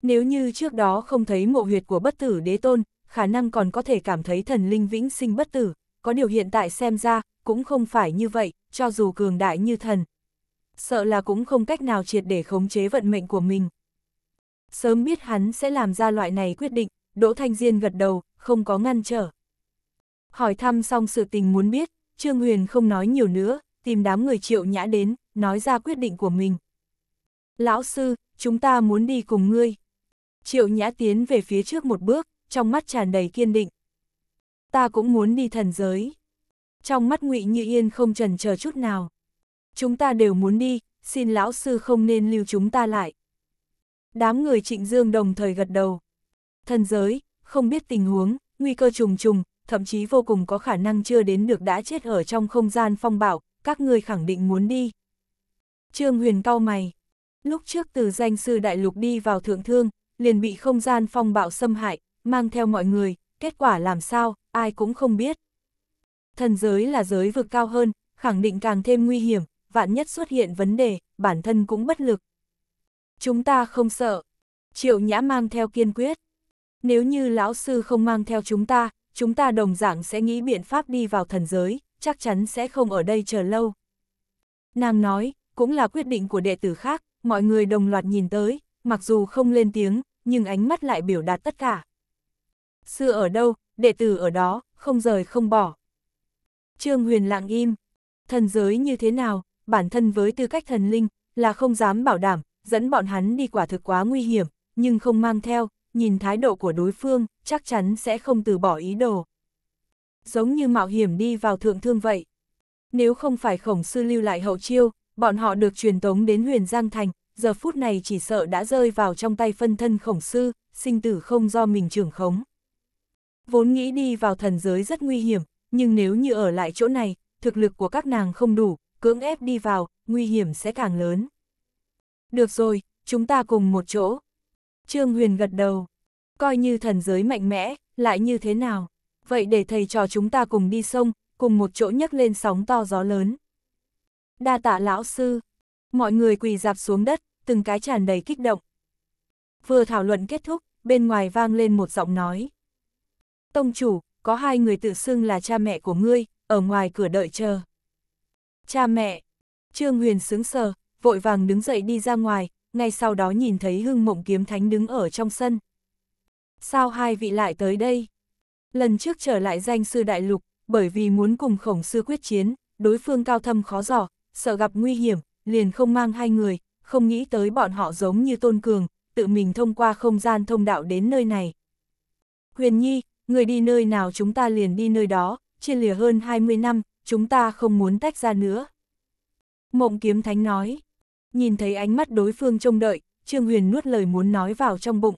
Nếu như trước đó không thấy mộ huyệt của bất tử đế tôn, khả năng còn có thể cảm thấy thần linh vĩnh sinh bất tử, có điều hiện tại xem ra, cũng không phải như vậy, cho dù cường đại như thần. Sợ là cũng không cách nào triệt để khống chế vận mệnh của mình. Sớm biết hắn sẽ làm ra loại này quyết định, Đỗ Thanh Diên gật đầu, không có ngăn trở. Hỏi thăm xong sự tình muốn biết, Trương Huyền không nói nhiều nữa, tìm đám người triệu nhã đến, nói ra quyết định của mình. Lão sư, chúng ta muốn đi cùng ngươi. Triệu nhã tiến về phía trước một bước, trong mắt tràn đầy kiên định. Ta cũng muốn đi thần giới. Trong mắt ngụy Như Yên không trần chờ chút nào. Chúng ta đều muốn đi, xin lão sư không nên lưu chúng ta lại. Đám người trịnh dương đồng thời gật đầu. Thần giới, không biết tình huống, nguy cơ trùng trùng, thậm chí vô cùng có khả năng chưa đến được đã chết ở trong không gian phong bảo. các ngươi khẳng định muốn đi. Trương Huyền cau mày. Lúc trước từ danh sư đại lục đi vào thượng thương, liền bị không gian phong bạo xâm hại, mang theo mọi người, kết quả làm sao, ai cũng không biết. Thần giới là giới vực cao hơn, khẳng định càng thêm nguy hiểm, vạn nhất xuất hiện vấn đề, bản thân cũng bất lực. Chúng ta không sợ. Triệu Nhã mang theo kiên quyết. Nếu như lão sư không mang theo chúng ta, chúng ta đồng dạng sẽ nghĩ biện pháp đi vào thần giới, chắc chắn sẽ không ở đây chờ lâu. Nàng nói, cũng là quyết định của đệ tử khác, mọi người đồng loạt nhìn tới, mặc dù không lên tiếng, nhưng ánh mắt lại biểu đạt tất cả sư ở đâu, đệ tử ở đó, không rời không bỏ. Trương Huyền lặng im, thần giới như thế nào, bản thân với tư cách thần linh, là không dám bảo đảm, dẫn bọn hắn đi quả thực quá nguy hiểm, nhưng không mang theo, nhìn thái độ của đối phương, chắc chắn sẽ không từ bỏ ý đồ. Giống như mạo hiểm đi vào thượng thương vậy. Nếu không phải khổng sư lưu lại hậu chiêu, bọn họ được truyền tống đến huyền Giang Thành, giờ phút này chỉ sợ đã rơi vào trong tay phân thân khổng sư, sinh tử không do mình trưởng khống vốn nghĩ đi vào thần giới rất nguy hiểm, nhưng nếu như ở lại chỗ này, thực lực của các nàng không đủ, cưỡng ép đi vào, nguy hiểm sẽ càng lớn. Được rồi, chúng ta cùng một chỗ. Trương Huyền gật đầu. Coi như thần giới mạnh mẽ, lại như thế nào? Vậy để thầy trò chúng ta cùng đi sông, cùng một chỗ nhấc lên sóng to gió lớn. Đa tạ lão sư. Mọi người quỳ dạp xuống đất, từng cái tràn đầy kích động. Vừa thảo luận kết thúc, bên ngoài vang lên một giọng nói. Tông chủ, có hai người tự xưng là cha mẹ của ngươi, ở ngoài cửa đợi chờ. Cha mẹ, Trương Huyền sướng sờ, vội vàng đứng dậy đi ra ngoài, ngay sau đó nhìn thấy hưng mộng kiếm thánh đứng ở trong sân. Sao hai vị lại tới đây? Lần trước trở lại danh sư đại lục, bởi vì muốn cùng khổng sư quyết chiến, đối phương cao thâm khó giỏ, sợ gặp nguy hiểm, liền không mang hai người, không nghĩ tới bọn họ giống như tôn cường, tự mình thông qua không gian thông đạo đến nơi này. Huyền Nhi, người đi nơi nào chúng ta liền đi nơi đó, chia lìa hơn 20 năm, chúng ta không muốn tách ra nữa. Mộng kiếm thánh nói, nhìn thấy ánh mắt đối phương trông đợi, Trương Huyền nuốt lời muốn nói vào trong bụng.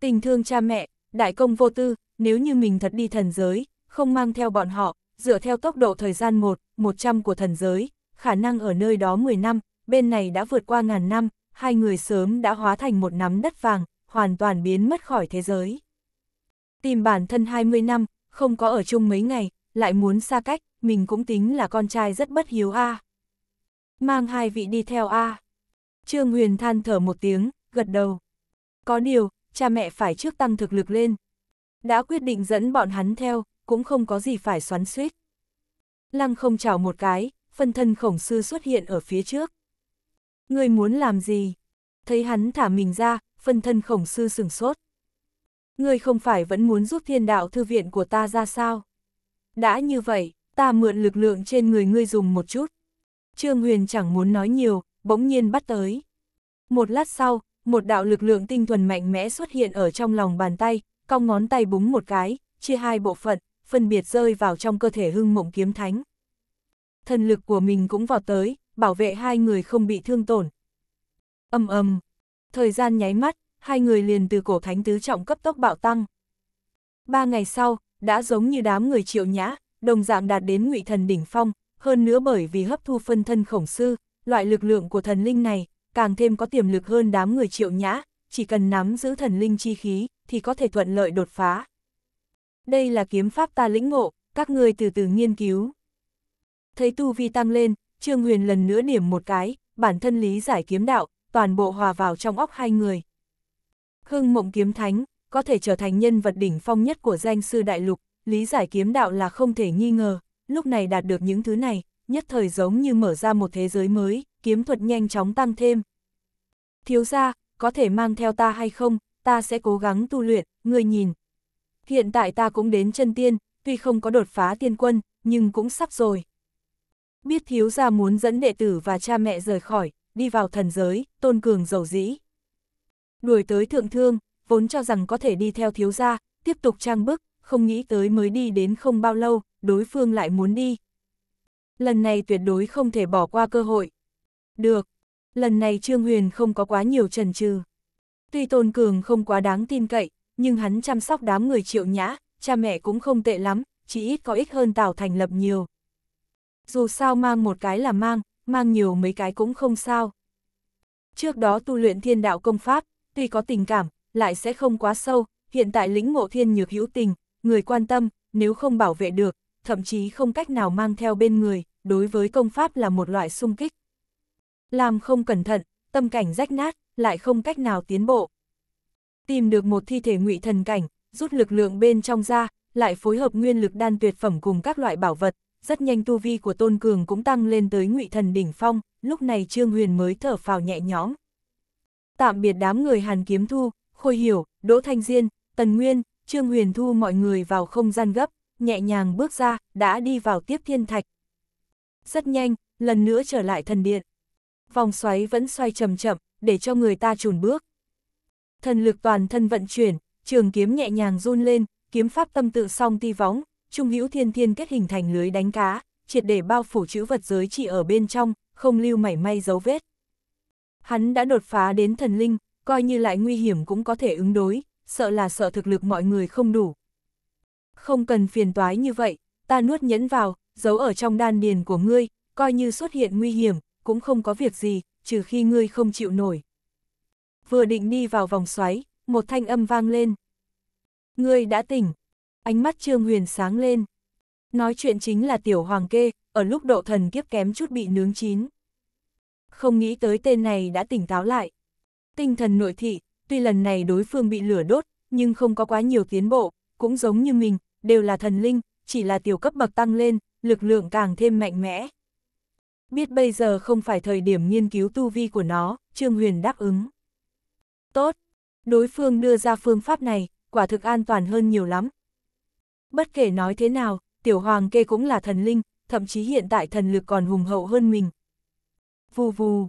Tình thương cha mẹ, đại công vô tư, nếu như mình thật đi thần giới, không mang theo bọn họ, dựa theo tốc độ thời gian 1, 100 của thần giới, khả năng ở nơi đó 10 năm, bên này đã vượt qua ngàn năm, hai người sớm đã hóa thành một nắm đất vàng, hoàn toàn biến mất khỏi thế giới tìm bản thân 20 năm, không có ở chung mấy ngày, lại muốn xa cách, mình cũng tính là con trai rất bất hiếu a. À. Mang hai vị đi theo a. À. Trương Huyền than thở một tiếng, gật đầu. Có điều, cha mẹ phải trước tăng thực lực lên. Đã quyết định dẫn bọn hắn theo, cũng không có gì phải xoắn suýt. Lăng không chào một cái, phân thân khổng sư xuất hiện ở phía trước. Người muốn làm gì? Thấy hắn thả mình ra, phân thân khổng sư sừng sốt ngươi không phải vẫn muốn giúp thiên đạo thư viện của ta ra sao? Đã như vậy, ta mượn lực lượng trên người ngươi dùng một chút. Trương Huyền chẳng muốn nói nhiều, bỗng nhiên bắt tới. Một lát sau, một đạo lực lượng tinh thuần mạnh mẽ xuất hiện ở trong lòng bàn tay, cong ngón tay búng một cái, chia hai bộ phận, phân biệt rơi vào trong cơ thể hưng mộng kiếm thánh. Thần lực của mình cũng vào tới, bảo vệ hai người không bị thương tổn. Âm âm, thời gian nháy mắt, hai người liền từ cổ thánh tứ trọng cấp tốc bạo tăng. Ba ngày sau, đã giống như đám người triệu nhã, đồng dạng đạt đến ngụy thần đỉnh phong, hơn nữa bởi vì hấp thu phân thân khổng sư, loại lực lượng của thần linh này, càng thêm có tiềm lực hơn đám người triệu nhã, chỉ cần nắm giữ thần linh chi khí, thì có thể thuận lợi đột phá. Đây là kiếm pháp ta lĩnh ngộ, các người từ từ nghiên cứu. Thấy tu vi tăng lên, Trương Huyền lần nữa điểm một cái, bản thân lý giải kiếm đạo, toàn bộ hòa vào trong óc hai người. Khương Mộng Kiếm Thánh, có thể trở thành nhân vật đỉnh phong nhất của danh sư đại lục, lý giải kiếm đạo là không thể nghi ngờ, lúc này đạt được những thứ này, nhất thời giống như mở ra một thế giới mới, kiếm thuật nhanh chóng tăng thêm. Thiếu gia, có thể mang theo ta hay không, ta sẽ cố gắng tu luyện, người nhìn. Hiện tại ta cũng đến chân tiên, tuy không có đột phá tiên quân, nhưng cũng sắp rồi. Biết thiếu gia muốn dẫn đệ tử và cha mẹ rời khỏi, đi vào thần giới, tôn cường giàu dĩ. Đuổi tới thượng thương, vốn cho rằng có thể đi theo thiếu gia, tiếp tục trang bức, không nghĩ tới mới đi đến không bao lâu, đối phương lại muốn đi. Lần này tuyệt đối không thể bỏ qua cơ hội. Được, lần này Trương Huyền không có quá nhiều trần trừ. Tuy Tôn Cường không quá đáng tin cậy, nhưng hắn chăm sóc đám người triệu nhã, cha mẹ cũng không tệ lắm, chỉ ít có ích hơn Tào Thành Lập nhiều. Dù sao mang một cái là mang, mang nhiều mấy cái cũng không sao. Trước đó tu luyện thiên đạo công pháp, tuy có tình cảm, lại sẽ không quá sâu, hiện tại lĩnh ngộ thiên nhược hữu tình, người quan tâm, nếu không bảo vệ được, thậm chí không cách nào mang theo bên người, đối với công pháp là một loại xung kích. Làm không cẩn thận, tâm cảnh rách nát, lại không cách nào tiến bộ. Tìm được một thi thể ngụy thần cảnh, rút lực lượng bên trong ra, lại phối hợp nguyên lực đan tuyệt phẩm cùng các loại bảo vật, rất nhanh tu vi của Tôn Cường cũng tăng lên tới ngụy thần đỉnh phong, lúc này Trương Huyền mới thở phào nhẹ nhõm tạm biệt đám người Hàn Kiếm Thu, Khôi Hiểu, Đỗ Thanh Diên, Tần Nguyên, Trương Huyền Thu mọi người vào không gian gấp, nhẹ nhàng bước ra, đã đi vào tiếp thiên thạch. Rất nhanh, lần nữa trở lại thần điện. Vòng xoáy vẫn xoay chậm chậm, để cho người ta trùn bước. Thần lực toàn thân vận chuyển, trường kiếm nhẹ nhàng run lên, kiếm pháp tâm tự song ti vóng trung hữu thiên thiên kết hình thành lưới đánh cá, triệt để bao phủ chữ vật giới chỉ ở bên trong, không lưu mảy may dấu vết. Hắn đã đột phá đến thần linh, coi như lại nguy hiểm cũng có thể ứng đối, sợ là sợ thực lực mọi người không đủ. Không cần phiền toái như vậy, ta nuốt nhẫn vào, giấu ở trong đan điền của ngươi, coi như xuất hiện nguy hiểm, cũng không có việc gì, trừ khi ngươi không chịu nổi. Vừa định đi vào vòng xoáy, một thanh âm vang lên. Ngươi đã tỉnh, ánh mắt Trương Huyền sáng lên. Nói chuyện chính là tiểu hoàng kê, ở lúc độ thần kiếp kém chút bị nướng chín không nghĩ tới tên này đã tỉnh táo lại. Tinh thần nội thị, tuy lần này đối phương bị lửa đốt, nhưng không có quá nhiều tiến bộ, cũng giống như mình, đều là thần linh, chỉ là tiểu cấp bậc tăng lên, lực lượng càng thêm mạnh mẽ. Biết bây giờ không phải thời điểm nghiên cứu tu vi của nó, Trương Huyền đáp ứng. Tốt, đối phương đưa ra phương pháp này, quả thực an toàn hơn nhiều lắm. Bất kể nói thế nào, tiểu hoàng kê cũng là thần linh, thậm chí hiện tại thần lực còn hùng hậu hơn mình, vù vù.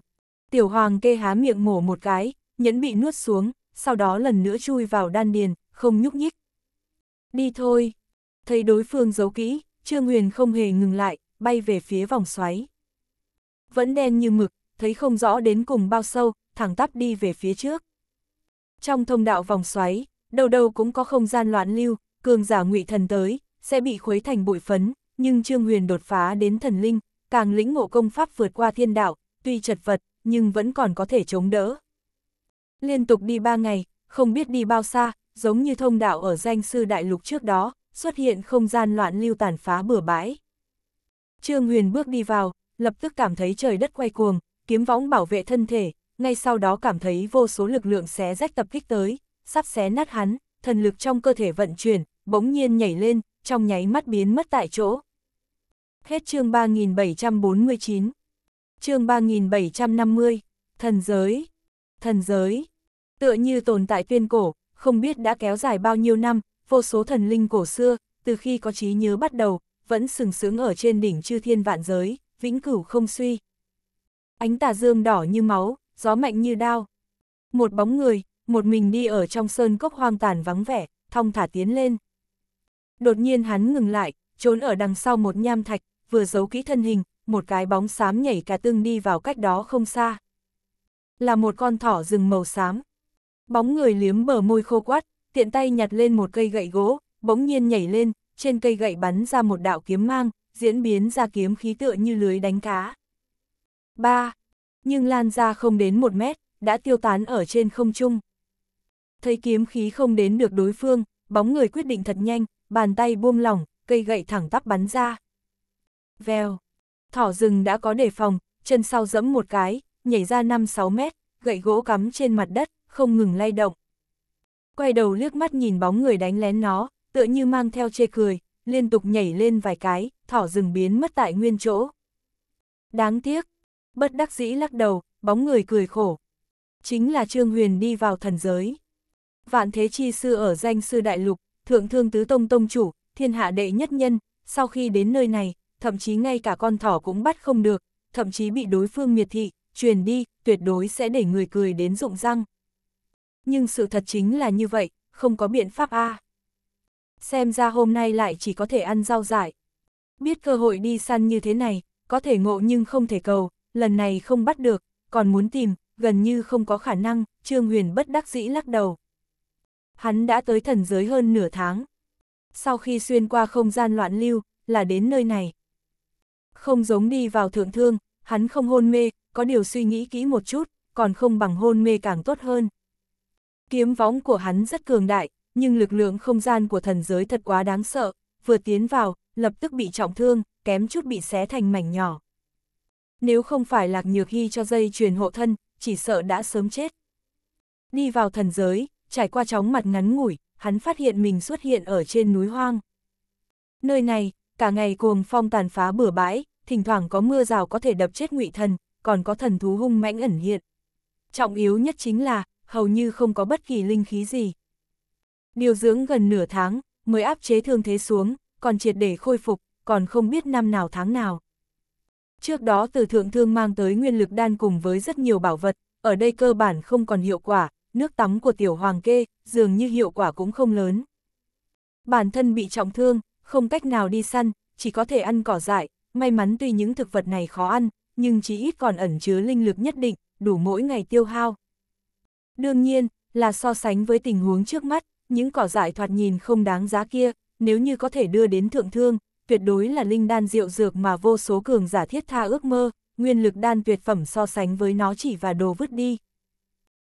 Tiểu hoàng kê há miệng mổ một cái, nhẫn bị nuốt xuống, sau đó lần nữa chui vào đan điền, không nhúc nhích. Đi thôi. Thấy đối phương giấu kỹ, Trương Huyền không hề ngừng lại, bay về phía vòng xoáy. Vẫn đen như mực, thấy không rõ đến cùng bao sâu, thẳng tắp đi về phía trước. Trong thông đạo vòng xoáy, đầu đầu cũng có không gian loạn lưu, cường giả ngụy thần tới, sẽ bị khuấy thành bụi phấn, nhưng Trương Huyền đột phá đến thần linh, càng lĩnh ngộ công pháp vượt qua thiên đạo, tuy chật vật, nhưng vẫn còn có thể chống đỡ. Liên tục đi ba ngày, không biết đi bao xa, giống như thông đạo ở danh sư đại lục trước đó, xuất hiện không gian loạn lưu tàn phá bừa bãi. Trương Huyền bước đi vào, lập tức cảm thấy trời đất quay cuồng, kiếm võng bảo vệ thân thể, ngay sau đó cảm thấy vô số lực lượng xé rách tập kích tới, sắp xé nát hắn, thần lực trong cơ thể vận chuyển, bỗng nhiên nhảy lên, trong nháy mắt biến mất tại chỗ. Hết chương 3749 chương 3750, thần giới. Thần giới, tựa như tồn tại tuyên cổ, không biết đã kéo dài bao nhiêu năm, vô số thần linh cổ xưa, từ khi có trí nhớ bắt đầu, vẫn sừng sững ở trên đỉnh chư thiên vạn giới, vĩnh cửu không suy. Ánh tà dương đỏ như máu, gió mạnh như đao. Một bóng người, một mình đi ở trong sơn cốc hoang tàn vắng vẻ, thong thả tiến lên. Đột nhiên hắn ngừng lại, trốn ở đằng sau một nham thạch, vừa giấu kỹ thân hình, một cái bóng xám nhảy cá tương đi vào cách đó không xa. Là một con thỏ rừng màu xám. Bóng người liếm bờ môi khô quát tiện tay nhặt lên một cây gậy gỗ, bỗng nhiên nhảy lên, trên cây gậy bắn ra một đạo kiếm mang, diễn biến ra kiếm khí tựa như lưới đánh cá. 3. Nhưng lan ra không đến một mét, đã tiêu tán ở trên không trung. Thấy kiếm khí không đến được đối phương, bóng người quyết định thật nhanh, bàn tay buông lỏng, cây gậy thẳng tắp bắn ra. Vèo. Thỏ rừng đã có đề phòng, chân sau dẫm một cái, nhảy ra 5-6 mét, gậy gỗ cắm trên mặt đất, không ngừng lay động. Quay đầu liếc mắt nhìn bóng người đánh lén nó, tựa như mang theo chê cười, liên tục nhảy lên vài cái, thỏ rừng biến mất tại nguyên chỗ. Đáng tiếc, bất đắc dĩ lắc đầu, bóng người cười khổ. Chính là Trương Huyền đi vào thần giới. Vạn thế chi sư ở danh sư đại lục, thượng thương tứ tông tông chủ, thiên hạ đệ nhất nhân, sau khi đến nơi này, thậm chí ngay cả con thỏ cũng bắt không được, thậm chí bị đối phương miệt thị, truyền đi, tuyệt đối sẽ để người cười đến rụng răng. Nhưng sự thật chính là như vậy, không có biện pháp A. Xem ra hôm nay lại chỉ có thể ăn rau dại. Biết cơ hội đi săn như thế này, có thể ngộ nhưng không thể cầu, lần này không bắt được, còn muốn tìm, gần như không có khả năng, Trương Huyền bất đắc dĩ lắc đầu. Hắn đã tới thần giới hơn nửa tháng. Sau khi xuyên qua không gian loạn lưu, là đến nơi này. Không giống đi vào thượng thương, hắn không hôn mê, có điều suy nghĩ kỹ một chút, còn không bằng hôn mê càng tốt hơn. Kiếm võng của hắn rất cường đại, nhưng lực lượng không gian của thần giới thật quá đáng sợ, vừa tiến vào, lập tức bị trọng thương, kém chút bị xé thành mảnh nhỏ. Nếu không phải lạc nhược hy cho dây truyền hộ thân, chỉ sợ đã sớm chết. Đi vào thần giới, trải qua chóng mặt ngắn ngủi, hắn phát hiện mình xuất hiện ở trên núi hoang. Nơi này, cả ngày cuồng phong tàn phá bừa bãi, thỉnh thoảng có mưa rào có thể đập chết ngụy thần, còn có thần thú hung mãnh ẩn hiện. Trọng yếu nhất chính là, hầu như không có bất kỳ linh khí gì. Điều dưỡng gần nửa tháng, mới áp chế thương thế xuống, còn triệt để khôi phục, còn không biết năm nào tháng nào. Trước đó từ thượng thương mang tới nguyên lực đan cùng với rất nhiều bảo vật, ở đây cơ bản không còn hiệu quả, nước tắm của tiểu hoàng kê, dường như hiệu quả cũng không lớn. Bản thân bị trọng thương, không cách nào đi săn, chỉ có thể ăn cỏ dại, may mắn tuy những thực vật này khó ăn, nhưng chí ít còn ẩn chứa linh lực nhất định, đủ mỗi ngày tiêu hao. Đương nhiên, là so sánh với tình huống trước mắt, những cỏ dại thoạt nhìn không đáng giá kia, nếu như có thể đưa đến thượng thương, tuyệt đối là linh đan diệu dược mà vô số cường giả thiết tha ước mơ, nguyên lực đan tuyệt phẩm so sánh với nó chỉ và đồ vứt đi.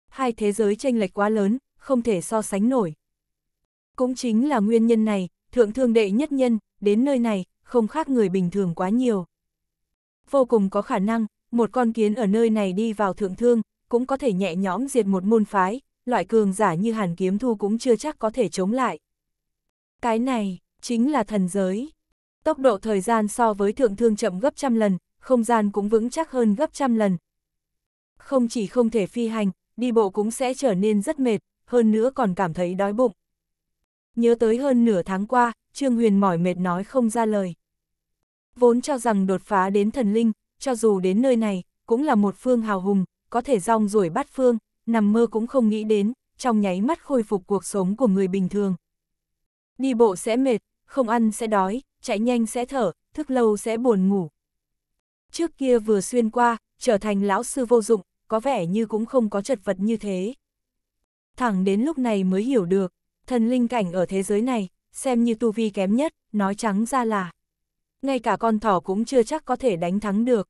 Hai thế giới tranh lệch quá lớn, không thể so sánh nổi. Cũng chính là nguyên nhân này, thượng thương đệ nhất nhân, đến nơi này, không khác người bình thường quá nhiều. Vô cùng có khả năng, một con kiến ở nơi này đi vào thượng thương, cũng có thể nhẹ nhõm diệt một môn phái, loại cường giả như hàn kiếm thu cũng chưa chắc có thể chống lại. Cái này, chính là thần giới. Tốc độ thời gian so với thượng thương chậm gấp trăm lần, không gian cũng vững chắc hơn gấp trăm lần. Không chỉ không thể phi hành, đi bộ cũng sẽ trở nên rất mệt, hơn nữa còn cảm thấy đói bụng. Nhớ tới hơn nửa tháng qua, Trương Huyền mỏi mệt nói không ra lời. Vốn cho rằng đột phá đến thần linh, cho dù đến nơi này, cũng là một phương hào hùng, có thể rong ruổi bắt phương, nằm mơ cũng không nghĩ đến, trong nháy mắt khôi phục cuộc sống của người bình thường. Đi bộ sẽ mệt, không ăn sẽ đói, chạy nhanh sẽ thở, thức lâu sẽ buồn ngủ. Trước kia vừa xuyên qua, trở thành lão sư vô dụng, có vẻ như cũng không có chật vật như thế. Thẳng đến lúc này mới hiểu được, thần linh cảnh ở thế giới này, xem như tu vi kém nhất, nói trắng ra là. Ngay cả con thỏ cũng chưa chắc có thể đánh thắng được.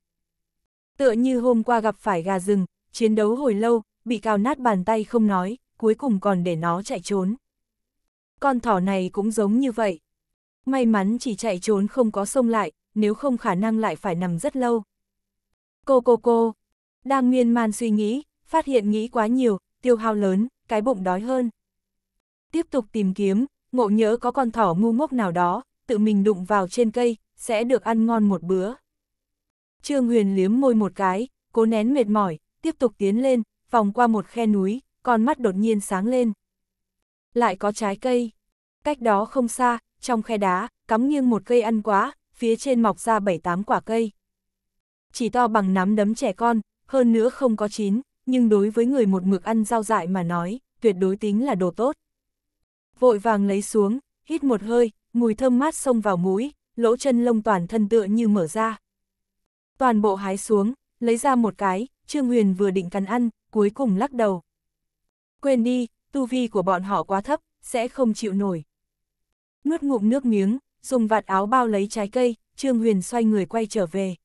Tựa như hôm qua gặp phải gà rừng, chiến đấu hồi lâu, bị cào nát bàn tay không nói, cuối cùng còn để nó chạy trốn. Con thỏ này cũng giống như vậy. May mắn chỉ chạy trốn không có sông lại, nếu không khả năng lại phải nằm rất lâu. Cô cô cô, đang miên man suy nghĩ, phát hiện nghĩ quá nhiều, tiêu hao lớn, cái bụng đói hơn tiếp tục tìm kiếm, ngộ nhớ có con thỏ ngu ngốc nào đó, tự mình đụng vào trên cây, sẽ được ăn ngon một bữa. Trương Huyền liếm môi một cái, cố nén mệt mỏi, tiếp tục tiến lên, vòng qua một khe núi, con mắt đột nhiên sáng lên. Lại có trái cây. Cách đó không xa, trong khe đá, cắm nghiêng một cây ăn quá, phía trên mọc ra bảy tám quả cây. Chỉ to bằng nắm đấm trẻ con, hơn nữa không có chín, nhưng đối với người một mực ăn rau dại mà nói, tuyệt đối tính là đồ tốt vội vàng lấy xuống, hít một hơi, mùi thơm mát xông vào mũi, lỗ chân lông toàn thân tựa như mở ra. Toàn bộ hái xuống, lấy ra một cái, Trương Huyền vừa định cắn ăn, cuối cùng lắc đầu. Quên đi, tu vi của bọn họ quá thấp, sẽ không chịu nổi. Nuốt ngụm nước miếng, dùng vạt áo bao lấy trái cây, Trương Huyền xoay người quay trở về.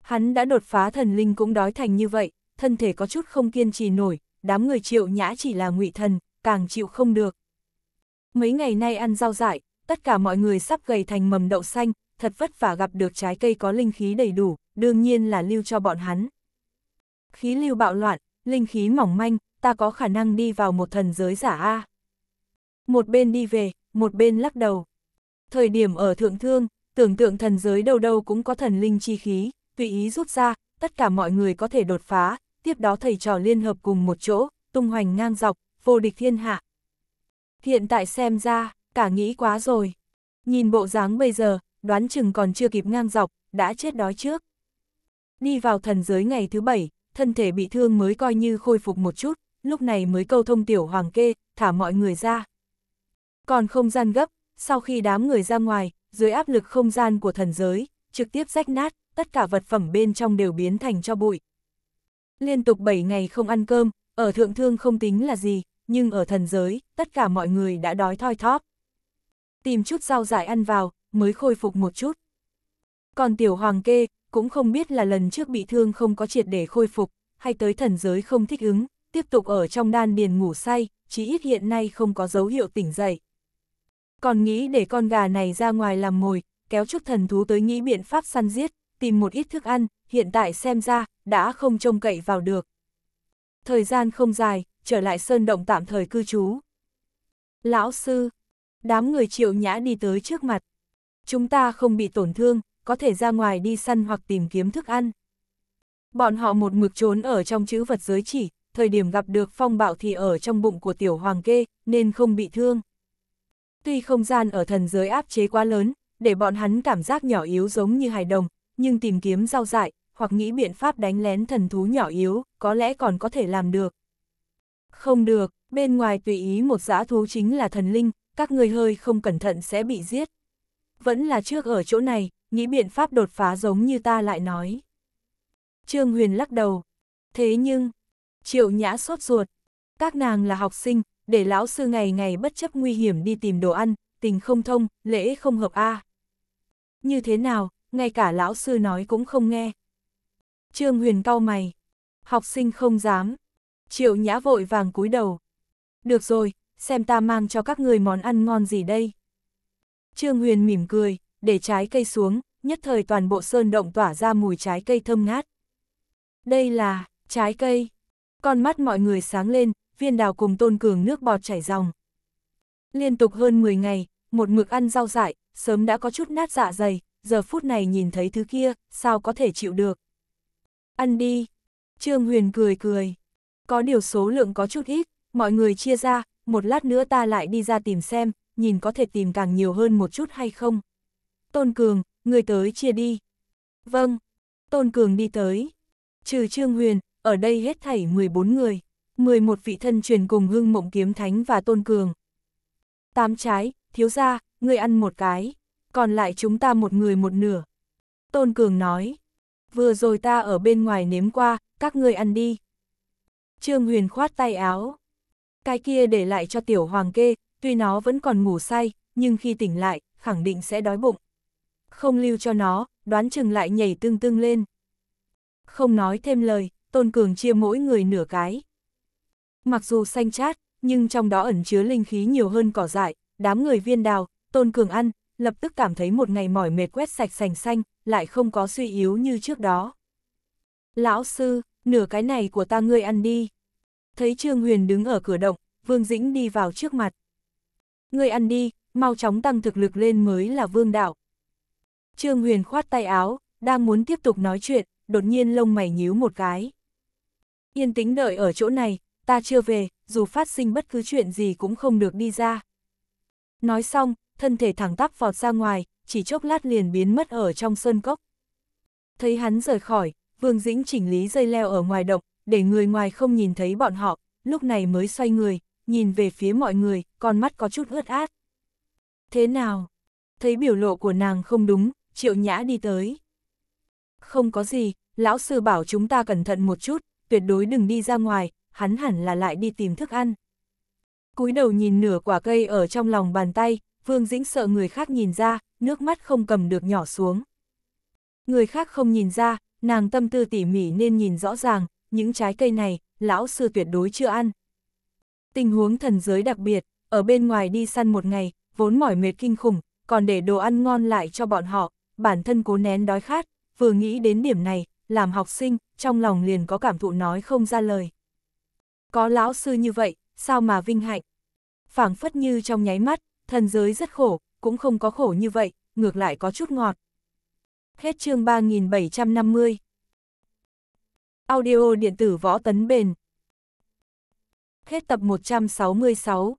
Hắn đã đột phá thần linh cũng đói thành như vậy, thân thể có chút không kiên trì nổi, đám người triệu nhã chỉ là ngụy thần, càng chịu không được. Mấy ngày nay ăn rau dại, tất cả mọi người sắp gầy thành mầm đậu xanh, thật vất vả gặp được trái cây có linh khí đầy đủ, đương nhiên là lưu cho bọn hắn. Khí lưu bạo loạn, linh khí mỏng manh, ta có khả năng đi vào một thần giới giả A. Một bên đi về, một bên lắc đầu. Thời điểm ở thượng thương, tưởng tượng thần giới đâu đâu cũng có thần linh chi khí, tùy ý rút ra, tất cả mọi người có thể đột phá, tiếp đó thầy trò liên hợp cùng một chỗ, tung hoành ngang dọc, vô địch thiên hạ, Hiện tại xem ra, cả nghĩ quá rồi. Nhìn bộ dáng bây giờ, đoán chừng còn chưa kịp ngang dọc, đã chết đói trước. Đi vào thần giới ngày thứ bảy, thân thể bị thương mới coi như khôi phục một chút, lúc này mới câu thông tiểu hoàng kê, thả mọi người ra. Còn không gian gấp, sau khi đám người ra ngoài, dưới áp lực không gian của thần giới, trực tiếp rách nát, tất cả vật phẩm bên trong đều biến thành cho bụi. Liên tục 7 ngày không ăn cơm, ở thượng thương không tính là gì, nhưng ở thần giới, tất cả mọi người đã đói thoi thóp. Tìm chút rau dại ăn vào, mới khôi phục một chút. Còn tiểu hoàng kê, cũng không biết là lần trước bị thương không có triệt để khôi phục, hay tới thần giới không thích ứng, tiếp tục ở trong đan điền ngủ say, chí ít hiện nay không có dấu hiệu tỉnh dậy. Còn nghĩ để con gà này ra ngoài làm mồi, kéo chút thần thú tới nghĩ biện pháp săn giết, tìm một ít thức ăn, hiện tại xem ra, đã không trông cậy vào được. Thời gian không dài, trở lại sơn động tạm thời cư trú. Lão sư, đám người triệu nhã đi tới trước mặt. Chúng ta không bị tổn thương, có thể ra ngoài đi săn hoặc tìm kiếm thức ăn. Bọn họ một mực trốn ở trong chữ vật giới chỉ, thời điểm gặp được phong bạo thì ở trong bụng của tiểu hoàng kê, nên không bị thương. Tuy không gian ở thần giới áp chế quá lớn, để bọn hắn cảm giác nhỏ yếu giống như hài đồng, nhưng tìm kiếm rau dại, hoặc nghĩ biện pháp đánh lén thần thú nhỏ yếu, có lẽ còn có thể làm được. Không được, bên ngoài tùy ý một dã thú chính là thần linh, các người hơi không cẩn thận sẽ bị giết. Vẫn là trước ở chỗ này, nghĩ biện pháp đột phá giống như ta lại nói. Trương Huyền lắc đầu. Thế nhưng, triệu nhã sốt ruột. Các nàng là học sinh, để lão sư ngày ngày bất chấp nguy hiểm đi tìm đồ ăn, tình không thông, lễ không hợp a. À. Như thế nào, ngay cả lão sư nói cũng không nghe. Trương Huyền cau mày. Học sinh không dám, Triệu Nhã vội vàng cúi đầu. Được rồi, xem ta mang cho các người món ăn ngon gì đây. Trương Huyền mỉm cười, để trái cây xuống, nhất thời toàn bộ sơn động tỏa ra mùi trái cây thơm ngát. Đây là, trái cây. Con mắt mọi người sáng lên, viên đào cùng tôn cường nước bọt chảy ròng. Liên tục hơn 10 ngày, một mực ăn rau dại, sớm đã có chút nát dạ dày, giờ phút này nhìn thấy thứ kia, sao có thể chịu được. Ăn đi. Trương Huyền cười cười có điều số lượng có chút ít, mọi người chia ra, một lát nữa ta lại đi ra tìm xem, nhìn có thể tìm càng nhiều hơn một chút hay không. Tôn Cường, người tới chia đi. Vâng, Tôn Cường đi tới. Trừ Trương Huyền, ở đây hết thảy 14 người, 11 vị thân truyền cùng hưng mộng kiếm thánh và Tôn Cường. Tám trái, thiếu ra, người ăn một cái, còn lại chúng ta một người một nửa. Tôn Cường nói, vừa rồi ta ở bên ngoài nếm qua, các ngươi ăn đi. Trương Huyền khoát tay áo. Cái kia để lại cho tiểu hoàng kê, tuy nó vẫn còn ngủ say, nhưng khi tỉnh lại, khẳng định sẽ đói bụng. Không lưu cho nó, đoán chừng lại nhảy tương tương lên. Không nói thêm lời, Tôn Cường chia mỗi người nửa cái. Mặc dù xanh chát, nhưng trong đó ẩn chứa linh khí nhiều hơn cỏ dại, đám người viên đào, Tôn Cường ăn, lập tức cảm thấy một ngày mỏi mệt quét sạch sành xanh, lại không có suy yếu như trước đó. Lão sư, nửa cái này của ta ngươi ăn đi thấy Trương Huyền đứng ở cửa động, Vương Dĩnh đi vào trước mặt. Người ăn đi, mau chóng tăng thực lực lên mới là vương đạo. Trương Huyền khoát tay áo, đang muốn tiếp tục nói chuyện, đột nhiên lông mày nhíu một cái. Yên tĩnh đợi ở chỗ này, ta chưa về, dù phát sinh bất cứ chuyện gì cũng không được đi ra. Nói xong, thân thể thẳng tắp vọt ra ngoài, chỉ chốc lát liền biến mất ở trong sơn cốc. Thấy hắn rời khỏi, Vương Dĩnh chỉnh lý dây leo ở ngoài động, để người ngoài không nhìn thấy bọn họ, lúc này mới xoay người, nhìn về phía mọi người, con mắt có chút ướt át. Thế nào? Thấy biểu lộ của nàng không đúng, triệu nhã đi tới. Không có gì, lão sư bảo chúng ta cẩn thận một chút, tuyệt đối đừng đi ra ngoài, hắn hẳn là lại đi tìm thức ăn. cúi đầu nhìn nửa quả cây ở trong lòng bàn tay, Vương Dĩnh sợ người khác nhìn ra, nước mắt không cầm được nhỏ xuống. Người khác không nhìn ra, nàng tâm tư tỉ mỉ nên nhìn rõ ràng, những trái cây này, lão sư tuyệt đối chưa ăn. Tình huống thần giới đặc biệt, ở bên ngoài đi săn một ngày, vốn mỏi mệt kinh khủng, còn để đồ ăn ngon lại cho bọn họ, bản thân cố nén đói khát, vừa nghĩ đến điểm này, làm học sinh, trong lòng liền có cảm thụ nói không ra lời. Có lão sư như vậy, sao mà vinh hạnh? phảng phất như trong nháy mắt, thần giới rất khổ, cũng không có khổ như vậy, ngược lại có chút ngọt. Hết chương 3750 Audio điện tử võ tấn bền. Hết tập 166